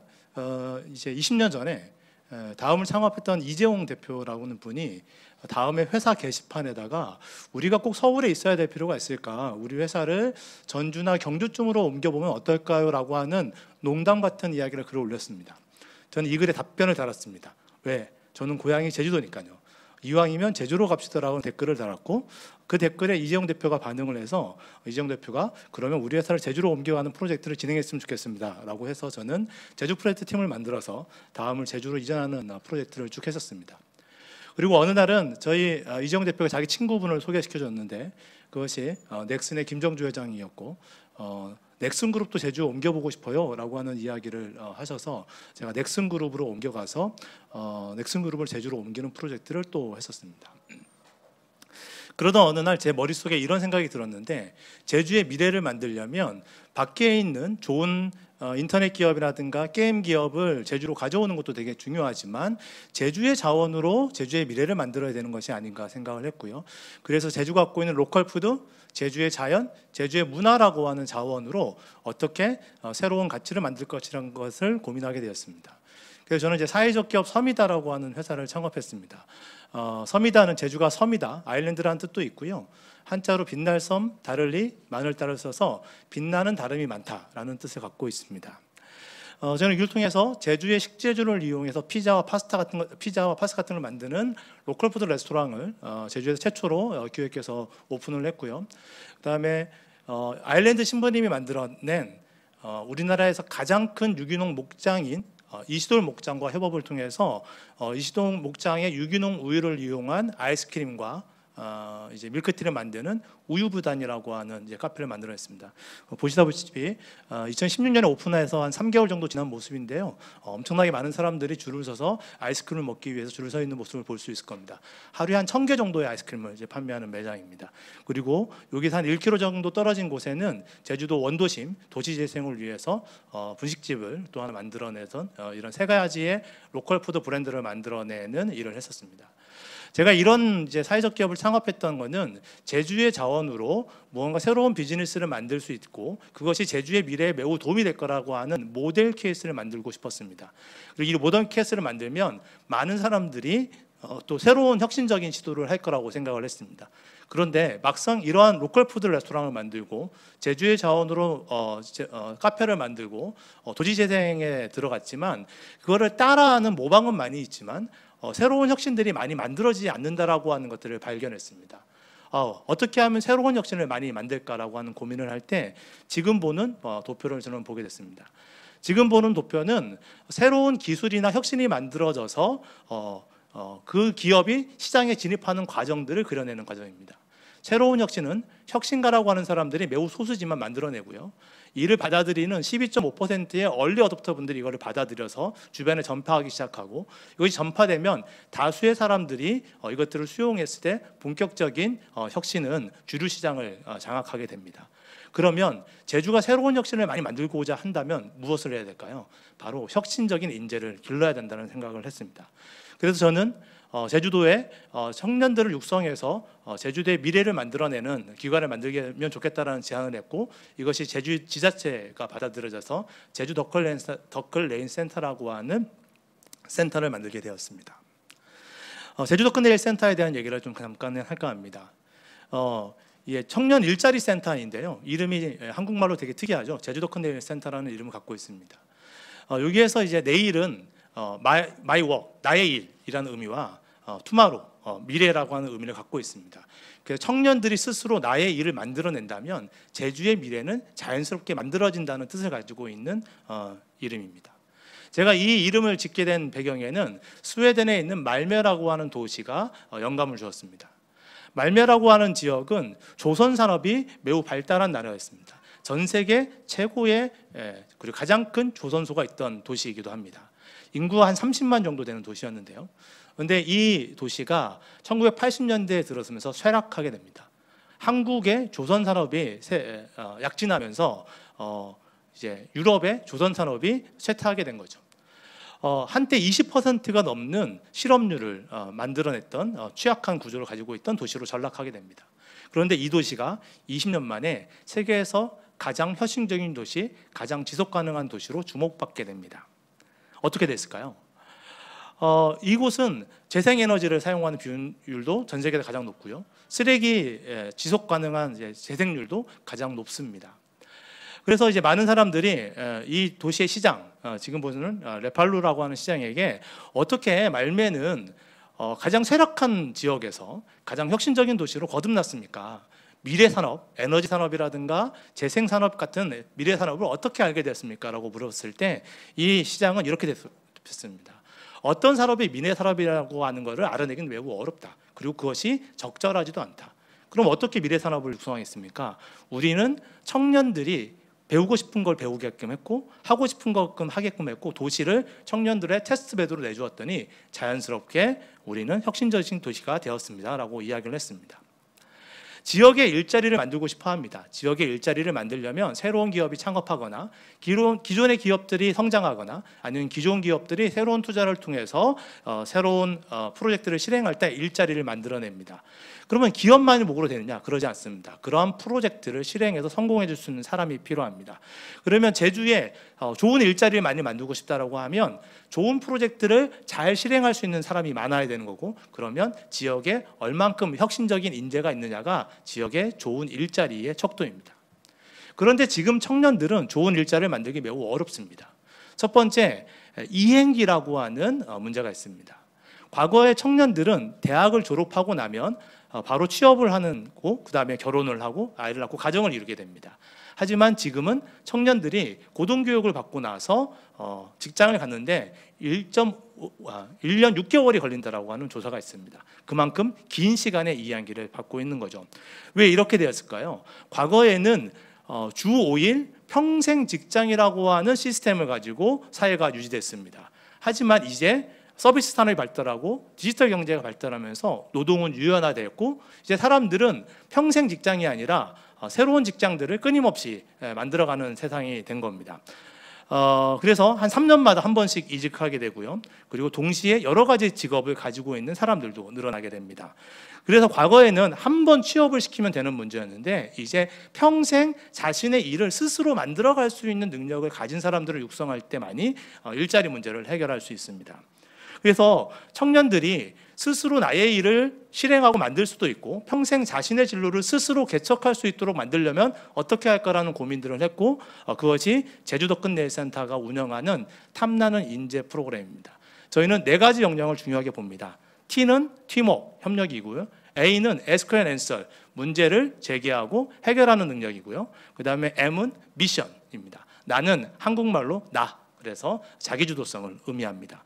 이제 20년 전에 예, 다음을 창업했던 이재용 대표라고는 분이 다음에 회사 게시판에다가 우리가 꼭 서울에 있어야 될 필요가 있을까? 우리 회사를 전주나 경주쯤으로 옮겨보면 어떨까요? 라고 하는 농담 같은 이야기를 글을 올렸습니다. 저는 이 글에 답변을 달았습니다. 왜? 저는 고향이 제주도니까요. 이왕이면 제주로 갑시다라고 댓글을 달았고 그 댓글에 이재용 대표가 반응을 해서 이재용 대표가 그러면 우리 회사를 제주로 옮겨가는 프로젝트를 진행했으면 좋겠습니다라고 해서 저는 제주 프로젝트 팀을 만들어서 다음을 제주로 이전하는 프로젝트를 쭉 했었습니다. 그리고 어느 날은 저희 아, 이재용 대표가 자기 친구분을 소개시켜 줬는데 그것이 어, 넥슨의 김정주 회장이었고 어, 넥슨그룹도 제주 옮겨보고 싶어요라고 하는 이야기를 어, 하셔서 제가 넥슨그룹으로 옮겨가서 어, 넥슨그룹을 제주로 옮기는 프로젝트를 또 했었습니다. 그러던 어느 날 제 머릿속에 이런 생각이 들었는데 제주의 미래를 만들려면 밖에 있는 좋은 어, 인터넷 기업이라든가 게임 기업을 제주로 가져오는 것도 되게 중요하지만 제주의 자원으로 제주의 미래를 만들어야 되는 것이 아닌가 생각을 했고요. 그래서 제주 가 갖고 있는 로컬 푸드, 제주의 자연, 제주의 문화라고 하는 자원으로 어떻게 어, 새로운 가치를 만들 것이라는 것을 고민하게 되었습니다. 그래서 저는 이제 사회적 기업 섬이다라고 하는 회사를 창업했습니다. 어, 섬이다는 제주가 섬이다, 아일랜드라는 뜻도 있고요. 한자로 빛날 섬 다를리 마늘달을 써서 빛나는 다름이 많다라는 뜻을 갖고 있습니다. 어, 저는 율통에서 제주의 식재주를 이용해서 피자와 파스타 같은 거, 피자와 파스 같은 걸 만드는 로컬푸드 레스토랑을 어, 제주에서 최초로 어, 기획해서 오픈을 했고요. 그다음에 어, 아일랜드 신부님이 만들어낸 어, 우리나라에서 가장 큰 유기농 목장인 어, 이시돌 목장과 협업을 통해서 어, 이시돌 목장의 유기농 우유를 이용한 아이스크림과 어, 이제 밀크티를 만드는 우유부단이라고 하는 이제 카페를 만들어냈습니다. 어, 보시다시피 보 어, 2016년에 오픈해서 한 3개월 정도 지난 모습인데요. 어, 엄청나게 많은 사람들이 줄을 서서 아이스크림을 먹기 위해서 줄을 서 있는 모습을 볼 수 있을 겁니다. 하루에 한 천 개 정도의 아이스크림을 이제 판매하는 매장입니다. 그리고 여기서 한 1km 정도 떨어진 곳에는 제주도 원도심 도시 재생을 위해서 어, 분식집을 또 하나 만들어내던 어, 이런 세 가지의 로컬 푸드 브랜드를 만들어내는 일을 했었습니다. 제가 이런 이제 사회적 기업을 창업했던 것은 제주의 자원으로 무언가 새로운 비즈니스를 만들 수 있고 그것이 제주의 미래에 매우 도움이 될 거라고 하는 모델 케이스를 만들고 싶었습니다. 그리고 이 모델 케이스를 만들면 많은 사람들이 어, 또 새로운 혁신적인 시도를 할 거라고 생각을 했습니다. 그런데 막상 이러한 로컬 푸드 레스토랑을 만들고 제주의 자원으로 어, 제, 어, 카페를 만들고 어, 도시재생에 들어갔지만 그거를 따라하는 모방은 많이 있지만 어, 새로운 혁신들이 많이 만들어지지 않는다라고 하는 것들을 발견했습니다. 어, 떻게 하면 새로운 혁신을 많이 만들까라고 하는 고민을 할 때 지금 보는 어, 도표를 저는 보게 됐습니다. 지금 보는 도표는 새로운 기술이나 혁신이 만들어져서 어, 그 기업이 시장에 진입하는 과정들을 그려내는 과정입니다. 새로운 혁신은 혁신가라고 하는 사람들이 매우 소수지만 만들어내고요. 이를 받아들이는 12.5%의 얼리 어댑터 분들이 이거를 받아들여서 주변에 전파하기 시작하고 이것이 전파되면 다수의 사람들이 어, 이것들을 수용했을 때 본격적인 어, 혁신은 주류 시장을 어, 장악하게 됩니다. 그러면 제주가 새로운 혁신을 많이 만들고자 한다면 무엇을 해야 될까요? 바로 혁신적인 인재를 길러야 된다는 생각을 했습니다. 그래서 저는 어, 제주도에 어, 청년들을 육성해서 어, 제주도의 미래를 만들어내는 기관을 만들면 좋겠다라는 제안을 했고 이것이 제주 지자체가 받아들여져서 제주 더클레인, 더클레인 센터라고 하는 센터를 만들게 되었습니다. 어, 제주 더클레인 센터에 대한 얘기를 좀 잠깐 할까 합니다. 예, 청년 일자리 센터인데요. 이름이 예, 한국말로 되게 특이하죠. 제주도 컨데일 센터라는 이름을 갖고 있습니다. 어, 여기에서 이제 내일은 어, my, my work, 나의 일이라는 의미와 투마로 어, m 어, 미래라고 하는 의미를 갖고 있습니다. 그래서 청년들이 스스로 나의 일을 만들어낸다면 제주의 미래는 자연스럽게 만들어진다는 뜻을 가지고 있는 어, 이름입니다. 제가 이 이름을 짓게 된 배경에는 스웨덴에 있는 말메라고 하는 도시가 어, 영감을 주었습니다. 말메라고 하는 지역은 조선 산업이 매우 발달한 나라였습니다. 전 세계 최고의 예, 그리고 가장 큰 조선소가 있던 도시이기도 합니다. 인구 한 30만 정도 되는 도시였는데요. 그런데이 도시가 1980년대에 들어서면서 쇠락하게 됩니다. 한국의 조선 산업이 어, 약진하면서 어, 이제 유럽의 조선 산업이 쇠퇴하게 된 거죠. 어, 한때 20%가 넘는 실업률을 어, 만들어냈던 어, 취약한 구조를 가지고 있던 도시로 전락하게 됩니다. 그런데 이 도시가 20년 만에 세계에서 가장 혁신적인 도시, 가장 지속 가능한 도시로 주목받게 됩니다. 어떻게 됐을까요? 어, 이곳은 재생에너지를 사용하는 비율도 전 세계에서 가장 높고요. 쓰레기 예, 지속 가능한 이제 재생률도 가장 높습니다. 그래서 이제 많은 사람들이 예, 이 도시의 시장, 어, 지금 보시는 어, 레팔루라고 하는 시장에게 어떻게 말매는 어, 가장 쇠락한 지역에서 가장 혁신적인 도시로 거듭났습니까? 미래 산업, 에너지 산업이라든가 재생 산업 같은 미래 산업을 어떻게 알게 됐습니까라고 물었을 때 이 시장은 이렇게 됐습니다. 어떤 산업이 미래 산업이라고 하는 것을 알아내기는 매우 어렵다. 그리고 그것이 적절하지도 않다. 그럼 어떻게 미래 산업을 구성하습니까 우리는 청년들이 배우고 싶은 걸 배우게끔 했고 하고 싶은 것끔 하게끔 했고 도시를 청년들의 테스트베드로 내주었더니 자연스럽게 우리는 혁신적인 도시가 되었습니다라고 이야기를 했습니다. 지역의 일자리를 만들고 싶어 합니다. 지역의 일자리를 만들려면 새로운 기업이 창업하거나 기존의 기업들이 성장하거나 아니면 기존 기업들이 새로운 투자를 통해서 어, 새로운 어, 프로젝트를 실행할 때 일자리를 만들어냅니다. 그러면 기업만이 목으로 되느냐? 그러지 않습니다. 그러한 프로젝트를 실행해서 성공해 줄 수 있는 사람이 필요합니다. 그러면 제주에 어, 좋은 일자리를 많이 만들고 싶다라고 하면 좋은 프로젝트를 잘 실행할 수 있는 사람이 많아야 되는 거고 그러면 지역에 얼만큼 혁신적인 인재가 있느냐가 지역의 좋은 일자리의 척도입니다. 그런데 지금 청년들은 좋은 일자리를 만들기 매우 어렵습니다. 첫 번째 이행기라고 하는 어, 문제가 있습니다. 과거의 청년들은 대학을 졸업하고 나면 어, 바로 취업을 하는 고 그다음에 결혼을 하고 아이를 낳고 가정을 이루게 됩니다. 하지만 지금은 청년들이 고등교육을 받고 나서 어, 직장을 갔는데 1.1년 아, 6개월이 걸린다라고 하는 조사가 있습니다. 그만큼 긴 시간의 이해한기를 받고 있는 거죠. 왜 이렇게 되었을까요? 과거에는 어, 주 5일 평생 직장이라고 하는 시스템을 가지고 사회가 유지됐습니다. 하지만 이제 서비스 산업이 발달하고 디지털 경제가 발달하면서 노동은 유연화되었고 이제 사람들은 평생 직장이 아니라 어, 새로운 직장들을 끊임없이 예, 만들어가는 세상이 된 겁니다. 어, 그래서 한 3년마다 한 번씩 이직하게 되고요. 그리고 동시에 여러 가지 직업을 가지고 있는 사람들도 늘어나게 됩니다. 그래서 과거에는 한 번 취업을 시키면 되는 문제였는데 이제 평생 자신의 일을 스스로 만들어갈 수 있는 능력을 가진 사람들을 육성할 때만이 어, 일자리 문제를 해결할 수 있습니다. 그래서 청년들이 스스로 나의 일을 실행하고 만들 수도 있고 평생 자신의 진로를 스스로 개척할 수 있도록 만들려면 어떻게 할까라는 고민들을 했고 어, 그것이 제주도 끝내일센터가 운영하는 탐나는 인재 프로그램입니다. 저희는 네 가지 역량을 중요하게 봅니다. T는 팀워크, 협력이고요. A는 에스크앤 앤설, 문제를 제기하고 해결하는 능력이고요. 그 다음에 M은 미션입니다. 나는 한국말로 나, 그래서 자기주도성을 의미합니다.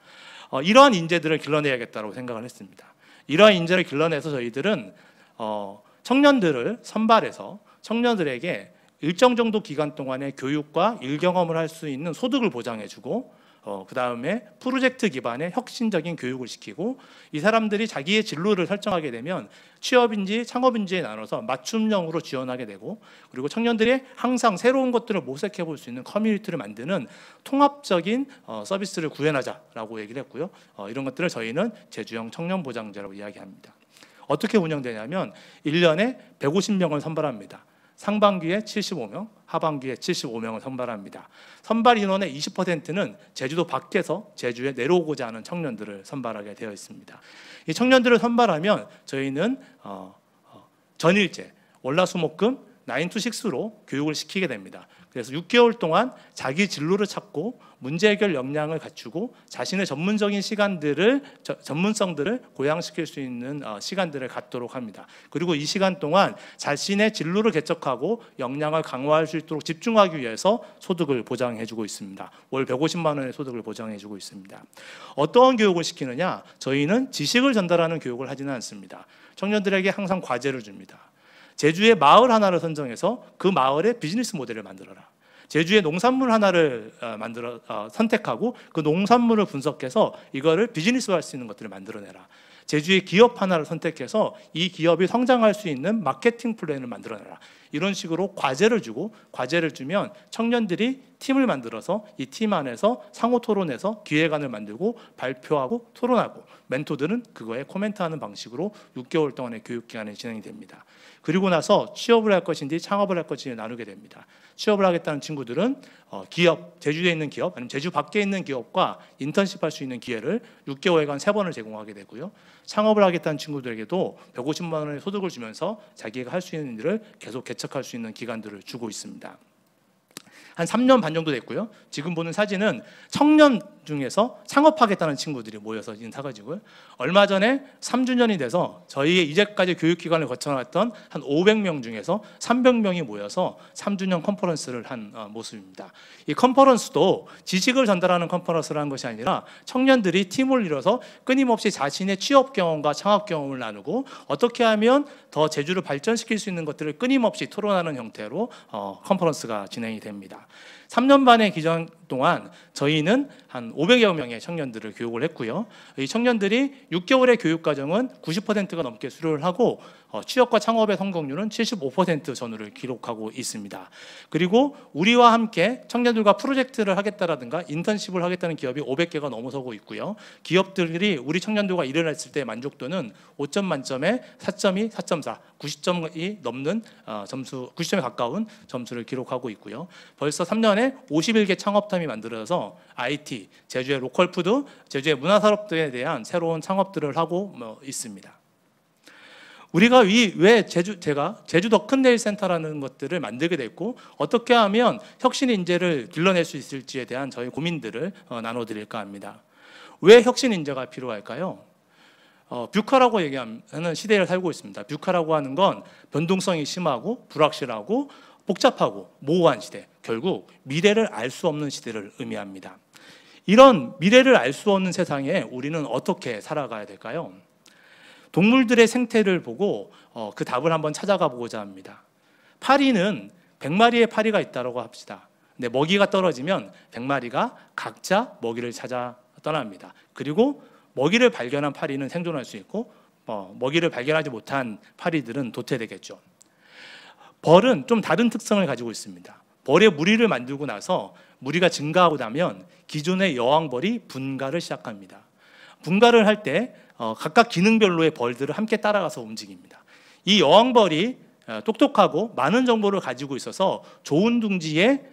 어, 이러한 인재들을 길러내야겠다고 생각을 했습니다. 이러한 인재를 길러내서 저희들은 어, 청년들을 선발해서 청년들에게 일정 정도 기간 동안의 교육과 일경험을 할 수 있는 소득을 보장해주고 어, 그 다음에 프로젝트 기반의 혁신적인 교육을 시키고 이 사람들이 자기의 진로를 설정하게 되면 취업인지 창업인지에 나눠서 맞춤형으로 지원하게 되고 그리고 청년들이 항상 새로운 것들을 모색해 볼 수 있는 커뮤니티를 만드는 통합적인 어, 서비스를 구현하자라고 얘기를 했고요. 어, 이런 것들을 저희는 제주형 청년 보장제라고 이야기합니다. 어떻게 운영되냐면 1년에 150명을 선발합니다. 상반기에 75명, 하반기에 75명을 선발합니다. 선발 인원의 20%는 제주도 밖에서 제주에 내려오고자 하는 청년들을 선발하게 되어 있습니다. 이 청년들을 선발하면 저희는 어, 어 전일제, 월라수목금9 to 6로 교육을 시키게 됩니다. 그래서 6개월 동안 자기 진로를 찾고 문제 해결 역량을 갖추고 자신의 전문적인 시간들을 저, 전문성들을 고양시킬 수 있는 어, 시간들을 갖도록 합니다. 그리고 이 시간 동안 자신의 진로를 개척하고 역량을 강화할 수 있도록 집중하기 위해서 소득을 보장해 주고 있습니다. 월 150만 원의 소득을 보장해 주고 있습니다. 어떠한 교육을 시키느냐? 저희는 지식을 전달하는 교육을 하지는 않습니다. 청년들에게 항상 과제를 줍니다. 제주의 마을 하나를 선정해서 그 마을의 비즈니스 모델을 만들어라. 제주의 농산물 하나를 어, 만들어 어, 선택하고 그 농산물을 분석해서 이거를 비즈니스화할 수 있는 것들을 만들어내라. 제주의 기업 하나를 선택해서 이 기업이 성장할 수 있는 마케팅 플랜을 만들어내라. 이런 식으로 과제를 주고 과제를 주면 청년들이 팀을 만들어서 이 팀 안에서 상호 토론해서 기획안을 만들고 발표하고 토론하고 멘토들은 그거에 코멘트하는 방식으로 6개월 동안의 교육 기간이 진행이 됩니다. 그리고 나서 취업을 할 것인지 창업을 할 것인지 나누게 됩니다. 취업을 하겠다는 친구들은 어, 기업, 제주에 있는 기업, 아니면 제주 밖에 있는 기업과 인턴십 할 수 있는 기회를 6개월간 3번을 제공하게 되고요. 창업을 하겠다는 친구들에게도 150만 원의 소득을 주면서 자기가 할 수 있는 일을 계속 개척할 수 있는 기간들을 주고 있습니다. 한 3년 반 정도 됐고요. 지금 보는 사진은 청년 중에서 창업하겠다는 친구들이 모여서 인 사가지고요. 얼마 전에 3주년이 돼서 저희의 이제까지 교육기관을 거쳐놨던한 500명 중에서 300명이 모여서 3주년 컨퍼런스를 한 어, 모습입니다. 이 컨퍼런스도 지식을 전달하는 컨퍼런스를 한 것이 아니라 청년들이 팀을 이뤄서 끊임없이 자신의 취업 경험과 창업 경험을 나누고 어떻게 하면 더 제주를 발전시킬 수 있는 것들을 끊임없이 토론하는 형태로 어, 컨퍼런스가 진행이 됩니다. 3년 반의 기간 동안 저희는 한 500여 명의 청년들을 교육을 했고요. 이 청년들이 6개월의 교육 과정은 90%가 넘게 수료를 하고 어, 취업과 창업의 성공률은 75% 전후를 기록하고 있습니다. 그리고 우리와 함께 청년들과 프로젝트를 하겠다라든가 인턴십을 하겠다는 기업이 500개가 넘어서고 있고요. 기업들이 우리 청년들과 일을 했을 때 만족도는 5점 만점에 4.2, 4.4, 90점이 넘는 어, 점수, 90점에 가까운 점수를 기록하고 있고요. 벌써 3년에 51개 창업탐이 만들어져서 IT, 제주의 로컬푸드, 제주의 문화산업 등에 대한 새로운 창업들을 하고 뭐, 있습니다. 우리가 왜 제주 제가 제주도 큰 내일 센터라는 것들을 만들게 됐고 어떻게 하면 혁신 인재를 길러낼 수 있을지에 대한 저희 고민들을 어, 나눠드릴까 합니다. 왜 혁신 인재가 필요할까요? 어, 뷰카라고 얘기하는 시대를 살고 있습니다. 뷰카라고 하는 건 변동성이 심하고 불확실하고 복잡하고 모호한 시대, 결국 미래를 알 수 없는 시대를 의미합니다. 이런 미래를 알 수 없는 세상에 우리는 어떻게 살아가야 될까요? 동물들의 생태를 보고 어, 그 답을 한번 찾아가 보고자 합니다. 파리는 100마리의 파리가 있다고 합시다. 근데 먹이가 떨어지면 100마리가 각자 먹이를 찾아 떠납니다. 그리고 먹이를 발견한 파리는 생존할 수 있고 어, 먹이를 발견하지 못한 파리들은 도태되겠죠. 벌은 좀 다른 특성을 가지고 있습니다. 벌의 무리를 만들고 나서 무리가 증가하고 나면 기존의 여왕벌이 분가를 시작합니다. 분가를 할때 어, 각각 기능별로의 벌들을 함께 따라가서 움직입니다. 이 여왕벌이 어, 똑똑하고 많은 정보를 가지고 있어서 좋은 둥지에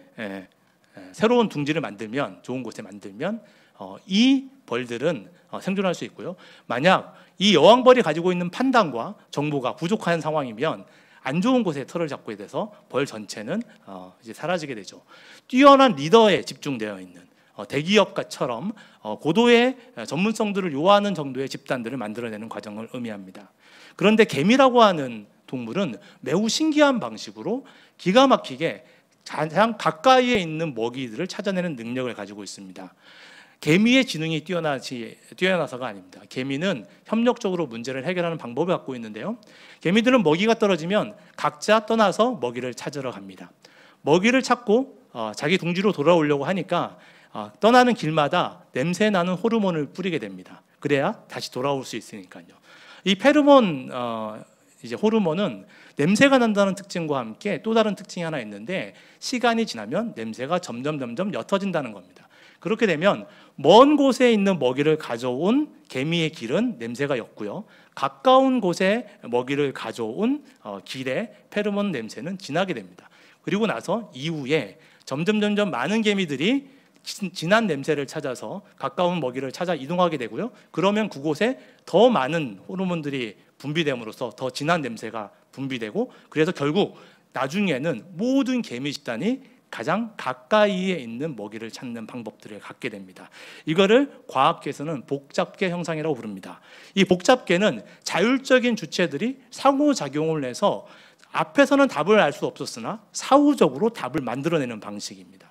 새로운 둥지를 만들면 좋은 곳에 만들면 어, 이 벌들은 생존할 수 있고요. 만약 이 여왕벌이 가지고 있는 판단과 정보가 부족한 상황이면 안 좋은 곳에 틀을 잡게 돼서 벌 전체는 이제 사라지게 되죠. 뛰어난 리더에 집중되어 있는 어, 대기업가처럼 어, 고도의 어, 전문성들을 요하는 정도의 집단들을 만들어내는 과정을 의미합니다. 그런데 개미라고 하는 동물은 매우 신기한 방식으로 기가 막히게 가장 가까이에 있는 먹이들을 찾아내는 능력을 가지고 있습니다. 개미의 지능이 뛰어나지, 뛰어나서가 아닙니다. 개미는 협력적으로 문제를 해결하는 방법을 갖고 있는데요. 개미들은 먹이가 떨어지면 각자 떠나서 먹이를 찾으러 갑니다. 먹이를 찾고 어, 자기 둥지로 돌아오려고 하니까 아, 떠나는 길마다 냄새 나는 호르몬을 뿌리게 됩니다. 그래야 다시 돌아올 수 있으니까요. 이 페르몬 어, 이제 호르몬은 냄새가 난다는 특징과 함께 또 다른 특징이 하나 있는데 시간이 지나면 냄새가 점점 점점 옅어진다는 겁니다. 그렇게 되면 먼 곳에 있는 먹이를 가져온 개미의 길은 냄새가 옅고요. 가까운 곳에 먹이를 가져온 어, 길에 페르몬 냄새는 진하게 됩니다. 그리고 나서 이후에 점점 점점 많은 개미들이 진한 냄새를 찾아서 가까운 먹이를 찾아 이동하게 되고요. 그러면 그곳에 더 많은 호르몬들이 분비됨으로써 더 진한 냄새가 분비되고 그래서 결국 나중에는 모든 개미 집단이 가장 가까이에 있는 먹이를 찾는 방법들을 갖게 됩니다. 이거를 과학계에서는 복잡계 형상이라고 부릅니다. 이 복잡계는 자율적인 주체들이 상호작용을 해서 앞에서는 답을 알 수 없었으나 사후적으로 답을 만들어내는 방식입니다.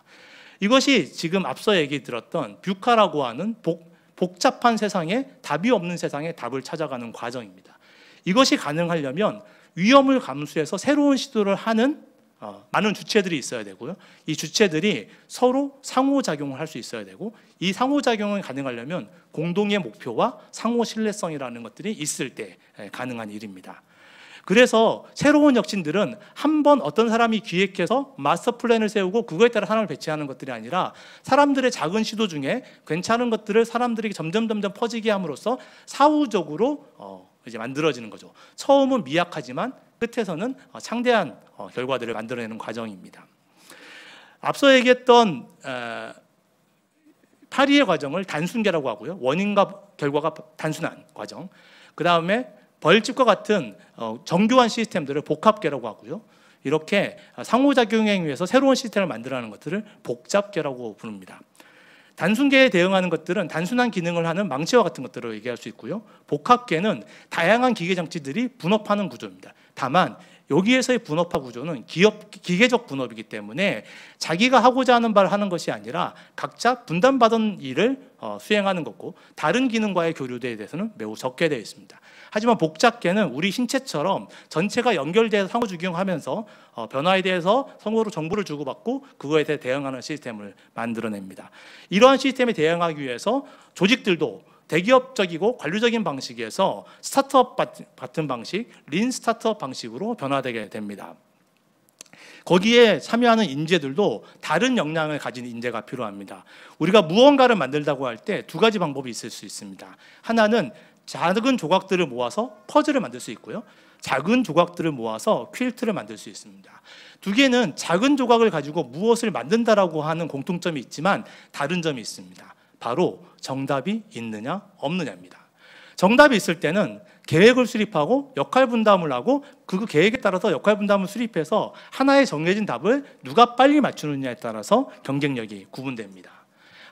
이것이 지금 앞서 얘기 들었던 뷰카라고 하는 복, 복잡한 세상에 답이 없는 세상에 답을 찾아가는 과정입니다. 이것이 가능하려면 위험을 감수해서 새로운 시도를 하는 어, 많은 주체들이 있어야 되고요. 이 주체들이 서로 상호작용을 할 수 있어야 되고 이 상호작용이 가능하려면 공동의 목표와 상호 신뢰성이라는 것들이 있을 때 가능한 일입니다. 그래서 새로운 역신들은 한 번 어떤 사람이 기획해서 마스터 플랜을 세우고 그거에 따라 사람을 배치하는 것들이 아니라 사람들의 작은 시도 중에 괜찮은 것들을 사람들에게 점점 점점 퍼지게 함으로써 사후적으로 어, 이제 만들어지는 거죠. 처음은 미약하지만 끝에서는 창대한 어, 어, 결과들을 만들어내는 과정입니다. 앞서 얘기했던 파리의 과정을 단순계라고 하고요. 원인과 결과가 단순한 과정. 그 다음에 벌집과 같은 어, 정교한 시스템들을 복합계라고 하고요. 이렇게 상호작용에 의해서 새로운 시스템을 만들어가는 것들을 복잡계라고 부릅니다. 단순계에 대응하는 것들은 단순한 기능을 하는 망치와 같은 것들을 얘기할 수 있고요. 복합계는 다양한 기계 장치들이 분업하는 구조입니다. 다만 여기에서의 분업화 구조는 기업, 기계적 분업이기 때문에 자기가 하고자 하는 바를 하는 것이 아니라 각자 분담받은 일을 어, 수행하는 거고 다른 기능과의 교류에 대해서는 매우 적게 되어 있습니다. 하지만 복잡계는 우리 신체처럼 전체가 연결돼서 상호주기용하면서 어, 변화에 대해서 서로 정보를 주고받고 그거에 대해 대응하는 시스템을 만들어냅니다. 이러한 시스템에 대응하기 위해서 조직들도 대기업적이고 관료적인 방식에서 스타트업 같은 방식, 린 스타트업 방식으로 변화되게 됩니다. 거기에 참여하는 인재들도 다른 역량을 가진 인재가 필요합니다. 우리가 무언가를 만들다고 할 때 두 가지 방법이 있을 수 있습니다. 하나는 작은 조각들을 모아서 퍼즐을 만들 수 있고요. 작은 조각들을 모아서 퀼트를 만들 수 있습니다. 두 개는 작은 조각을 가지고 무엇을 만든다라고 하는 공통점이 있지만 다른 점이 있습니다. 바로 정답이 있느냐 없느냐입니다. 정답이 있을 때는 계획을 수립하고 역할 분담을 하고 그 계획에 따라서 역할 분담을 수립해서 하나의 정해진 답을 누가 빨리 맞추느냐에 따라서 경쟁력이 구분됩니다.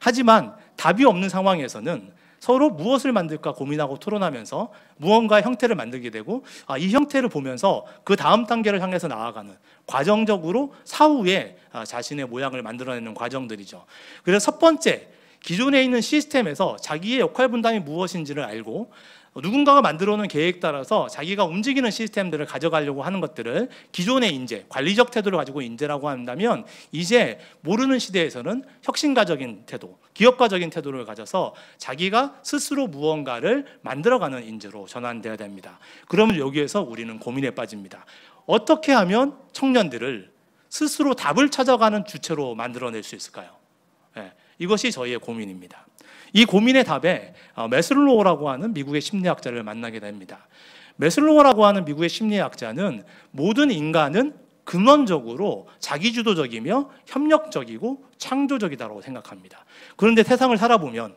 하지만 답이 없는 상황에서는 서로 무엇을 만들까 고민하고 토론하면서 무언가 형태를 만들게 되고 아, 이 형태를 보면서 그 다음 단계를 향해서 나아가는 과정적으로 사후에 아, 자신의 모양을 만들어내는 과정들이죠. 그래서 첫 번째 기존에 있는 시스템에서 자기의 역할 분담이 무엇인지를 알고 어, 누군가가 만들어놓은 계획 따라서 자기가 움직이는 시스템들을 가져가려고 하는 것들을 기존의 인재, 관리적 태도를 가지고 인재라고 한다면 이제 모르는 시대에서는 혁신가적인 태도, 기업가적인 태도를 가져서 자기가 스스로 무언가를 만들어가는 인재로 전환되어야 됩니다. 그러면 여기에서 우리는 고민에 빠집니다. 어떻게 하면 청년들을 스스로 답을 찾아가는 주체로 만들어낼 수 있을까요? 네, 이것이 저희의 고민입니다. 이 고민의 답에 어, 메슬로우라고 하는 미국의 심리학자를 만나게 됩니다. 메슬로우라고 하는 미국의 심리학자는 모든 인간은 근원적으로 자기주도적이며 협력적이고 창조적이다라고 생각합니다. 그런데 세상을 살아보면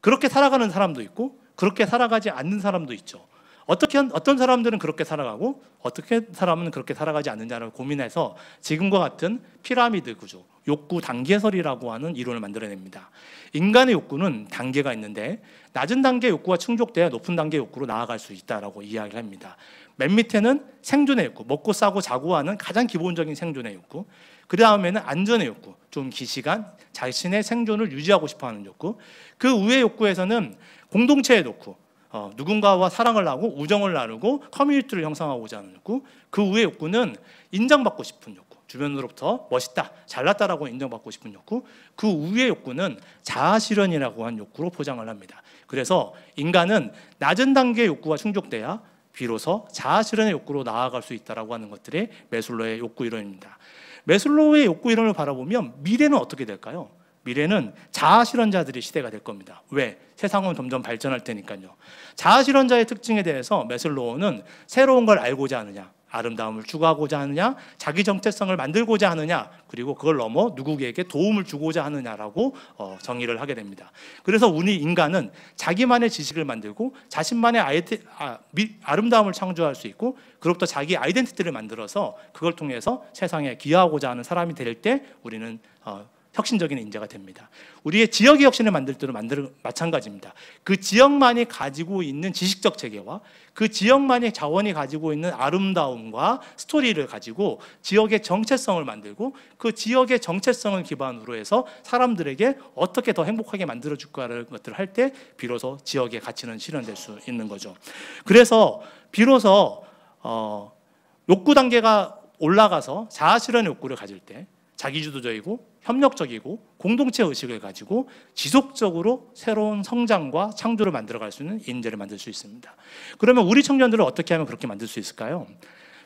그렇게 살아가는 사람도 있고 그렇게 살아가지 않는 사람도 있죠. 어떻게 어떤 사람들은 그렇게 살아가고 어떻게 사람은 그렇게 살아가지 않느냐를 고민해서 지금과 같은 피라미드 구조, 욕구 단계설이라고 하는 이론을 만들어냅니다. 인간의 욕구는 단계가 있는데 낮은 단계 욕구가 충족돼야 높은 단계 욕구로 나아갈 수 있다라고 이야기를 합니다. 맨 밑에는 생존의 욕구, 먹고 싸고 자고 하는 가장 기본적인 생존의 욕구. 그 다음에는 안전의 욕구, 좀 기시간, 자신의 생존을 유지하고 싶어하는 욕구. 그 위의 욕구에서는 공동체의 욕구, 어, 누군가와 사랑을 하고 우정을 나누고 커뮤니티를 형성하고자 하는 욕구. 그 위의 욕구는 인정받고 싶은 욕구. 주변으로부터 멋있다, 잘났다라고 인정받고 싶은 욕구, 그위의 욕구는 자아 실현이라고 한 욕구로 포장을 합니다. 그래서 인간은 낮은 단계의 욕구가 충족돼야 비로소 자아 실현의 욕구로 나아갈 수 있다라고 하는 것들이 메슬로의 욕구 이론입니다. 메슬로의 욕구 이론을 바라보면 미래는 어떻게 될까요? 미래는 자아실현자들의 시대가 될 겁니다. 왜? 세상은 점점 발전할 테니까요. 자아실현자의 특징에 대해서 메슬로우는 새로운 걸 알고자 하느냐, 아름다움을 추구하고자 하느냐, 자기 정체성을 만들고자 하느냐, 그리고 그걸 넘어 누구에게 도움을 주고자 하느냐라고 어, 정의를 하게 됩니다. 그래서 우리 인간은 자기만의 지식을 만들고 자신만의 아이티, 아, 미, 아름다움을 창조할 수 있고 그로부터 자기 아이덴티티를 만들어서 그걸 통해서 세상에 기여하고자 하는 사람이 될 때 우리는 어, 혁신적인 인재가 됩니다. 우리의 지역의 혁신을 만들 때도 만들, 마찬가지입니다. 그 지역만이 가지고 있는 지식적 체계와 그 지역만의 자원이 가지고 있는 아름다움과 스토리를 가지고 지역의 정체성을 만들고 그 지역의 정체성을 기반으로 해서 사람들에게 어떻게 더 행복하게 만들어 줄까를 것들을 할 때 비로소 지역의 가치는 실현될 수 있는 거죠. 그래서 비로소 어, 욕구 단계가 올라가서 자아실현 욕구를 가질 때 자기주도적이고 협력적이고 공동체 의식을 가지고 지속적으로 새로운 성장과 창조를 만들어갈 수 있는 인재를 만들 수 있습니다. 그러면 우리 청년들을 어떻게 하면 그렇게 만들 수 있을까요?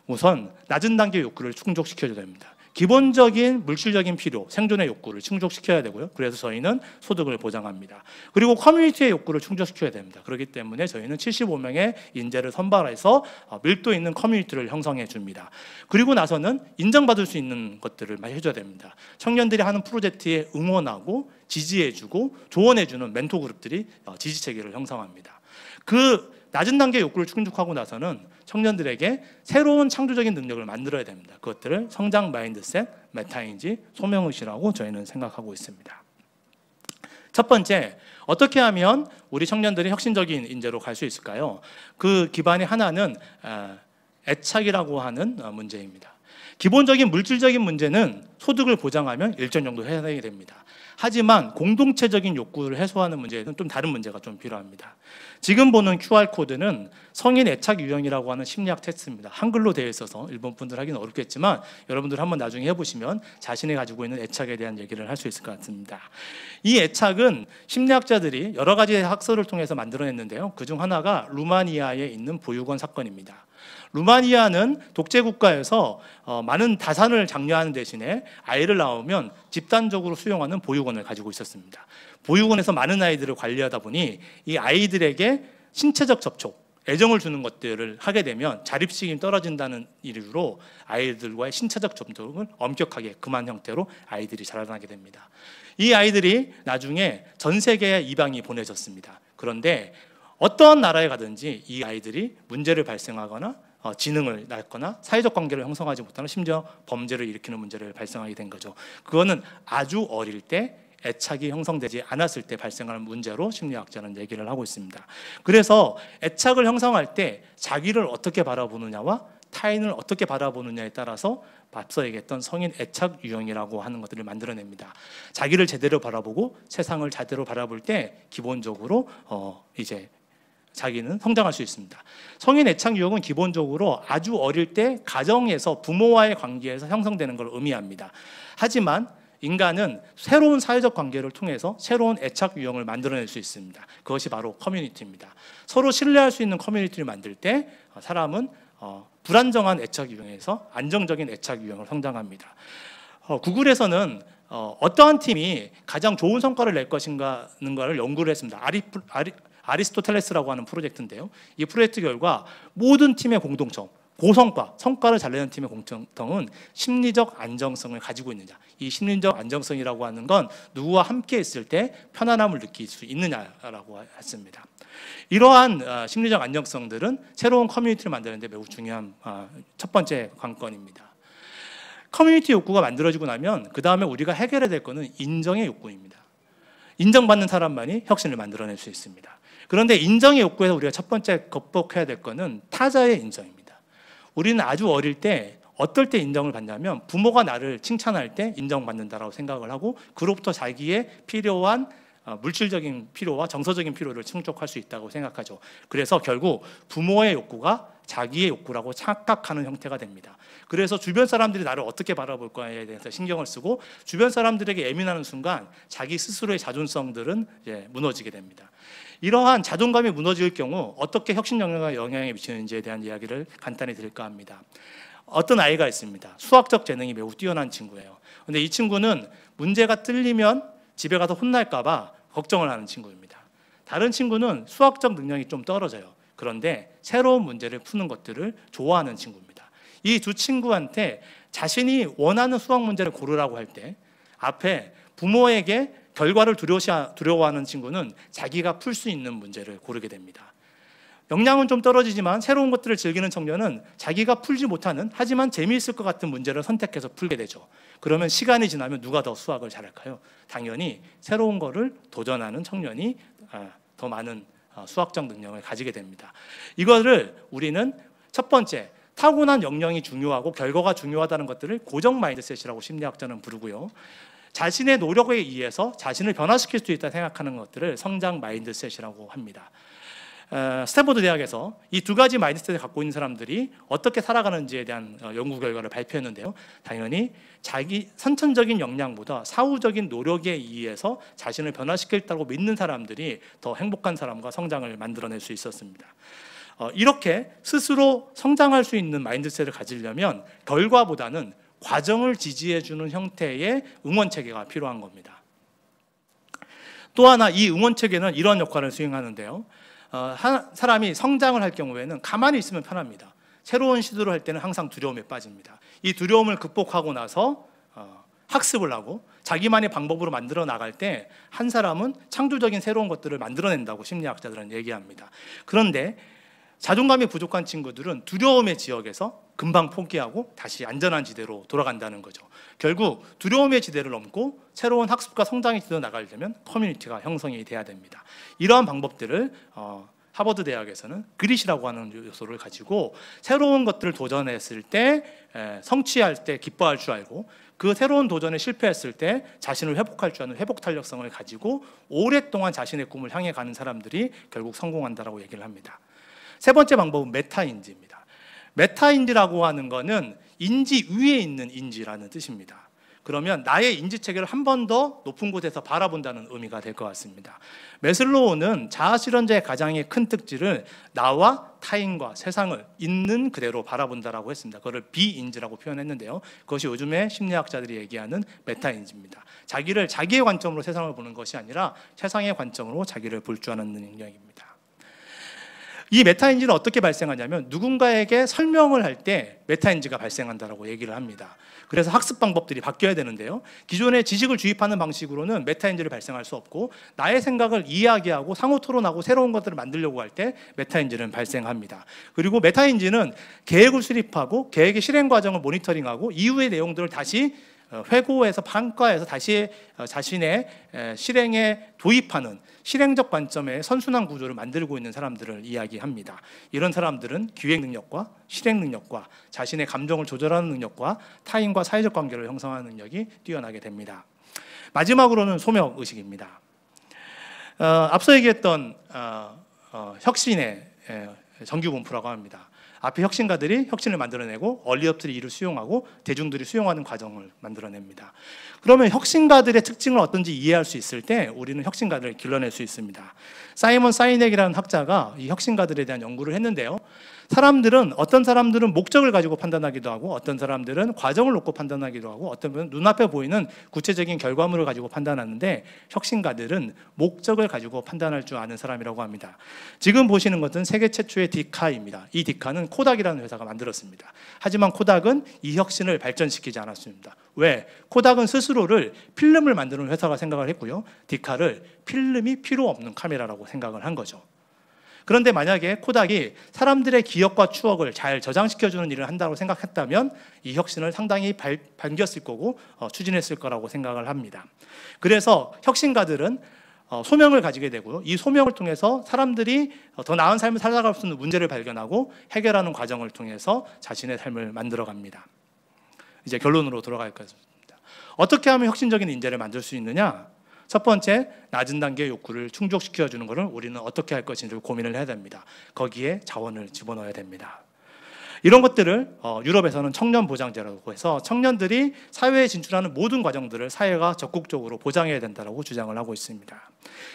우선 낮은 단계 욕구를 충족시켜줘야 됩니다. 기본적인 물질적인 필요, 생존의 욕구를 충족시켜야 되고요. 그래서 저희는 소득을 보장합니다. 그리고 커뮤니티의 욕구를 충족시켜야 됩니다. 그렇기 때문에 저희는 75명의 인재를 선발해서 어, 밀도 있는 커뮤니티를 형성해 줍니다. 그리고 나서는 인정받을 수 있는 것들을 많이 해줘야 됩니다. 청년들이 하는 프로젝트에 응원하고 지지해주고 조언해주는 멘토 그룹들이 어, 지지 체계를 형성합니다. 그 낮은 단계 욕구를 충족하고 나서는 청년들에게 새로운 창조적인 능력을 만들어야 됩니다. 그것들을 성장 마인드셋, 메타인지, 소명의시라고 저희는 생각하고 있습니다. 첫 번째, 어떻게 하면 우리 청년들이 혁신적인 인재로 갈 수 있을까요? 그 기반의 하나는 아, 애착이라고 하는 어, 문제입니다. 기본적인 물질적인 문제는 소득을 보장하면 일정 정도 해당이 됩니다. 하지만 공동체적인 욕구를 해소하는 문제는 좀 다른 문제가 좀 필요합니다. 지금 보는 QR코드는 성인 애착 유형이라고 하는 심리학 테스트입니다. 한글로 되어 있어서 일본 분들 하기는 어렵겠지만 여러분들 한번 나중에 해보시면 자신이 가지고 있는 애착에 대한 얘기를 할 수 있을 것 같습니다. 이 애착은 심리학자들이 여러 가지 학설을 통해서 만들어냈는데요. 그 중 하나가 루마니아에 있는 보육원 사건입니다. 루마니아는 독재 국가에서 어, 많은 다산을 장려하는 대신에 아이를 낳으면 집단적으로 수용하는 보육원을 가지고 있었습니다. 보육원에서 많은 아이들을 관리하다 보니 이 아이들에게 신체적 접촉, 애정을 주는 것들을 하게 되면 자립식이 떨어진다는 이유로 아이들과의 신체적 접촉을 엄격하게 그만 형태로 아이들이 자라나게 됩니다. 이 아이들이 나중에 전 세계에 이방이 보내졌습니다. 그런데 어떠한 나라에 가든지 이 아이들이 문제를 발생하거나 어, 지능을 낳거나 사회적 관계를 형성하지 못하는 심지어 범죄를 일으키는 문제를 발생하게 된 거죠. 그거는 아주 어릴 때 애착이 형성되지 않았을 때 발생하는 문제로 심리학자는 얘기를 하고 있습니다. 그래서 애착을 형성할 때 자기를 어떻게 바라보느냐와 타인을 어떻게 바라보느냐에 따라서 앞서 얘기했던 성인 애착 유형이라고 하는 것들을 만들어냅니다. 자기를 제대로 바라보고 세상을 제대로 바라볼 때 기본적으로 어 이제 자기는 성장할 수 있습니다. 성인 애착 유형은 기본적으로 아주 어릴 때 가정에서 부모와의 관계에서 형성되는 걸 의미합니다. 하지만 인간은 새로운 사회적 관계를 통해서 새로운 애착 유형을 만들어낼 수 있습니다. 그것이 바로 커뮤니티입니다. 서로 신뢰할 수 있는 커뮤니티를 만들 때 어, 사람은 어, 불안정한 애착 유형에서 안정적인 애착 유형을 성장합니다. 어, 구글에서는 어, 떠한 팀이 가장 좋은 성과를 낼 것인가는 걸 연구를 했습니다. 아리 아리, 아리스토텔레스라고 하는 프로젝트인데요. 이 프로젝트 결과 모든 팀의 공동점, 고성과, 성과를 잘 내는 팀의 공통점은 심리적 안정성을 가지고 있느냐. 이 심리적 안정성이라고 하는 건 누구와 함께 있을 때 편안함을 느낄 수 있느냐라고 했습니다. 이러한 어, 심리적 안정성들은 새로운 커뮤니티를 만드는데 매우 중요한 어, 첫 번째 관건입니다. 커뮤니티 욕구가 만들어지고 나면 그 다음에 우리가 해결해야 될 것은 인정의 욕구입니다. 인정받는 사람만이 혁신을 만들어낼 수 있습니다. 그런데 인정의 욕구에서 우리가 첫 번째 극복해야 될 것은 타자의 인정입니다. 우리는 아주 어릴 때 어떨 때 인정을 받냐면 부모가 나를 칭찬할 때 인정받는다라고 생각을 하고 그로부터 자기의 필요한 어, 물질적인 필요와 정서적인 필요를 충족할 수 있다고 생각하죠. 그래서 결국 부모의 욕구가 자기의 욕구라고 착각하는 형태가 됩니다. 그래서 주변 사람들이 나를 어떻게 바라볼 거에 대해서 신경을 쓰고 주변 사람들에게 예민하는 순간 자기 스스로의 자존성들은 무너지게 됩니다. 이러한 자존감이 무너질 경우 어떻게 혁신 영역과영향에 미치는지에 대한 이야기를 간단히 드릴까 합니다. 어떤 아이가 있습니다. 수학적 재능이 매우 뛰어난 친구예요. 근데 이 친구는 문제가 틀리면 집에 가서 혼날까봐 걱정을 하는 친구입니다. 다른 친구는 수학적 능력이 좀 떨어져요. 그런데 새로운 문제를 푸는 것들을 좋아하는 친구입니다. 이 두 친구한테 자신이 원하는 수학 문제를 고르라고 할 때 앞에 부모에게 결과를 두려워하는 친구는 자기가 풀 수 있는 문제를 고르게 됩니다. 역량은 좀 떨어지지만 새로운 것들을 즐기는 청년은 자기가 풀지 못하는 하지만 재미있을 것 같은 문제를 선택해서 풀게 되죠. 그러면 시간이 지나면 누가 더 수학을 잘할까요? 당연히 새로운 거를 도전하는 청년이 아, 더 많은 아, 수학적 능력을 가지게 됩니다. 이거를 우리는 첫 번째 타고난 역량이 중요하고 결과가 중요하다는 것들을 고정 마인드셋이라고 심리학자는 부르고요. 자신의 노력에 의해서 자신을 변화시킬 수 있다 생각하는 것들을 성장 마인드셋이라고 합니다. 어, 스탠퍼드 대학에서 이 두 가지 마인드셋을 갖고 있는 사람들이 어떻게 살아가는지에 대한 어, 연구 결과를 발표했는데요. 당연히 자기 선천적인 역량보다 사후적인 노력에 의해서 자신을 변화시킬다고 믿는 사람들이 더 행복한 사람과 성장을 만들어낼 수 있었습니다. 어, 이렇게 스스로 성장할 수 있는 마인드셋을 가지려면 결과보다는 과정을 지지해주는 형태의 응원 체계가 필요한 겁니다. 또 하나 이 응원 체계는 이런 역할을 수행하는데요. 어, 한, 사람이 성장을 할 경우에는 가만히 있으면 편합니다. 새로운 시도를 할 때는 항상 두려움에 빠집니다. 이 두려움을 극복하고 나서 어, 학습을 하고 자기만의 방법으로 만들어 나갈 때 한 사람은 창조적인 새로운 것들을 만들어낸다고 심리학자들은 얘기합니다. 그런데 자존감이 부족한 친구들은 두려움의 지역에서 금방 포기하고 다시 안전한 지대로 돌아간다는 거죠. 결국 두려움의 지대를 넘고 새로운 학습과 성장의 지대로 나가려면 커뮤니티가 형성이 돼야 됩니다. 이러한 방법들을 어, 하버드 대학에서는 그릿이라고 하는 요소를 가지고 새로운 것들을 도전했을 때 성취할 때 기뻐할 줄 알고 그 새로운 도전에 실패했을 때 자신을 회복할 줄 아는 회복 탄력성을 가지고 오랫동안 자신의 꿈을 향해 가는 사람들이 결국 성공한다라고 얘기를 합니다. 세 번째 방법은 메타인지입니다. 메타인지라고 하는 거는 인지 위에 있는 인지라는 뜻입니다. 그러면 나의 인지 체계를 한 번 더 높은 곳에서 바라본다는 의미가 될 것 같습니다. 메슬로우는 자아 실현자의 가장 큰 특질을 나와 타인과 세상을 있는 그대로 바라본다라고 했습니다. 그걸 비인지라고 표현했는데요. 그것이 요즘에 심리학자들이 얘기하는 메타인지입니다. 자기를 자기의 관점으로 세상을 보는 것이 아니라 세상의 관점으로 자기를 볼 줄 아는 능력입니다. 이 메타인지는 어떻게 발생하냐면 누군가에게 설명을 할 때 메타인지가 발생한다라고 얘기를 합니다. 그래서 학습 방법들이 바뀌어야 되는데요. 기존의 지식을 주입하는 방식으로는 메타인지를 발생할 수 없고 나의 생각을 이야기하고 상호 토론하고 새로운 것들을 만들려고 할 때 메타인지는 발생합니다. 그리고 메타인지는 계획을 수립하고 계획의 실행 과정을 모니터링하고 이후의 내용들을 다시 어, 회고에서판가에서 다시 어, 자신의 실행에 도입하는 실행적 관점의 선순환 구조를 만들고 있는 사람들을 이야기합니다. 이런 사람들은 기획 능력과 실행 능력과 자신의 감정을 조절하는 능력과 타인과 사회적 관계를 형성하는 능력이 뛰어나게 됩니다. 마지막으로는 소명 의식입니다. 어, 앞서 얘기했던 어, 어, 혁신의 정규 분포라고 합니다. 앞에 혁신가들이 혁신을 만들어내고 얼리업들이 이를 수용하고 대중들이 수용하는 과정을 만들어냅니다. 그러면 혁신가들의 특징을 어떤지 이해할 수 있을 때 우리는 혁신가들을 길러낼 수 있습니다. 사이먼 사이넥이라는 학자가 이 혁신가들에 대한 연구를 했는데요. 사람들은 어떤 사람들은 목적을 가지고 판단하기도 하고 어떤 사람들은 과정을 놓고 판단하기도 하고 어떤 분은 눈앞에 보이는 구체적인 결과물을 가지고 판단하는데 혁신가들은 목적을 가지고 판단할 줄 아는 사람이라고 합니다. 지금 보시는 것은 세계 최초의 디카입니다. 이 디카는 코닥이라는 회사가 만들었습니다. 하지만 코닥은 이 혁신을 발전시키지 않았습니다. 왜? 코닥은 스스로를 필름을 만드는 회사가 생각을 했고요. 디카를 필름이 필요 없는 카메라라고 생각을 한 거죠. 그런데 만약에 코닥이 사람들의 기억과 추억을 잘 저장시켜주는 일을 한다고 생각했다면 이 혁신을 상당히 발, 반겼을 거고 어, 추진했을 거라고 생각을 합니다. 그래서 혁신가들은 어, 소명을 가지게 되고이 소명을 통해서 사람들이 어, 더 나은 삶을 살아갈 수 있는 문제를 발견하고 해결하는 과정을 통해서 자신의 삶을 만들어갑니다. 이제 결론으로 들어갈 것입니다. 어떻게 하면 혁신적인 인재를 만들 수 있느냐? 첫 번째, 낮은 단계 욕구를 충족시켜 주는 것을 우리는 어떻게 할것인지 고민을 해야 됩니다. 거기에 자원을 집어넣어야 됩니다. 이런 것들을 어, 유럽에서는 청년 보장제라고 해서 청년들이 사회에 진출하는 모든 과정들을 사회가 적극적으로 보장해야 된다라고 주장을 하고 있습니다.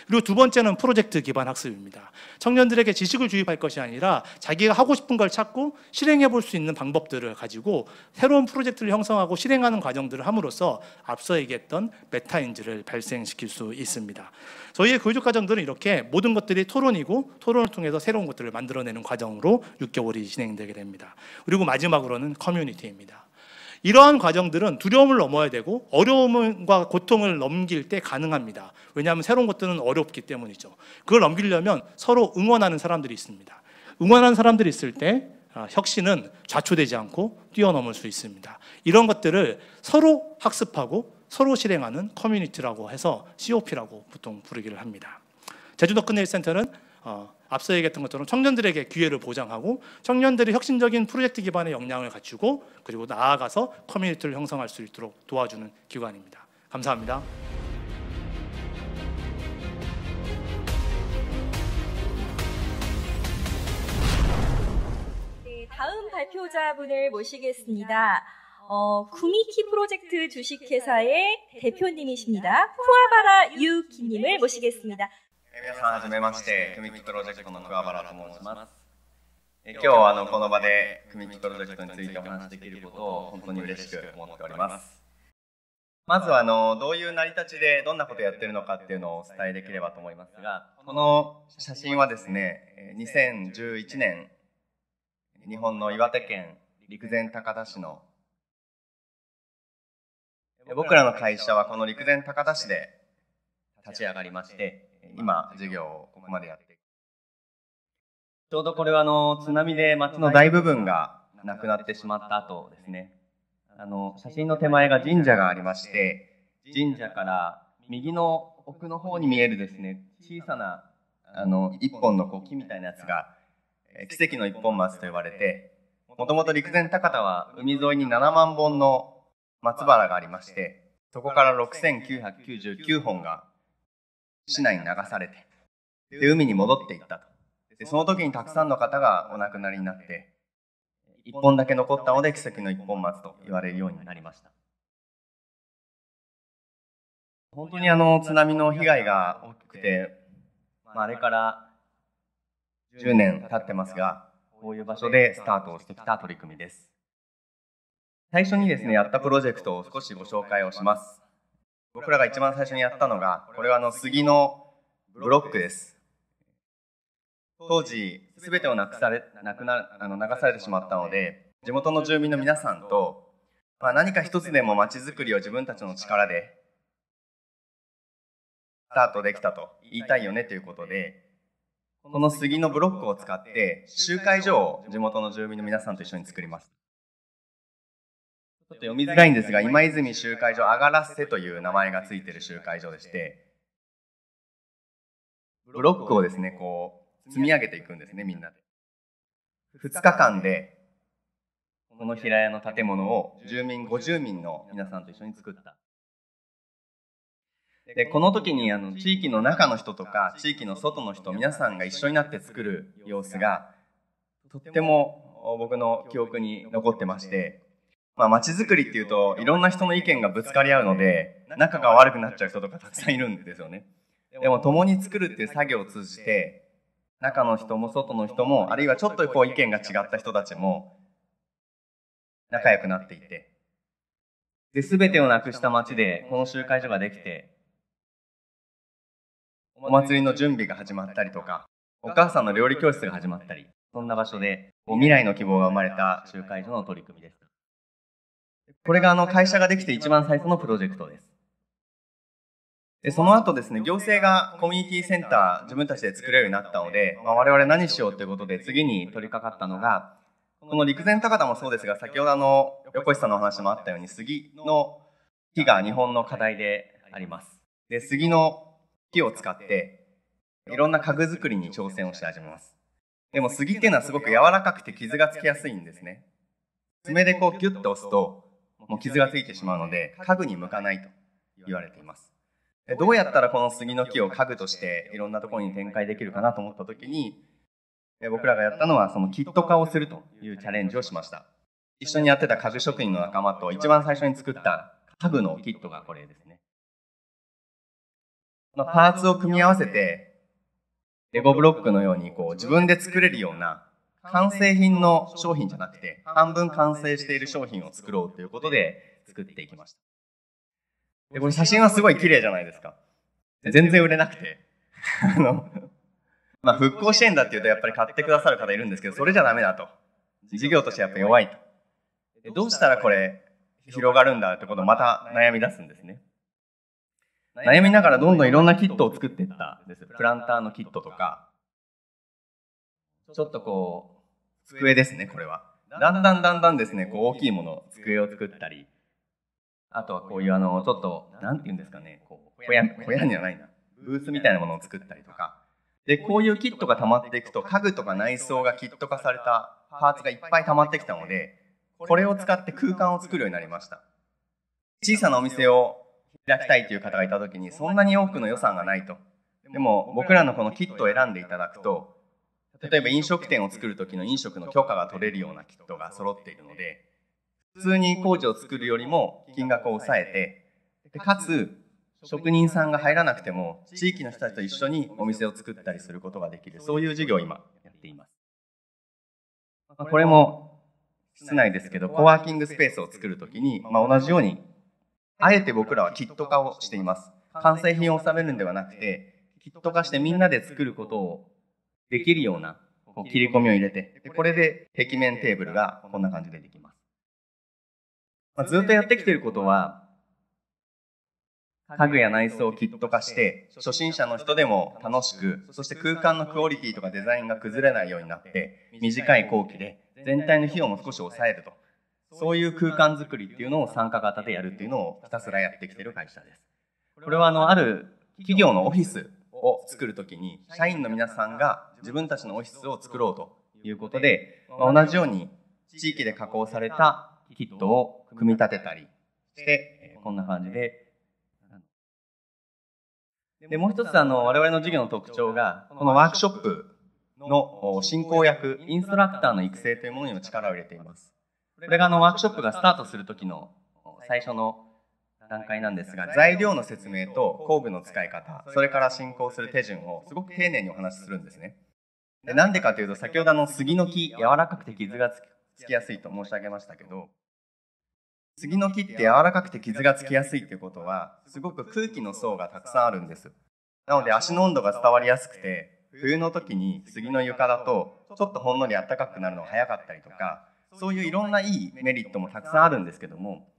그리고 두 번째는 프로젝트 기반 학습입니다. 청년들에게 지식을 주입할 것이 아니라 자기가 하고 싶은 걸 찾고 실행해 볼 수 있는 방법들을 가지고 새로운 프로젝트를 형성하고 실행하는 과정들을 함으로써 앞서 얘기했던 메타인지를 발생시킬 수 있습니다. 저희의 교육 과정들은 이렇게 모든 것들이 토론이고 토론을 통해서 새로운 것들을 만들어내는 과정으로 6개월이 진행되게 됩니다. 그리고 마지막으로는 커뮤니티입니다. 이러한 과정들은 두려움을 넘어야 되고 어려움과 고통을 넘길 때 가능합니다. 왜냐하면 새로운 것들은 어렵기 때문이죠. 그걸 넘기려면 서로 응원하는 사람들이 있습니다. 응원하는 사람들이 있을 때 아, 혁신은 좌초되지 않고 뛰어넘을 수 있습니다. 이런 것들을 서로 학습하고 서로 실행하는 커뮤니티라고 해서 COP라고 보통 부르기를 합니다. 제주도 끝내일 센터는 어, 앞서 얘기했던 것처럼 청년들에게 기회를 보장하고 청년들이 혁신적인 프로젝트 기반의 역량을 갖추고 그리고 나아가서 커뮤니티를 형성할 수 있도록 도와주는 기관입니다. 감사합니다. 네, 다음 발표자분을 모시겠습니다. 어, 구미키 프로젝트 주식회사의 대표님이십니다. 쿠아바라 유키님을 모시겠습니다. 皆さんはじめまして組み木プロジェクトの桑原と申しますえ今日あのこの場で組み木プロジェクトについてお話しできることを本当に嬉しく思っておりますまずはあのどういう成り立ちでどんなことをやってるのかっていうのをお伝えできればと思いますがこの写真はですね2011年日本の岩手県陸前高田市の僕らの会社はこの陸前高田市で立ち上がりまして今、授業をここまでやって、ちょうどこれはあの津波で町の大部分がなくなってしまった後ですね。あの、写真の手前が神社がありまして、神社から右の奥の方に見えるですね、小さな、あの、一本の木みたいなやつが、奇跡の一本松と呼ばれて、もともと陸前高田は海沿いに7万本の松原がありまして、そこから6999本が市内に流されてで海に戻っていったとでその時にたくさんの方がお亡くなりになって一本だけ残ったので奇跡の一本松と言われるようになりました本当にあの津波の被害が大きくて、まあ、あれから10年経ってますがこういう場所でスタートをしてきた取り組みです最初にですねやったプロジェクトを少しご紹介をします僕らが一番最初にやったのが、これはあの杉のブロックです。当時、すべてをなくされ、なくな、あの流されてしまったので、地元の住民の皆さんと、まあ、何か一つでも町づくりを自分たちの力で、スタートできたと言いたいよねということで、この杉のブロックを使って、集会所を地元の住民の皆さんと一緒に作ります。ょっと読みづらいんですが、今泉集会所あがらせという名前がついてる集会所でして、ブロックをですね、こう、積み上げていくんですね、みんなで。2日間で、この平屋の建物を住民50民の皆さんと一緒に作った。でこの時にあの地域の中の人とか地域の外の人皆さんが一緒になって作る様子がとっても僕の記憶に残ってましてまあ、街づくりっていうといろんな人の意見がぶつかり合うので仲が悪くなっちゃう人とかたくさんいるんですよねでも共に作るっていう作業を通じて中の人も外の人もあるいはちょっとこう意見が違った人たちも仲良くなっていてで全てをなくした町でこの集会所ができてお祭りの準備が始まったりとかお母さんの料理教室が始まったりそんな場所で未来の希望が生まれた集会所の取り組みですこれがあの会社ができて一番最初のプロジェクトです。でその後ですね、行政がコミュニティセンター自分たちで作れるようになったので、まあ、我々何しようということで次に取り掛かったのが、この陸前高田もそうですが、先ほどあの横石さんのお話もあったように、杉の木が日本の課題であります。で、杉の木を使って、いろんな家具作りに挑戦をし始めます。でも杉っていうのはすごく柔らかくて傷がつきやすいんですね。爪でこうギュッと押すと、もう傷がついてしまうので家具に向かないと言われていますどうやったらこの杉の木を家具としていろんなところに展開できるかなと思った時に僕らがやったのはそのキット化をするというチャレンジをしました一緒にやってた家具職人の仲間と一番最初に作った家具のキットがこれですねパーツを組み合わせてレゴブロックのようにこう自分で作れるような完成品の商品じゃなくて、半分完成している商品を作ろうということで作っていきました。で、これ写真はすごい綺麗じゃないですか。全然売れなくて。あの、まあ、復興支援だっていうとやっぱり買ってくださる方いるんですけど、それじゃダメだと。事業としてやっぱ弱いと。どうしたらこれ広がるんだってことをまた悩み出すんですね。悩みながらどんどんいろんなキットを作っていったんです。プランターのキットとか、ちょっとこう、机ですね、これは。だんだんだんだんですね、こう大きいもの、机を作ったり、あとはこういうあの、ちょっと、なんて言うんですかね、こう、小屋、小屋じゃないな、ブースみたいなものを作ったりとか、で、こういうキットが溜まっていくと、家具とか内装がキット化されたパーツがいっぱい溜まってきたので、これを使って空間を作るようになりました。小さなお店を開きたいという方がいた時に、そんなに多くの予算がないと。でも、僕らのこのキットを選んでいただくと、例えば飲食店を作る時の飲食の許可が取れるようなキットが揃っているので普通に工事を作るよりも金額を抑えてでかつ職人さんが入らなくても地域の人たちと一緒にお店を作ったりすることができるそういう事業を今やっています、まあ、これも室内ですけどコワーキングスペースを作る時に、まあ、同じようにあえて僕らはキット化をしています完成品を収めるんではなくてキット化してみんなで作ることをできるようなこう切り込みを入れてで、これで壁面テーブルがこんな感じでできます。まあ、ずっとやってきてることは、家具や内装をキット化して、初心者の人でも楽しく、そして空間のクオリティとかデザインが崩れないようになって、短い工期で全体の費用も少し抑えると。そういう空間づくりっていうのを参加型でやるっていうのをひたすらやってきてる会社です。これはあの、ある企業のオフィスを作るときに、社員の皆さんが自分たちのオフィスを作ろうということで、まあ、同じように地域で加工されたキットを組み立てたりして、こんな感じで。で、もう一つあの、我々の授業の特徴が、このワークショップの進行役、インストラクターの育成というものにも力を入れています。これがあの、ワークショップがスタートする時の最初の段階なんですが、材料の説明と工具の使い方、それから進行する手順をすごく丁寧にお話しするんですね。でなんでかというと先ほどの杉の木柔らかくて傷がつきやすいと申し上げましたけど杉の木って柔らかくて傷がつきやすいっていうことはすごく空気の層がたくさんあるんですなので足の温度が伝わりやすくて冬の時に杉の床だとちょっとほんのり暖かくなるのが早かったりとかそういういろんないいメリットもたくさんあるんですけども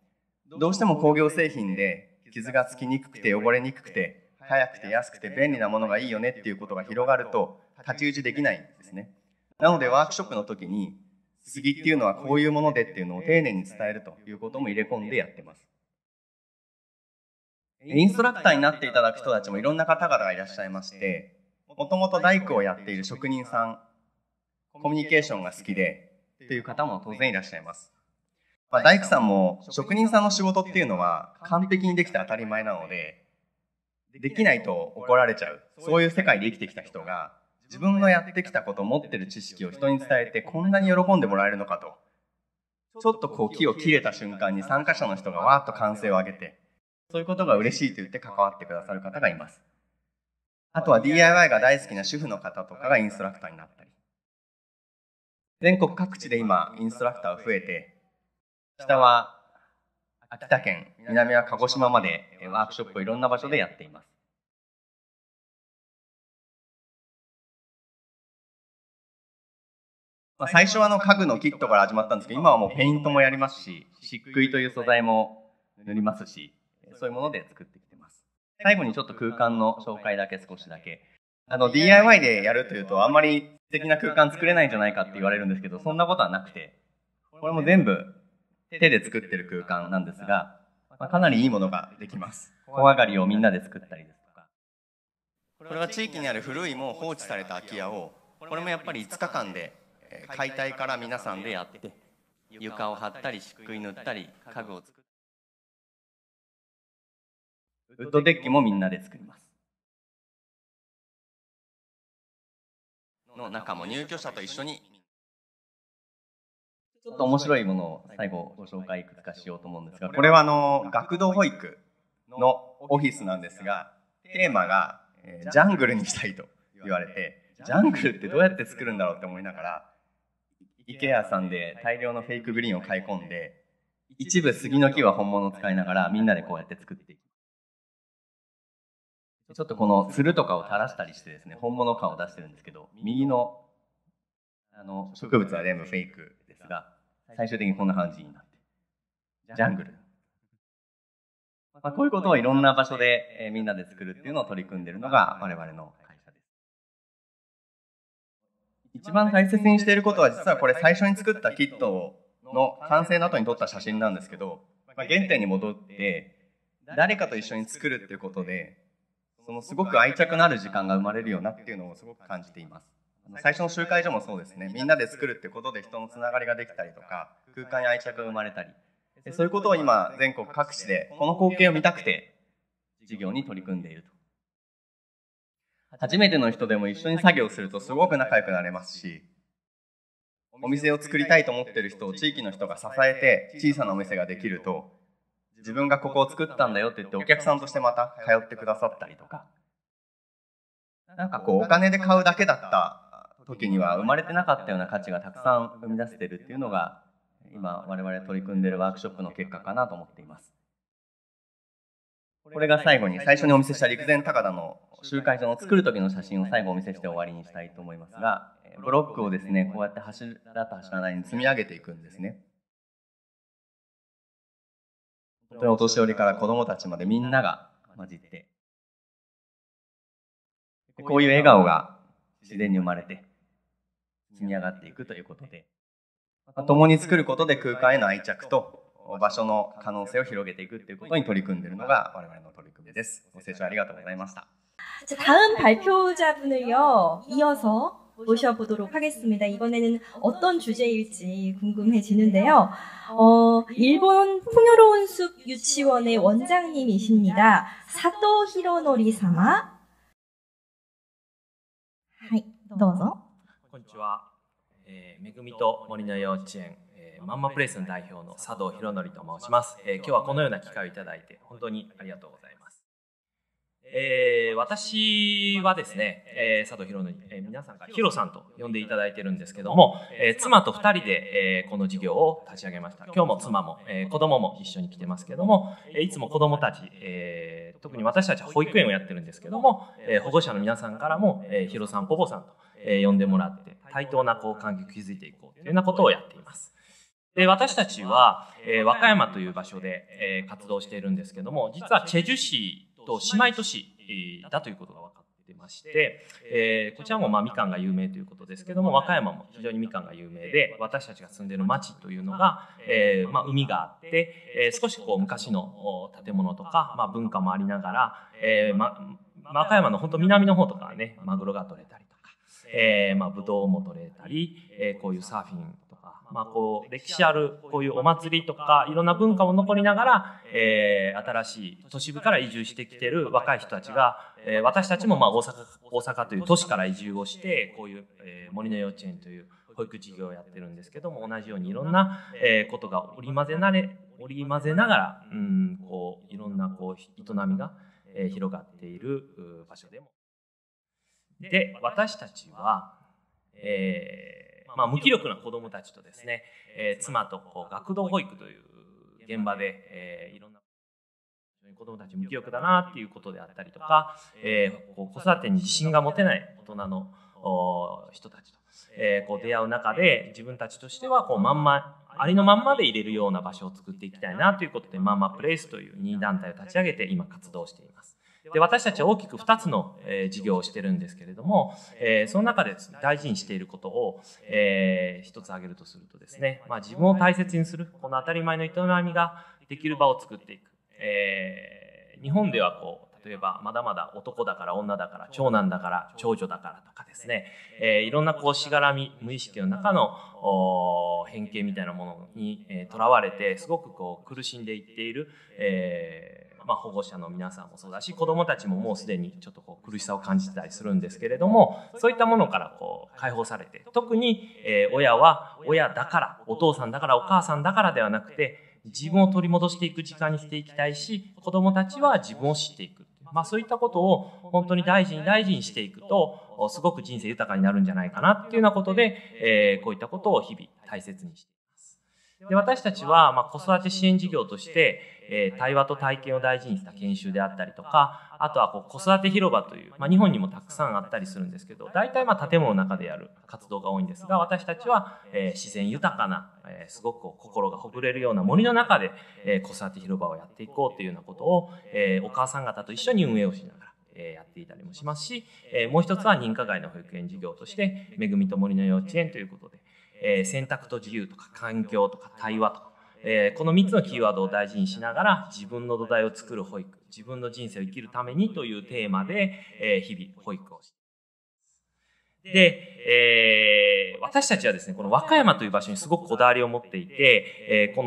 どうしても工業製品で傷がつきにくくて汚れにくくて早くて安くて便利なものがいいよねっていうことが広がると太刀打ちできないんですね。なのでワークショップの時に、杉っていうのはこういうものでっていうのを丁寧に伝えるということも入れ込んでやってます。インストラクターになっていただく人たちもいろんな方々がいらっしゃいまして、もともと大工をやっている職人さん、コミュニケーションが好きで、という方も当然いらっしゃいます。まあ、大工さんも職人さんの仕事っていうのは完璧にできて当たり前なので、できないと怒られちゃう、そういう世界で生きてきた人が、自分のやってきたこと持ってる知識を人に伝えてこんなに喜んでもらえるのかとちょっとこう木を切れた瞬間に参加者の人がわーっと歓声を上げてそういうことが嬉しいと言って関わってくださる方がいますあとは DIY が大好きな主婦の方とかがインストラクターになったり全国各地で今インストラクターが増えて北は秋田県南は鹿児島までワークショップをいろんな場所でやっていますまあ、最初はあの家具のキットから始まったんですけど、今はもうペイントもやりますし、漆喰という素材も塗りますし、そういうもので作ってきてます。最後にちょっと空間の紹介だけ少しだけ。あの、DIY でやるというと、あんまり素敵な空間作れないんじゃないかって言われるんですけど、そんなことはなくて、これも全部手で作ってる空間なんですが、まあ、かなりいいものができます。小上がりをみんなで作ったりですとか。これは地域にある古いもう放置された空き家を、これもやっぱり5日間で解体から皆さんでやって床を張ったり漆喰塗ったり家具を作っウッドデッキもみんなで作りますの中も入居者と一緒にちょっと面白いものを最後ご紹介いくつかしようと思うんですがこれはあの学童保育のオフィスなんですがテーマが、えー、ジャングルにしたいと言われてジャングルってどうやって作るんだろうって思いながら IKEA さんで大量のフェイクグリーンを買い込んで一部杉の木は本物を使いながらみんなでこうやって作っていすちょっとこのつるとかを垂らしたりしてですね本物感を出してるんですけど右のあの植物は全部フェイクですが最終的にこんな感じになってジャングルまあ、こういうことをいろんな場所で、えみんなで作るっていうのを取り組んでるのが我々の一番大切にしていることは実はこれ最初に作ったキットの完成の後に撮った写真なんですけど、まあ、原点に戻って誰かと一緒に作るっていうことでそのすごく愛着のある時間が生まれるよなっていうのをすごく感じています最初の集会所もそうですねみんなで作るってことで人のつながりができたりとか空間に愛着が生まれたりそういうことを今全国各地でこの光景を見たくて事業に取り組んでいると初めての人でも一緒に作業するとすごく仲良くなれますし、お店を作りたいと思ってる人を地域の人が支えて小さなお店ができると、自分がここを作ったんだよって言ってお客さんとしてまた通ってくださったりとか、なんかこうお金で買うだけだった時には生まれてなかったような価値がたくさん生み出せてるっていうのが、今我々取り組んでるワークショップの結果かなと思っています。これが最後に最初にお見せした陸前高田の集会所の作る時の写真を最後お見せして終わりにしたいと思いますがブロックをですねこうやって柱と柱なりに積み上げていくんですね本当にお年寄りから子供たちまでみんなが混じってこういう笑顔が自然に生まれて積み上がっていくということで共に作ることで空間への愛着と場所の可能性を広げていくっていうことに取り組んでいるのが我々の取り組みです。ご清聴ありがとうございました。자다음발표자분을요이어서모셔보도록하겠습니다이번에는어떤주제일지궁금해지는데요어일본풍요로운숲유치원의원장님이십니다はい、どうぞ。こんにちは。えー、めぐみと森の幼稚園のまんまプレイスの代表の佐藤弘則と申します、えー、今日はこのような機会をいただいて本当にありがとうございます、えー、私はですね、えー、佐藤弘則、えー、皆さんからヒロさんと呼んでいただいてるんですけども、えー、妻と2人で、えー、この事業を立ち上げました今日も妻も、えー、子供も一緒に来てますけども、えいつも子供たち、えー、特に私たちは保育園をやってるんですけども、えー、保護者の皆さんからも、えー、ヒロさんポポさんと、えー、呼んでもらって対等なこう関係を築いていこうというようなことをやっていますで、私たちは、えー、和歌山という場所で、えー、活動しているんですけども、実はチェジュ市と姉妹都市だということが分かってまして、えー、こちらもまあみかんが有名ということですけども、和歌山も非常にみかんが有名で、私たちが住んでいる町というのが、えー、まあ海があって、えー、少しこう昔の建物とか、まあ文化もありながら、えー、ま、和歌山の本当南の方とかはね、マグロが取れたりとか、えー、まあブドウも取れたり、えー、こういうサーフィンまあ、こう歴史あるこういうお祭りとかいろんな文化も残りながら、えー、新しい都市部から移住してきてる若い人たちが、えー、私たちもまあ大阪大阪という都市から移住をしてこういう、えー、森の幼稚園という保育事業をやってるんですけども同じようにいろんな、えー、ことが織り交ぜなれ織り交ぜながらうんこういろんなこう営みが、えー、広がっている場所でも。で私たちは、えー、まあ、無気力な子どもたちとですね、えー、妻とこう学童保育という現場で、えー、いろんな子どもたち無気力だなっていうことであったりとか、えー、こう子育てに自信が持てない大人の人たちと、えー、こう出会う中で自分たちとしてはこうまんまありのまんまで入れるような場所を作っていきたいなということでまんまプレイスという任意団体を立ち上げて今活動しています。で、私たちは大きく2つの、えー、事業をしてるんですけれども、えー、その中で、大事にしていることを、えー、一つ挙げるとするとですね、まあ、自分を大切にする、この当たり前の営みができる場を作っていく。えー、日本ではこう、例えば、まだまだ男だから女だから、長男だから、長女だからとかですね、えー、いろんなこうしがらみ、無意識の中の偏見みたいなものにとら、えー、われて、すごくこう苦しんでいっている、えまあ、保護者の皆さんもそうだし子どもたちももうすでにちょっとこう苦しさを感じてたりするんですけれどもそういったものからこう解放されて特に、え親は親だからお父さんだからお母さんだからではなくて自分を取り戻していく時間にしていきたいし子どもたちは自分を知っていく。まあ、そういったことを本当に大事に大事にしていくとすごく人生豊かになるんじゃないかなっていうようなことで、えこういったことを日々大切にしてで私たちは、ま子育て支援事業として、えー、対話と体験を大事にした研修であったりとか、あとはこう子育て広場という、まあ、日本にもたくさんあったりするんですけど、大体まあ建物の中でやる活動が多いんですが、私たちは、えー、自然豊かな、えー、すごく心がほぐれるような森の中で、え子育て広場をやっていこうというようなことを、えお母さん方と一緒に運営をしながら、えやっていたりもしますし、えもう一つは認可外の保育園事業として、めぐみと森の幼稚園ということで、え選択と自由とか環境とか対話とか、えこの3つのキーワードを大事にしながら自分の土台を作る保育自分の人生を生きるためにというテーマで、え日々保育をしてで、えー、私たちはですね、この和歌山という場所にすごくこだわりを持っていて、えー、こ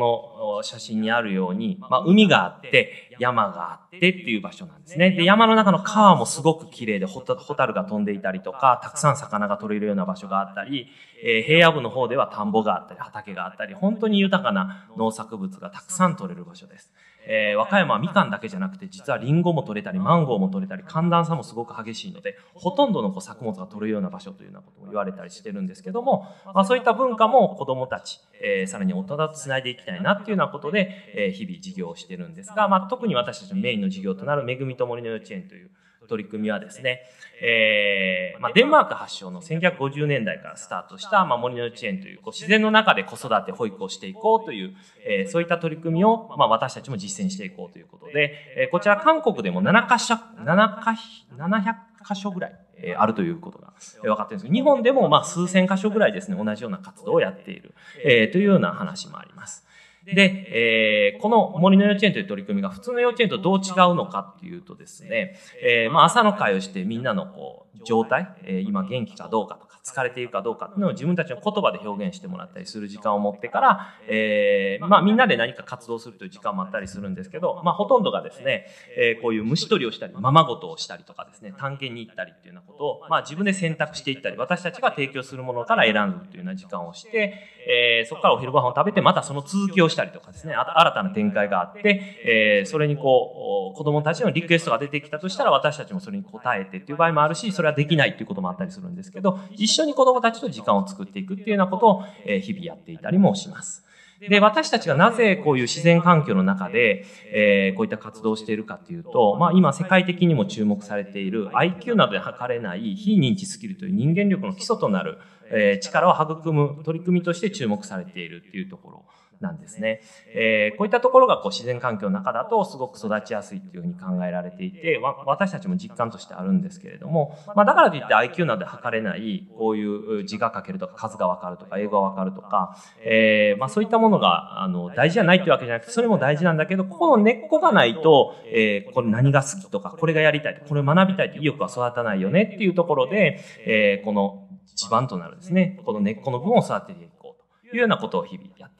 の写真にあるように、まあ、海があって、山があってっていう場所なんですね。で、山の中の川もすごく綺麗で、ホタルが飛んでいたりとか、たくさん魚が取れるような場所があったり、えー、平野部の方では田んぼがあったり、畑があったり、本当に豊かな農作物がたくさん取れる場所です。えー、和歌山はみかんだけじゃなくて実はりんごも取れたりマンゴーも取れたり寒暖差もすごく激しいのでほとんどのこう作物が取るような場所というようなことも言われたりしてるんですけども、まあ、そういった文化も子どもたち、えー、さらに大人とつないでいきたいなっていうようなことで、えー、日々授業をしてるんですが、まあ、特に私たちのメインの授業となる「めぐみと森の幼稚園」という取り組みはですね、えー、まあ、デンマーク発祥の1950年代からスタートした、まあ、森の幼稚園という、こう自然の中で子育て、保育をしていこうという、えー、そういった取り組みを、まあ、私たちも実践していこうということで、えー、こちら韓国でも7か所、7か、700箇所ぐらい、えあるということが、分かってるんですけど、日本でもまあ数千箇所ぐらいですね、同じような活動をやっている、えというような話もあります。で、えー、この森の幼稚園という取り組みが普通の幼稚園とどう違うのかっていうとですね、えー、まあ朝の会をしてみんなのこう、状態、えー、今元気かどうかと疲れているかどうかっていうのを自分たちの言葉で表現してもらったりする時間を持ってから、えー、まあみんなで何か活動するという時間もあったりするんですけど、まあほとんどがですね、えー、こういう虫取りをしたり、ままごとをしたりとかですね、探検に行ったりっていうようなことを、まあ自分で選択していったり、私たちが提供するものから選ぶというような時間をして、えー、そこからお昼ご飯を食べて、またその続きをしたりとかですね、新たな展開があって、えー、それにこう、子供たちのリクエストが出てきたとしたら、私たちもそれに応えてっていう場合もあるし、それはできないっていうこともあったりするんですけど、一緒に子供たちと時間を作っていくっていうようなことを、え日々やっていたりもします。で、私たちがなぜこういう自然環境の中で、えー、こういった活動をしているかというと、まあ今世界的にも注目されている IQ などで測れない非認知スキルという人間力の基礎となる、えー、力を育む取り組みとして注目されているっていうところ。なんですね。えー、こういったところがこう自然環境の中だとすごく育ちやすいというふうに考えられていて、私たちも実感としてあるんですけれども、まあ、だからといって IQ などで測れない、こういう字が書けるとか数がわかるとか英語がわかるとか、えー、まあ、そういったものがあの大事じゃないというわけじゃなくて、それも大事なんだけど、ここの根っこがないと、えー、これ何が好きとか、これがやりたい、これ学びたいという意欲は育たないよねっていうところで、えー、この地盤となるですね、この根っこの部分を育てていこうというようなことを日々やって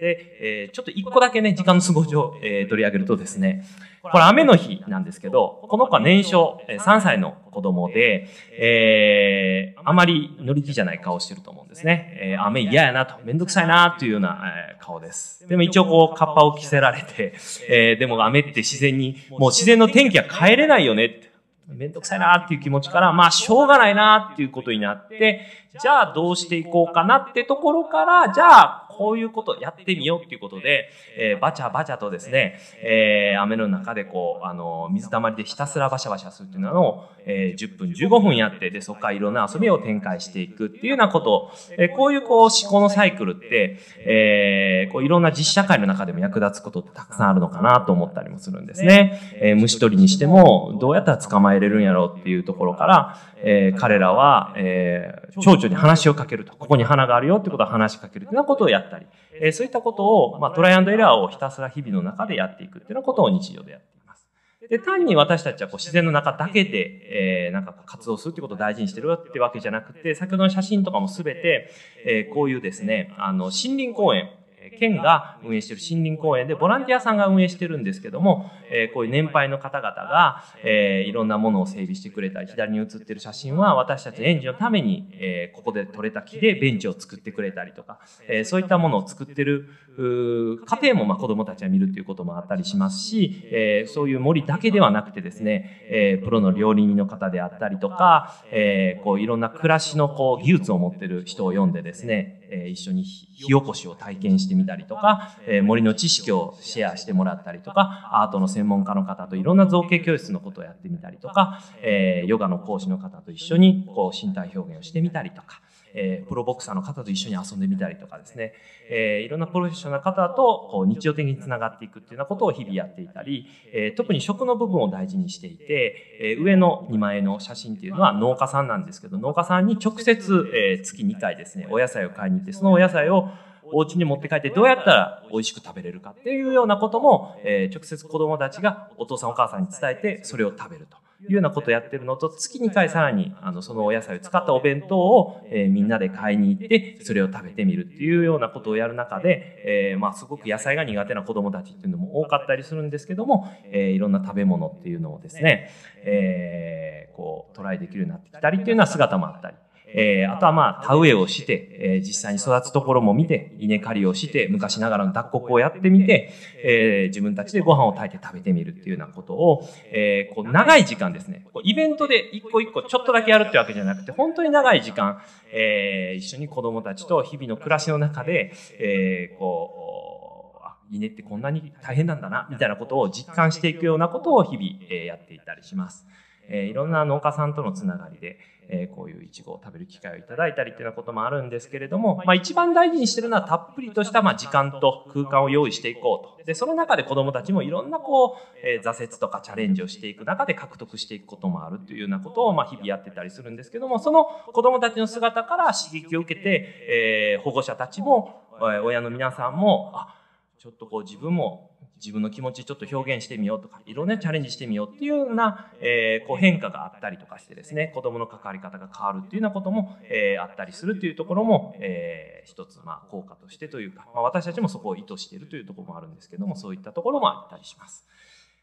で、えー、ちょっと一個だけね、時間の都合上、えー、取り上げるとですね、これ雨の日なんですけど、この子は年少、3歳の子供で、えー、あまり乗り気じゃない顔してると思うんですね。えー、雨嫌やなと、めんどくさいなというような、えー、顔です。でも一応こう、カッパを着せられて、えー、でも雨って自然に、もう自然の天気は変えれないよねって。めんどくさいなっていう気持ちから、まあ、しょうがないなっていうことになって、じゃあどうしていこうかなってところから、じゃあこういうことやってみようっていうことで、えー、バチャバチャとですね、えー、雨の中でこう、あの、水溜まりでひたすらバシャバシャするっていうのを、えー、10分15分やって、で、そこからいろんな遊びを展開していくっていうようなことを、えー、こういうこう思考のサイクルって、えー、こういろんな実社会の中でも役立つことってたくさんあるのかなと思ったりもするんですね。えー、虫取りにしても、どうやったら捕まえれるんやろうっていうところから、えー、彼らは、えー、蝶々に話をかけると、ここに花があるよってことは話しかけるっていうようなことをやってったり、えそういったことを、まあ、トライアンドエラーをひたすら日々の中でやっていくっていうようなことを日常でやっています。で、単に私たちはこう自然の中だけで、えー、なんか活動するってことを大事にしてるってわけじゃなくて、先ほどの写真とかもすべて、えー、こういうですね、あの、森林公園、県が運営している森林公園で、ボランティアさんが運営してるんですけども、えー、こういう年配の方々が、えー、いろんなものを整備してくれたり、左に写ってる写真は私たち園児のために、えー、ここで採れた木でベンチを作ってくれたりとか、えー、そういったものを作ってる家庭もまあ子供たちは見るということもあったりしますし、えー、そういう森だけではなくてですね、えー、プロの料理人の方であったりとか、えー、こういろんな暮らしのこう技術を持ってる人を読んでですね、え一緒に火起こしを体験してみたりとか、え森の知識をシェアしてもらったりとか、アートの専門家の方といろんな造形教室のことをやってみたりとか、えヨガの講師の方と一緒にこう身体表現をしてみたりとか、えー、プロボクサーの方と一緒に遊んでみたりとかですね、えー、いろんなプロフェッショナルの方とこう日常的につながっていくっていうようなことを日々やっていたり、えー、特に食の部分を大事にしていて、えー、上の2枚の写真っていうのは農家さんなんですけど、農家さんに直接、えー、月2回ですね、お野菜を買いに行って、そのお野菜をお家に持って帰ってどうやったら美味しく食べれるかっていうようなことも、えー、直接子供たちがお父さんお母さんに伝えてそれを食べると。いうようなことをやってるのと、月2回さらに、あの、そのお野菜を使ったお弁当を、えー、みんなで買いに行って、それを食べてみるっていうようなことをやる中で、えー、まあ、すごく野菜が苦手な子供たちっていうのも多かったりするんですけども、えー、いろんな食べ物っていうのをですね、えこう、トライできるようになってきたりっていうような姿もあったり。えー、あとはまあ、田植えをして、えー、実際に育つところも見て、稲刈りをして、昔ながらの脱穀をやってみて、えー、自分たちでご飯を炊いて食べてみるっていうようなことを、えー、こう、長い時間ですね、こうイベントで一個一個ちょっとだけやるってわけじゃなくて、本当に長い時間、えー、一緒に子供たちと日々の暮らしの中で、えー、こう、稲ってこんなに大変なんだな、みたいなことを実感していくようなことを日々、えやっていたりします。えー、いろんな農家さんとのつながりで、えー、こういういちごを食べる機会をいただいたりっていうようなこともあるんですけれども、まあ、一番大事にしてるのはたっぷりとした、まあ、時間と空間を用意していこうと。で、その中で子供たちもいろんなこう、えー、挫折とかチャレンジをしていく中で獲得していくこともあるというようなことを、まあ、日々やってたりするんですけども、その子供たちの姿から刺激を受けて、えー、保護者たちも、え親の皆さんも、あ、ちょっとこう自分も自分の気持ちちょっと表現してみようとか、いろんなチャレンジしてみようっていうような、えー、こう変化があったりとかしてですね、子供の関わり方が変わるっていうようなことも、えー、あったりするというところも、えー、一つ、まあ、効果としてというか、まあ、私たちもそこを意図しているというところもあるんですけども、そういったところもあったりします。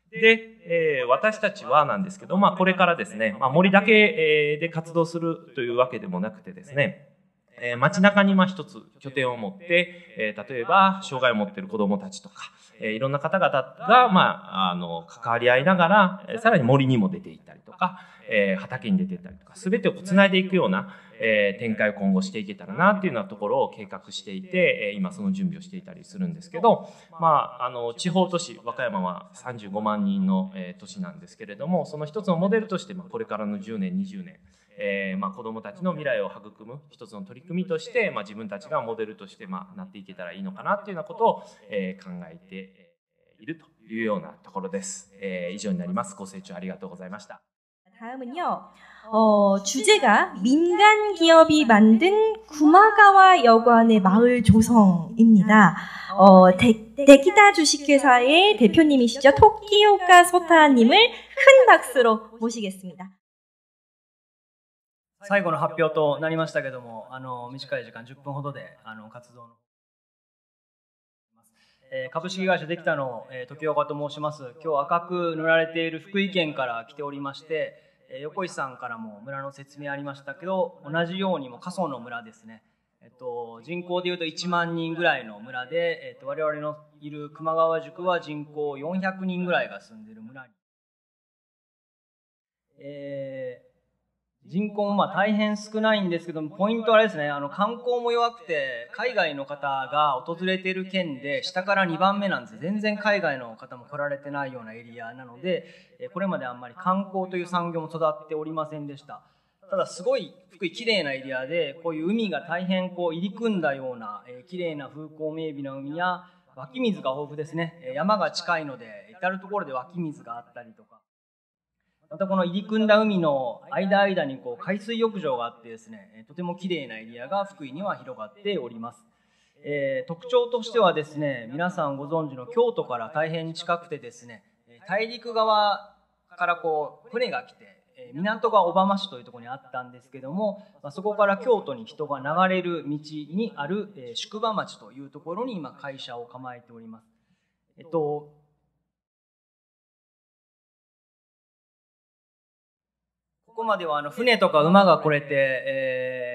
で、えー、私たちはなんですけど、まあ、これからですね、まあ、森だけで活動するというわけでもなくてですね、え街中にまあ一つ拠点を持って、えー、例えば障害を持っている子供たちとか、えー、いろんな方々が、まあ、あの、関わり合いながら、さらに森にも出ていったりとか、えー、畑に出ていったりとか、すべてを繋いでいくような、えー、展開を今後していけたらなっていうようなところを計画していて、え今その準備をしていたりするんですけど、まあ、あの、地方都市、和歌山は35万人の、え都市なんですけれども、その一つのモデルとして、まこれからの10年、20年、えーまあ、子どもたちの未来を育む一つの取り組みとして、まあ、自分たちがモデルとして、まあ、なっていけたらいいのかなっていうようなことを、えー、考えているというようなところです。えー、以上になります。ご清聴ありがとうございました。다음은요어주제가민간기업이만든구마가와여관의마을조성입니다어데데키다주식회사의대표님이시죠토끼오카소타님을큰박수로모시겠습니다最後の発表となりましたけども、あの短い時間10分ほどであの活動の、えー、株式会社できたの、えー、時岡と申します。今日赤く塗られている福井県から来ておりまして、えー、横井さんからも村の説明ありましたけど、同じようにも過疎の村ですね。えっと、人口でいうと1万人ぐらいの村で、えっと、我々のいる球磨川宿は人口400人ぐらいが住んでる村に。えー人口もまあ大変少ないんですけども、ポイントはあれですね、あの観光も弱くて、海外の方が訪れている県で、下から2番目なんです。全然海外の方も来られてないようなエリアなので、これまであんまり観光という産業も育っておりませんでした。ただすごい福井綺麗なエリアで、こういう海が大変こう入り組んだような、えー、綺麗な風光明媚な海や、湧き水が豊富ですね。山が近いので、至る所で湧き水があったりとか。またこの入り組んだ海の間々にこう海水浴場があってですねとても綺麗なエリアが福井には広がっております、えー、特徴としてはですね皆さんご存知の京都から大変近くてですね大陸側からこう船が来て港が小浜市というとこにあったんですけども、まそこから京都に人が流れる道にある、え宿場町というところに今会社を構えております。えっとここまではあの船とか馬が来れて、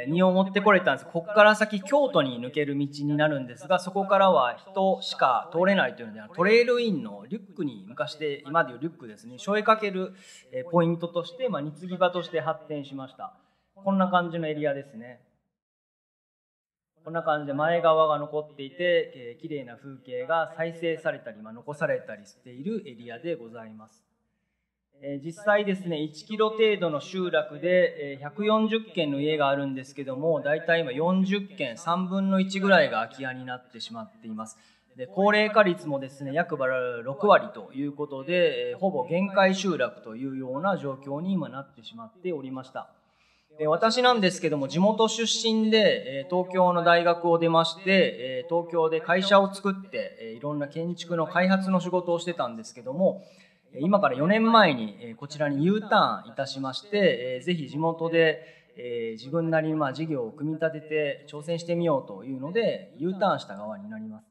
えー、荷を持ってこれたんですここから先京都に抜ける道になるんですがそこからは人しか通れないというのでトレイルインのリュックに昔で今でいうリュックですね背負えかけるポイントとして、まあ、荷継ぎ場として発展しましたこんな感じのエリアですねこんな感じで前側が残っていて、えー、綺麗な風景が再生されたり、まあ、残されたりしているエリアでございます実際ですね、1キロ程度の集落で140軒の家があるんですけども、大体今40軒、3分の1ぐらいが空き家になってしまっています。で高齢化率もですね、約6割ということで、ほぼ限界集落というような状況に今なってしまっておりました。で私なんですけども、地元出身で東京の大学を出まして、東京で会社を作って、いろんな建築の開発の仕事をしてたんですけども、今から4年前にこちらに U ターンいたしまして、ぜひ地元で自分なりにま事業を組み立てて挑戦してみようというので U ターンした側になります。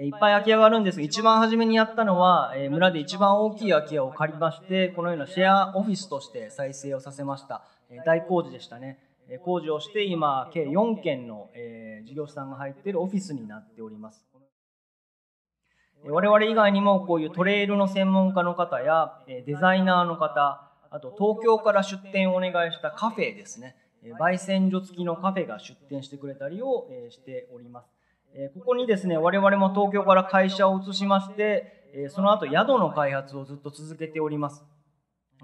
いっぱい空き家があるんですが、一番初めにやったのは、え村で一番大きい空き家を借りまして、このようなシェアオフィスとして再生をさせました。え大工事でしたね。え工事をして、今、計4件の、え事業者さんが入っているオフィスになっております。我々以外にもこういうトレイルの専門家の方やデザイナーの方、あと東京から出店をお願いしたカフェですね、焙煎所付きのカフェが出店してくれたりをしております。ここにですね、我々も東京から会社を移しまして、その後宿の開発をずっと続けております。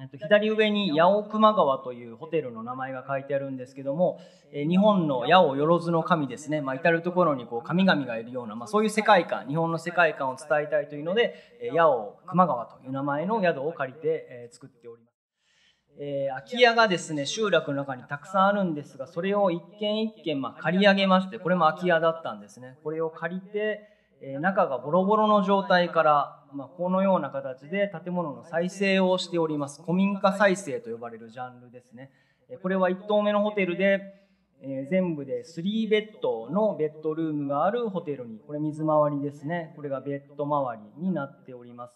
えっと、左上に八尾熊川というホテルの名前が書いてあるんですけども、え日本の八尾万の神ですね、まあ、至る所にこう神々がいるような、まあ、そういう世界観日本の世界観を伝えたいというので、え八尾熊川という名前の宿を借りて、え作っております。えー、空き家がですね集落の中にたくさんあるんですがそれを一軒一軒まあ借り上げましてこれも空き家だったんですねこれを借りて、えー、中がボロボロの状態からまあ、このような形で建物の再生をしております古民家再生と呼ばれるジャンルですねこれは1棟目のホテルで、えー、全部で3ベッドのベッドルームがあるホテルにこれ水回りですねこれがベッド周りになっております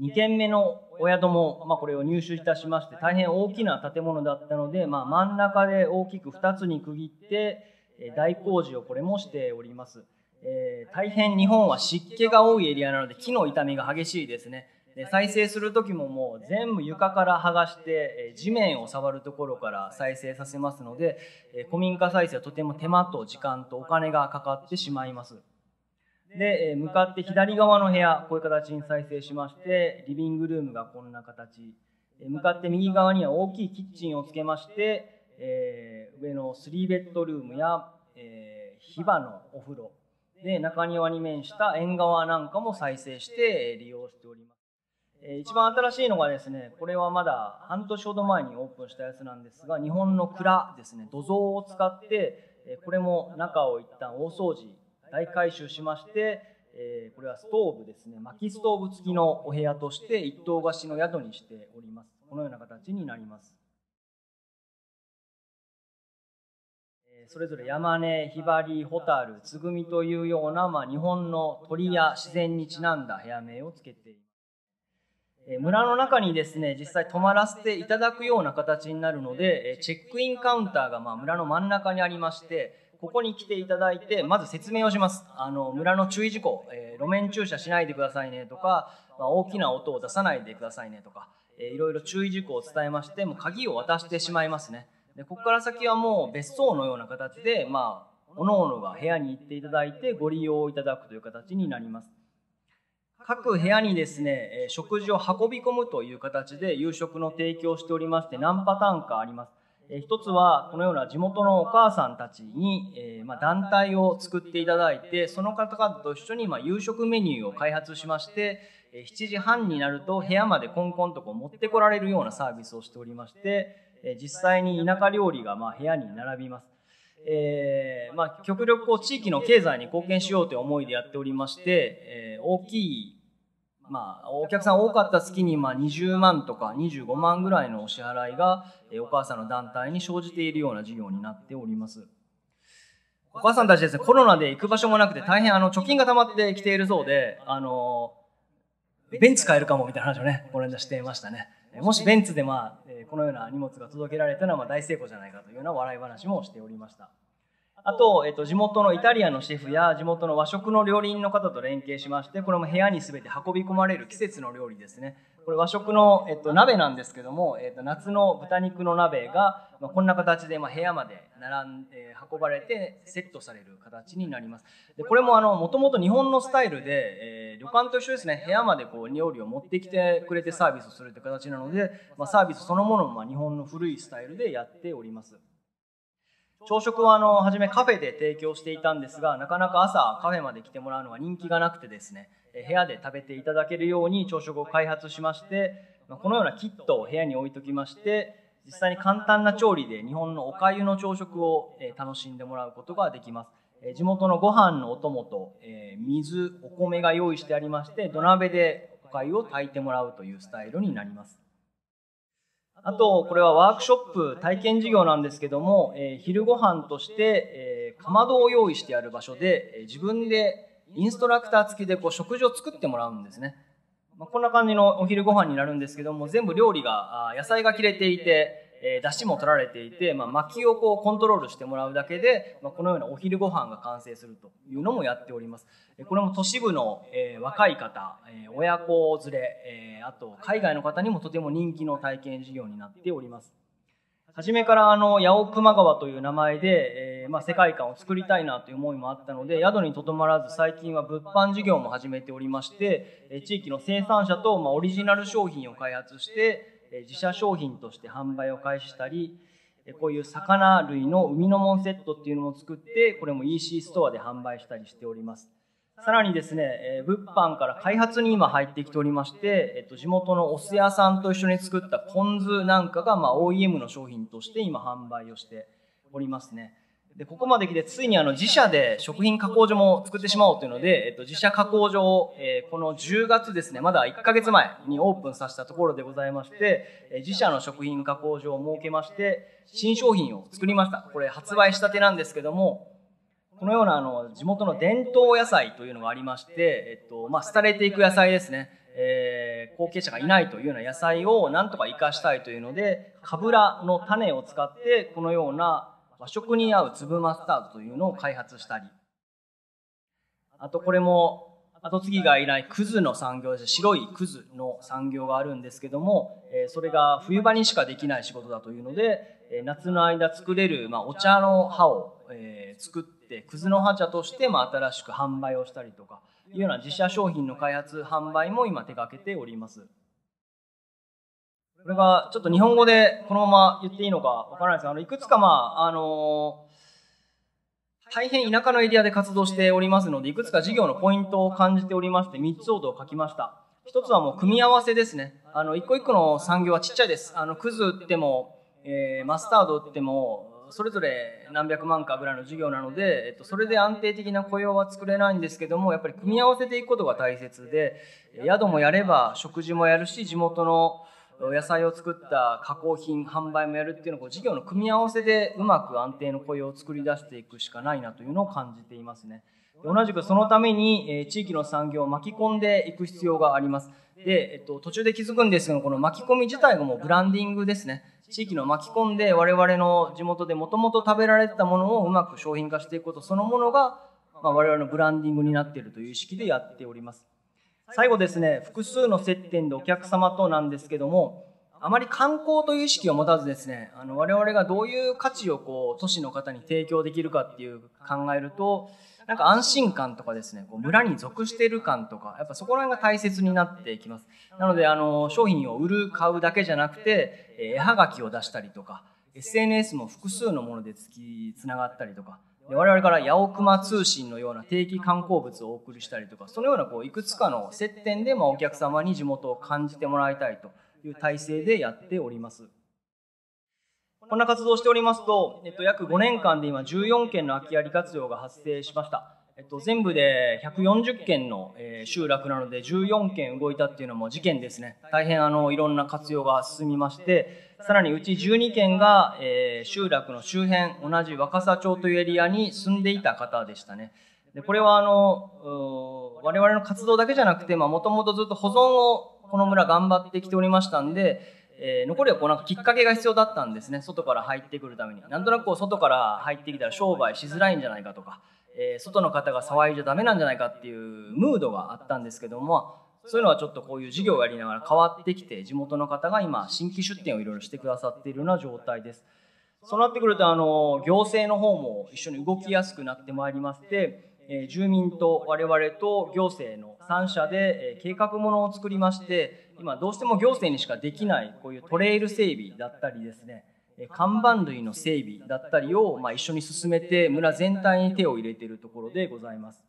2軒目のお宿も、まあ、これを入手いたしまして大変大きな建物だったので、まあ、真ん中で大きく2つに区切って大工事をこれもしておりますえー、大変日本は湿気が多いエリアなので木の傷みが激しいですね。で再生する時ももう全部床から剥がして、え地面を触るところから再生させますので、え古民家再生はとても手間と時間とお金がかかってしまいます。で、え向かって左側の部屋、こういう形に再生しまして、リビングルームがこんな形。え向かって右側には大きいキッチンをつけまして、え上の3ベッドルームや、えー、火場のお風呂、で、中庭に面した縁側なんかも再生して利用しております。え一番新しいのがですね、これはまだ半年ほど前にオープンしたやつなんですが、日本の蔵ですね、土蔵を使って、えこれも中を一旦大掃除、大改修しまして、えこれはストーブですね、薪ストーブ付きのお部屋として一棟貸しの宿にしております。このような形になります。それぞれ山根、ひばり、ホタル、つぐみというような、まあ、日本の鳥や自然にちなんだ部屋名をつけています。え村の中にですね、実際泊まらせていただくような形になるので、えチェックインカウンターがまあ村の真ん中にありまして、ここに来ていただいて、まず説明をします。あの、村の注意事項、えー、路面駐車しないでくださいねとか、まあ、大きな音を出さないでくださいねとか、えー、いろいろ注意事項を伝えまして、もう鍵を渡してしまいますね。でここから先はもう別荘のような形でまあおのおのが部屋に行っていただいてご利用いただくという形になります各部屋にですね食事を運び込むという形で夕食の提供をしておりまして何パターンかあります一つはこのような地元のお母さんたちに、えま団体を作っていただいてその方々と一緒に、ま夕食メニューを開発しまして7時半になると部屋までコンコンとこう持ってこられるようなサービスをしておりましてえ実際に田舎料理がまあ部屋に並びます。えー、まあ、極力こう地域の経済に貢献しようという思いでやっておりまして、えー、大きい、まあ、お客さん多かった月にま20万とか25万ぐらいのお支払いが、えお母さんの団体に生じているような事業になっております。お母さんたちですね、コロナで行く場所もなくて大変あの貯金が溜まってきているそうで、あの、ベンツ買えるかもみたいな話をね、この間していましたね。もしベンツでまあ、このような荷物が届けられたのはま大成功じゃないかというような笑い話もしておりました。あと、えっと、地元のイタリアのシェフや地元の和食の料理人の方と連携しまして、これも部屋に全て運び込まれる季節の料理ですね。これ和食の、えっと、鍋なんですけども、えっと、夏の豚肉の鍋が、まあ、こんな形で、まあ、部屋まで並ん、えー、運ばれてセットされる形になりますでこれももともと日本のスタイルで、えー、旅館と一緒ですね部屋までこう料理を持ってきてくれてサービスをするって形なので、まあ、サービスそのものも、まあ、日本の古いスタイルでやっております朝食はあの初めカフェで提供していたんですがなかなか朝カフェまで来てもらうのは人気がなくてですね部屋で食べていただけるように朝食を開発しましてこのようなキットを部屋に置いときまして実際に簡単な調理で日本のおかゆの朝食を楽しんでもらうことができます地元のご飯のお供と水お米が用意してありまして土鍋でおかゆを炊いてもらうというスタイルになりますあとこれはワークショップ体験事業なんですけども昼ご飯としてかまどを用意してある場所で自分でインストラクター付きでこう食事を作ってもらうんですね。まあ、こんな感じのお昼ご飯になるんですけども、全部料理が、野菜が切れていて、えー、出汁も取られていて、まあ、薪をこうコントロールしてもらうだけで、まあ、このようなお昼ご飯が完成するというのもやっております。これも都市部の、えー、若い方、えー、親子連れ、えー、あと海外の方にもとても人気の体験事業になっております。初めからあの八尾熊川という名前で、えー、まあ、世界観を作りたいなという思いもあったので宿にとどまらず最近は物販事業も始めておりまして、え地域の生産者と、まあ、オリジナル商品を開発して、え自社商品として販売を開始したりこういう魚類の海のもんセットっていうのを作ってこれも EC ストアで販売したりしております。さらにですね、えー、物販から開発に今入ってきておりまして、えっと、地元のお酢屋さんと一緒に作ったポン酢なんかが、まあ、OEM の商品として今販売をしておりますね。で、ここまで来て、ついにあの自社で食品加工所も作ってしまおうというので、えっと、自社加工所を、えー、この10月ですね、まだ1ヶ月前にオープンさせたところでございまして、え自社の食品加工所を設けまして、新商品を作りました。これ発売したてなんですけども、このようなあの地元の伝統野菜というのがありまして、えっとまあ、廃れていく野菜ですね、えー、後継者がいないというような野菜をなんとか生かしたいというのでかぶらの種を使ってこのような和食に合う粒マスタードというのを開発したりあとこれも後継ぎがいないクズの産業で白いクズの産業があるんですけども、えそれが冬場にしかできない仕事だというので、え夏の間作れる、まお茶の葉を、え作っってクズの葉茶としてま新しく販売をしたりとかいうような自社商品の開発販売も今手がけておりますこれがちょっと日本語でこのまま言っていいのかわからないですがあのいくつかまああの大変田舎のエリアで活動しておりますのでいくつか事業のポイントを感じておりまして3つほど書きました1つはもう組み合わせですねあの1個1個の産業はちっちゃいですあのクズ売っても、えー、マスタード売ってもそれぞれ何百万かぐらいの事業なので、えっと、それで安定的な雇用は作れないんですけどもやっぱり組み合わせていくことが大切で宿もやれば食事もやるし地元の野菜を作った加工品販売もやるっていうのを事業の組み合わせでうまく安定の雇用を作り出していくしかないなというのを感じていますね同じくそのために地域の産業を巻き込んでいく必要がありますで、えっと、途中で気づくんですけどこの巻き込み自体がもうブランディングですね地域の巻き込んで我々の地元でもともと食べられてたものをうまく商品化していくことそのものが、まあ、我々のブランディングになっているという意識でやっております最後ですね複数の接点でお客様となんですけどもあまり観光という意識を持たずですねあの我々がどういう価値をこう都市の方に提供できるかっていう考えるとなんか安心感とかですね、こう村に属している感とか、やっぱそこら辺が大切になってきます。なので、あの、商品を売る、買うだけじゃなくて、絵はがきを出したりとか、SNS も複数のものでつき、つながったりとか、我々から八百熊通信のような定期観光物をお送りしたりとか、そのようなこういくつかの接点でまお客様に地元を感じてもらいたいという体制でやっております。こんな活動をしておりますと、えっと、約5年間で今14件の空き家利活用が発生しました。えっと、全部で140件の、え集落なので14件動いたっていうのも事件ですね。大変あの、いろんな活用が進みまして、さらにうち12件が、えー、集落の周辺、同じ若狭町というエリアに住んでいた方でしたね。で、これはあの、我々の活動だけじゃなくて、まあ、もともとずっと保存をこの村頑張ってきておりましたんで、えー、残りはこうなんかきっかけが必要だったんですね外から入ってくるためになんとなくこう外から入ってきたら商売しづらいんじゃないかとか、えー、外の方が騒いじゃダメなんじゃないかっていうムードがあったんですけどもそういうのはちょっとこういう事業をやりながら変わってきて地元の方が今新規出店をいろいろしてくださっているような状態ですそうなってくるとあの行政の方も一緒に動きやすくなってまいりまして住民と我々と行政の3社で計画ものを作りまして今どうしても行政にしかできないこういうトレイル整備だったりですね看板類の整備だったりをま一緒に進めて村全体に手を入れているところでございます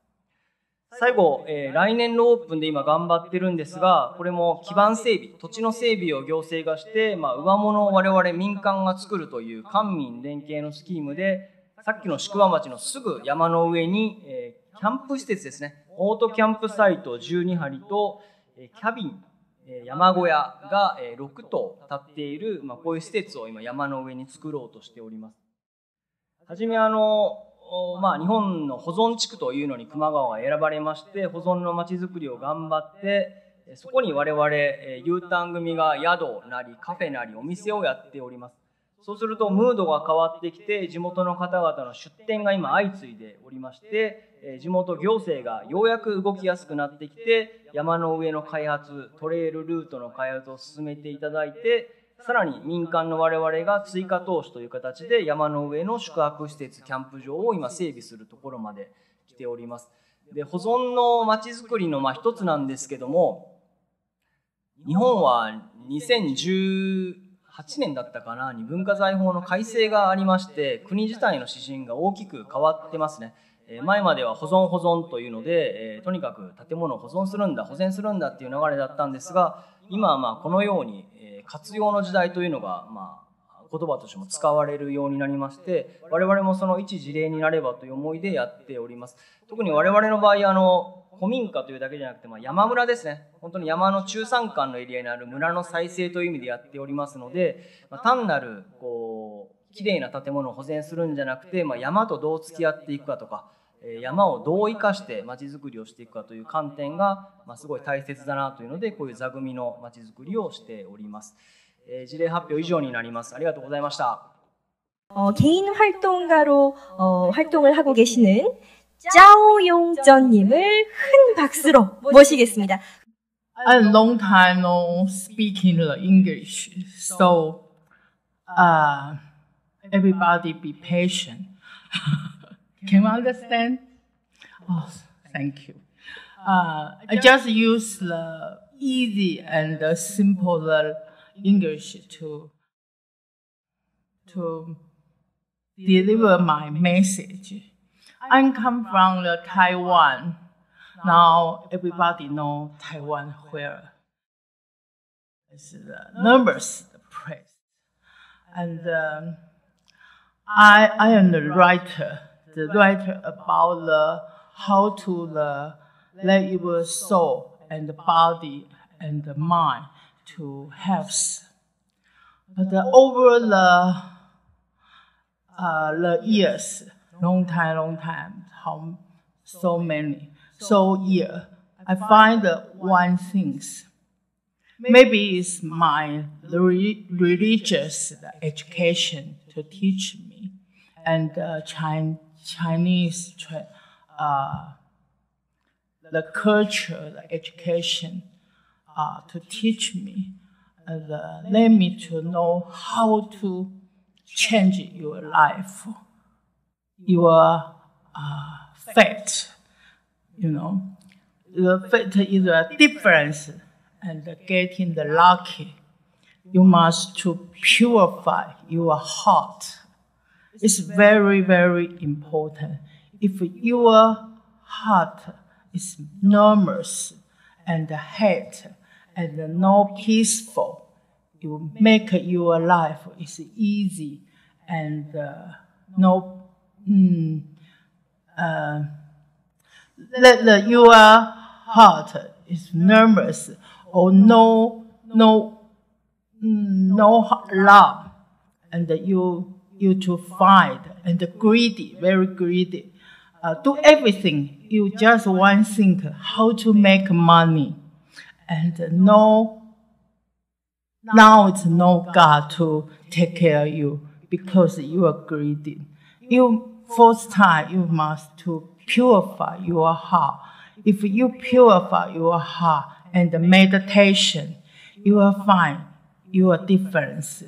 最後、え来年のオープンで今頑張ってるんですがこれも基盤整備土地の整備を行政がして、まあ、上物を我々民間が作るという官民連携のスキームでさっきの宿場町のすぐ山の上に、えー、キャンプ施設ですね、オートキャンプサイト12張と、えキャビン、え山小屋が、え6棟立っている、まあ、こういう施設を今山の上に作ろうとしております。はじめあのまあ、日本の保存地区というのに球磨川が選ばれまして保存のまちづくりを頑張ってそこに我々 U ターン組が宿なりカフェなりお店をやっておりますそうするとムードが変わってきて地元の方々の出店が今相次いでおりまして地元行政がようやく動きやすくなってきて山の上の開発トレイルルートの開発を進めていただいてさらに民間の我々が追加投資という形で山の上の宿泊施設キャンプ場を今整備するところまで来ております。で保存のまちづくりのま一つなんですけども日本は2010 8年だったかなに文化財法の改正がありまして国自体の指針が大きく変わってますね。前までは保存保存というので、えとにかく建物を保存するんだ保全するんだっていう流れだったんですが今はまあこのように、え活用の時代というのがま言葉としても使われるようになりまして我々もその一事例になればという思いでやっております特に我々の場合あの古民家というだけじゃなくて、まあ、山村ですね本当に山の中山間のエリアにある村の再生という意味でやっておりますので、まあ、単なるこう綺麗な建物を保全するんじゃなくて、まあ、山とどう付き合っていくかとか山をどう生かしてまちづくりをしていくかという観点が、まあ、すごい大切だなというのでこういう座組のまちづくりをしております。えー、事例発表以上になります。ありがとうございました。어개인활동가로어활동을하고계시는짜오용전님을큰박수로모시겠습니다 A long time no speaking English, so uh, everybody be patient. Can you understand? Oh, thank you. Uh, I just use the easy and the simple. English to to deliver my message. I come from the Taiwan. Now everybody know Taiwan where the numbers the press, and um, I I am the writer, the writer about the how to the let your soul and the body and the mind to health. But over the, uh, the years, long time, long time, how, so many, so year, I find one things, Maybe it's my re religious education to teach me, and uh, Chinese, Chinese uh, the culture, the education uh, to teach me, and uh, let me to know how to change your life, your uh, fate. You know, the fate is a difference, and getting the lucky. You must to purify your heart. It's very, very important. If your heart is normal and hate and no peaceful. You make your life is easy and uh, no. Mm, uh, let the, your heart is nervous or no no mm, no love and you you to fight and greedy very greedy uh, do everything you just one think how to make money and no, now it's no God to take care of you because you are greedy. You first time you must to purify your heart. If you purify your heart and meditation, you will find your difference,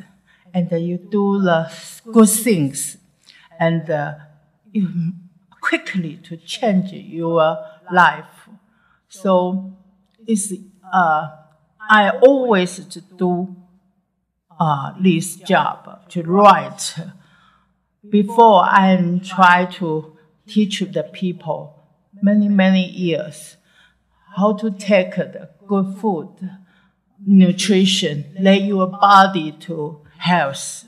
and you do the good things, and uh, you quickly to change your life. So it's uh, I always do uh, this job to write before I try to teach the people many many years how to take the good food, nutrition, let your body to health.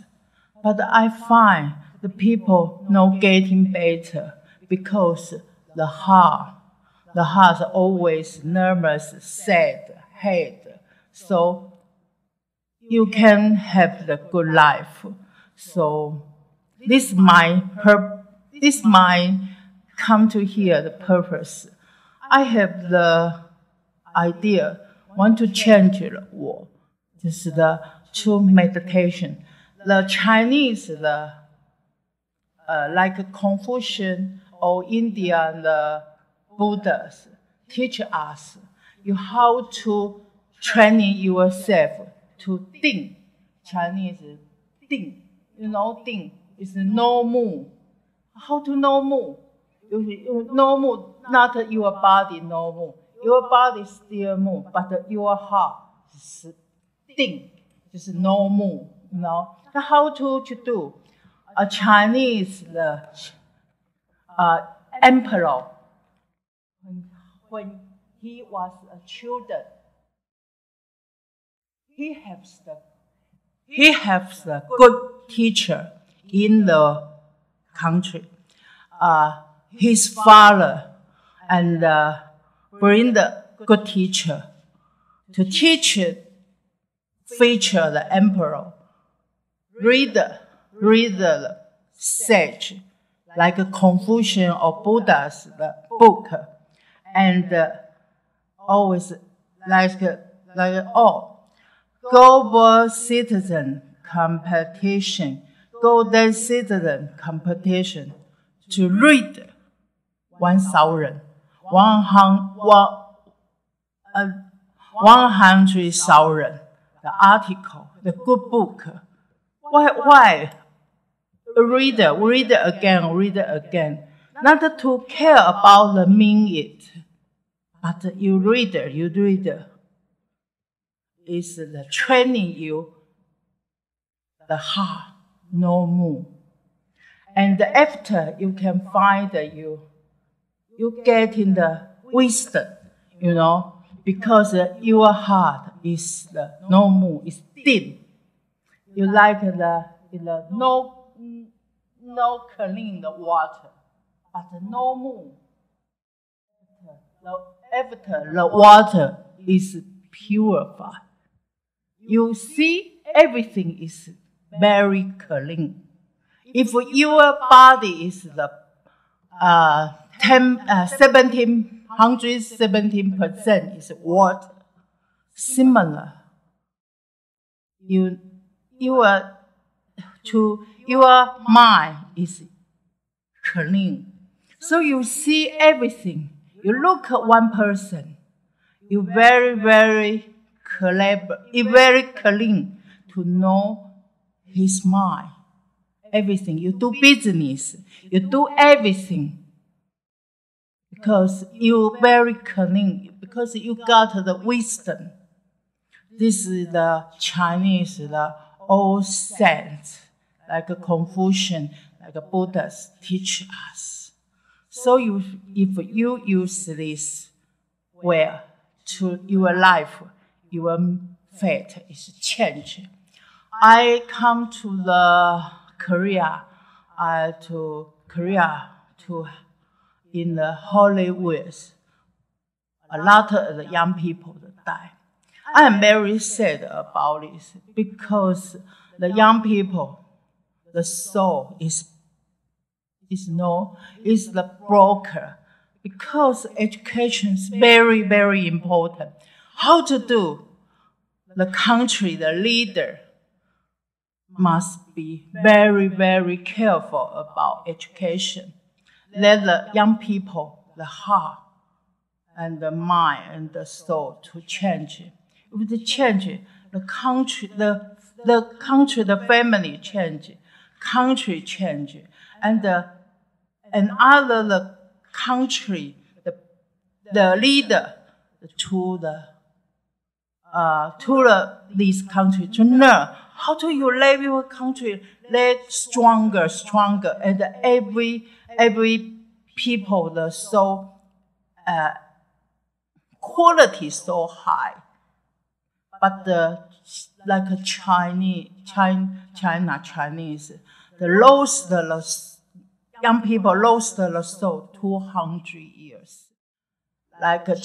But I find the people not getting better because the heart the heart always nervous, sad, hate. So you can have the good life. So this my pur- this my come to here the purpose. I have the idea want to change the world. This is the true meditation. The Chinese the uh, like Confucian or Indian the Buddhas teach us you how to training yourself to ding. Chinese ding. You know ding is no move. How to no move? You, you no move, not your body no move. Your body still move, but your heart is ding, is no move. You know so how to, to do a Chinese the uh, emperor when he was a child, He has the he has a good teacher in the country. Uh, his father and uh, bring the good teacher to teach feature the emperor, read the sage, like Confucian or Buddha's book and uh, always like like all oh, global citizen competition, golden citizen competition to read one thousand, one hundred, one, uh, one hundred thousand, the article, the good book. Why? Why? Read, read again, read again. Not to care about the mean it but you read, you read, is the training you the heart, no more. And after you can find you, you get in the wisdom, you know, because your heart is the no more, is thin. You like the, the no, no clean the water, but no more after the water is purified, you see everything is very clean. If your body is the uh, 10, uh, 17, 117% is water, similar, you, you are to your mind is clean. So you see everything you look at one person, you very, very clever, you very clean to know his mind. Everything. You do business, you do everything. Because you very clean, because you got the wisdom. This is the Chinese, the old saints, like Confucian, like Buddhist teach us. So you, if you use this well to your life, your fate is changed. I come to the Korea, uh, to Korea, to in the Hollywood. A lot of the young people die. I am very sad about this because the young people, the soul is is no, is the broker. Because education is very, very important. How to do? The country, the leader, must be very, very careful about education. Let the young people, the heart and the mind and the soul to change If they change the country, the, the country, the family change, country change, and the and other the country, the, the leader to the uh, to the, this country to know how to you leave your country let stronger, stronger, and every every people the so uh, quality so high, but the like a Chinese, China, China Chinese, the lost the young people lost the soul 200 years, like a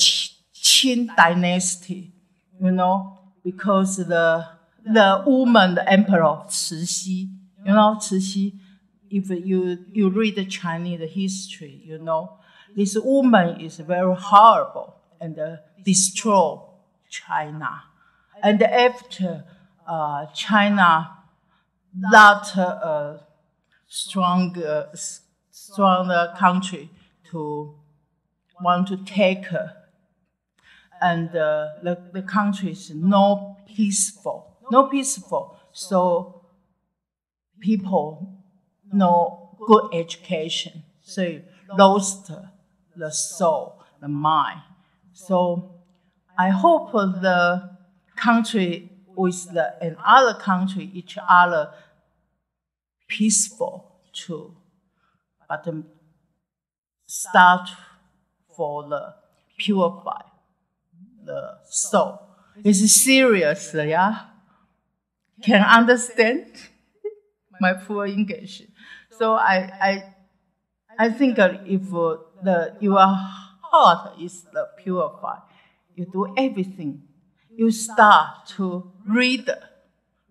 Qin dynasty, you know, because the the woman, the emperor, Cixi, you know, Cixi, if you, you read the Chinese history, you know, this woman is very horrible and uh, destroy China. And after uh, China, that uh, strong uh, the country to want to take her. And uh, the, the country is no peaceful, no peaceful. So people no good education, so lost the soul, the mind. So I hope the country with the other country, each other peaceful too but start for the purify the soul. It's serious, yeah. Can understand (laughs) my poor English. So I, I, I think if uh, the your heart is the purify, you do everything. You start to read,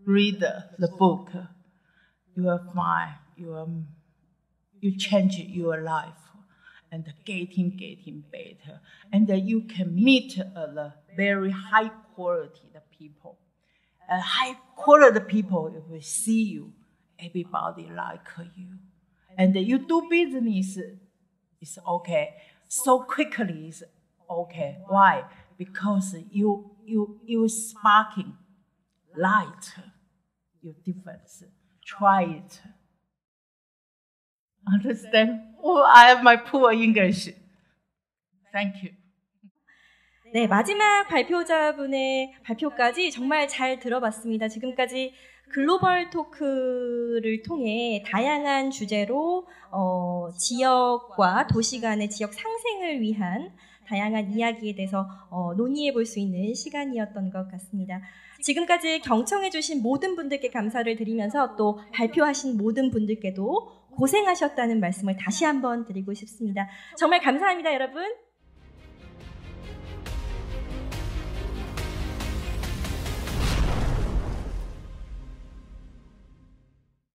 read the book. You will find you you change your life and getting getting better and you can meet uh, very high quality the people uh, high quality people if we see you everybody like you and you do business it's okay so quickly is okay why because you you you sparking light your difference try it Understand? Oh, I have my poor English. Thank you. 네, 마지막 발표자분의 발표까지 정말 잘 들어봤습니다. 지금까지 글로벌 토크를 통해 다양한 주제로 어, 지역과 도시 간의 지역 상생을 위한 다양한 이야기에 대해서 어, 논의해 볼 수 있는 시간이었던 것 같습니다. 지금까지 경청해 주신 모든 분들께 감사를 드리면서 또 발표하신 모든 분들께도 고생하셨다는 말씀을 다시 한번 드리고 싶습니다. 정말 감사합니다, 여러분.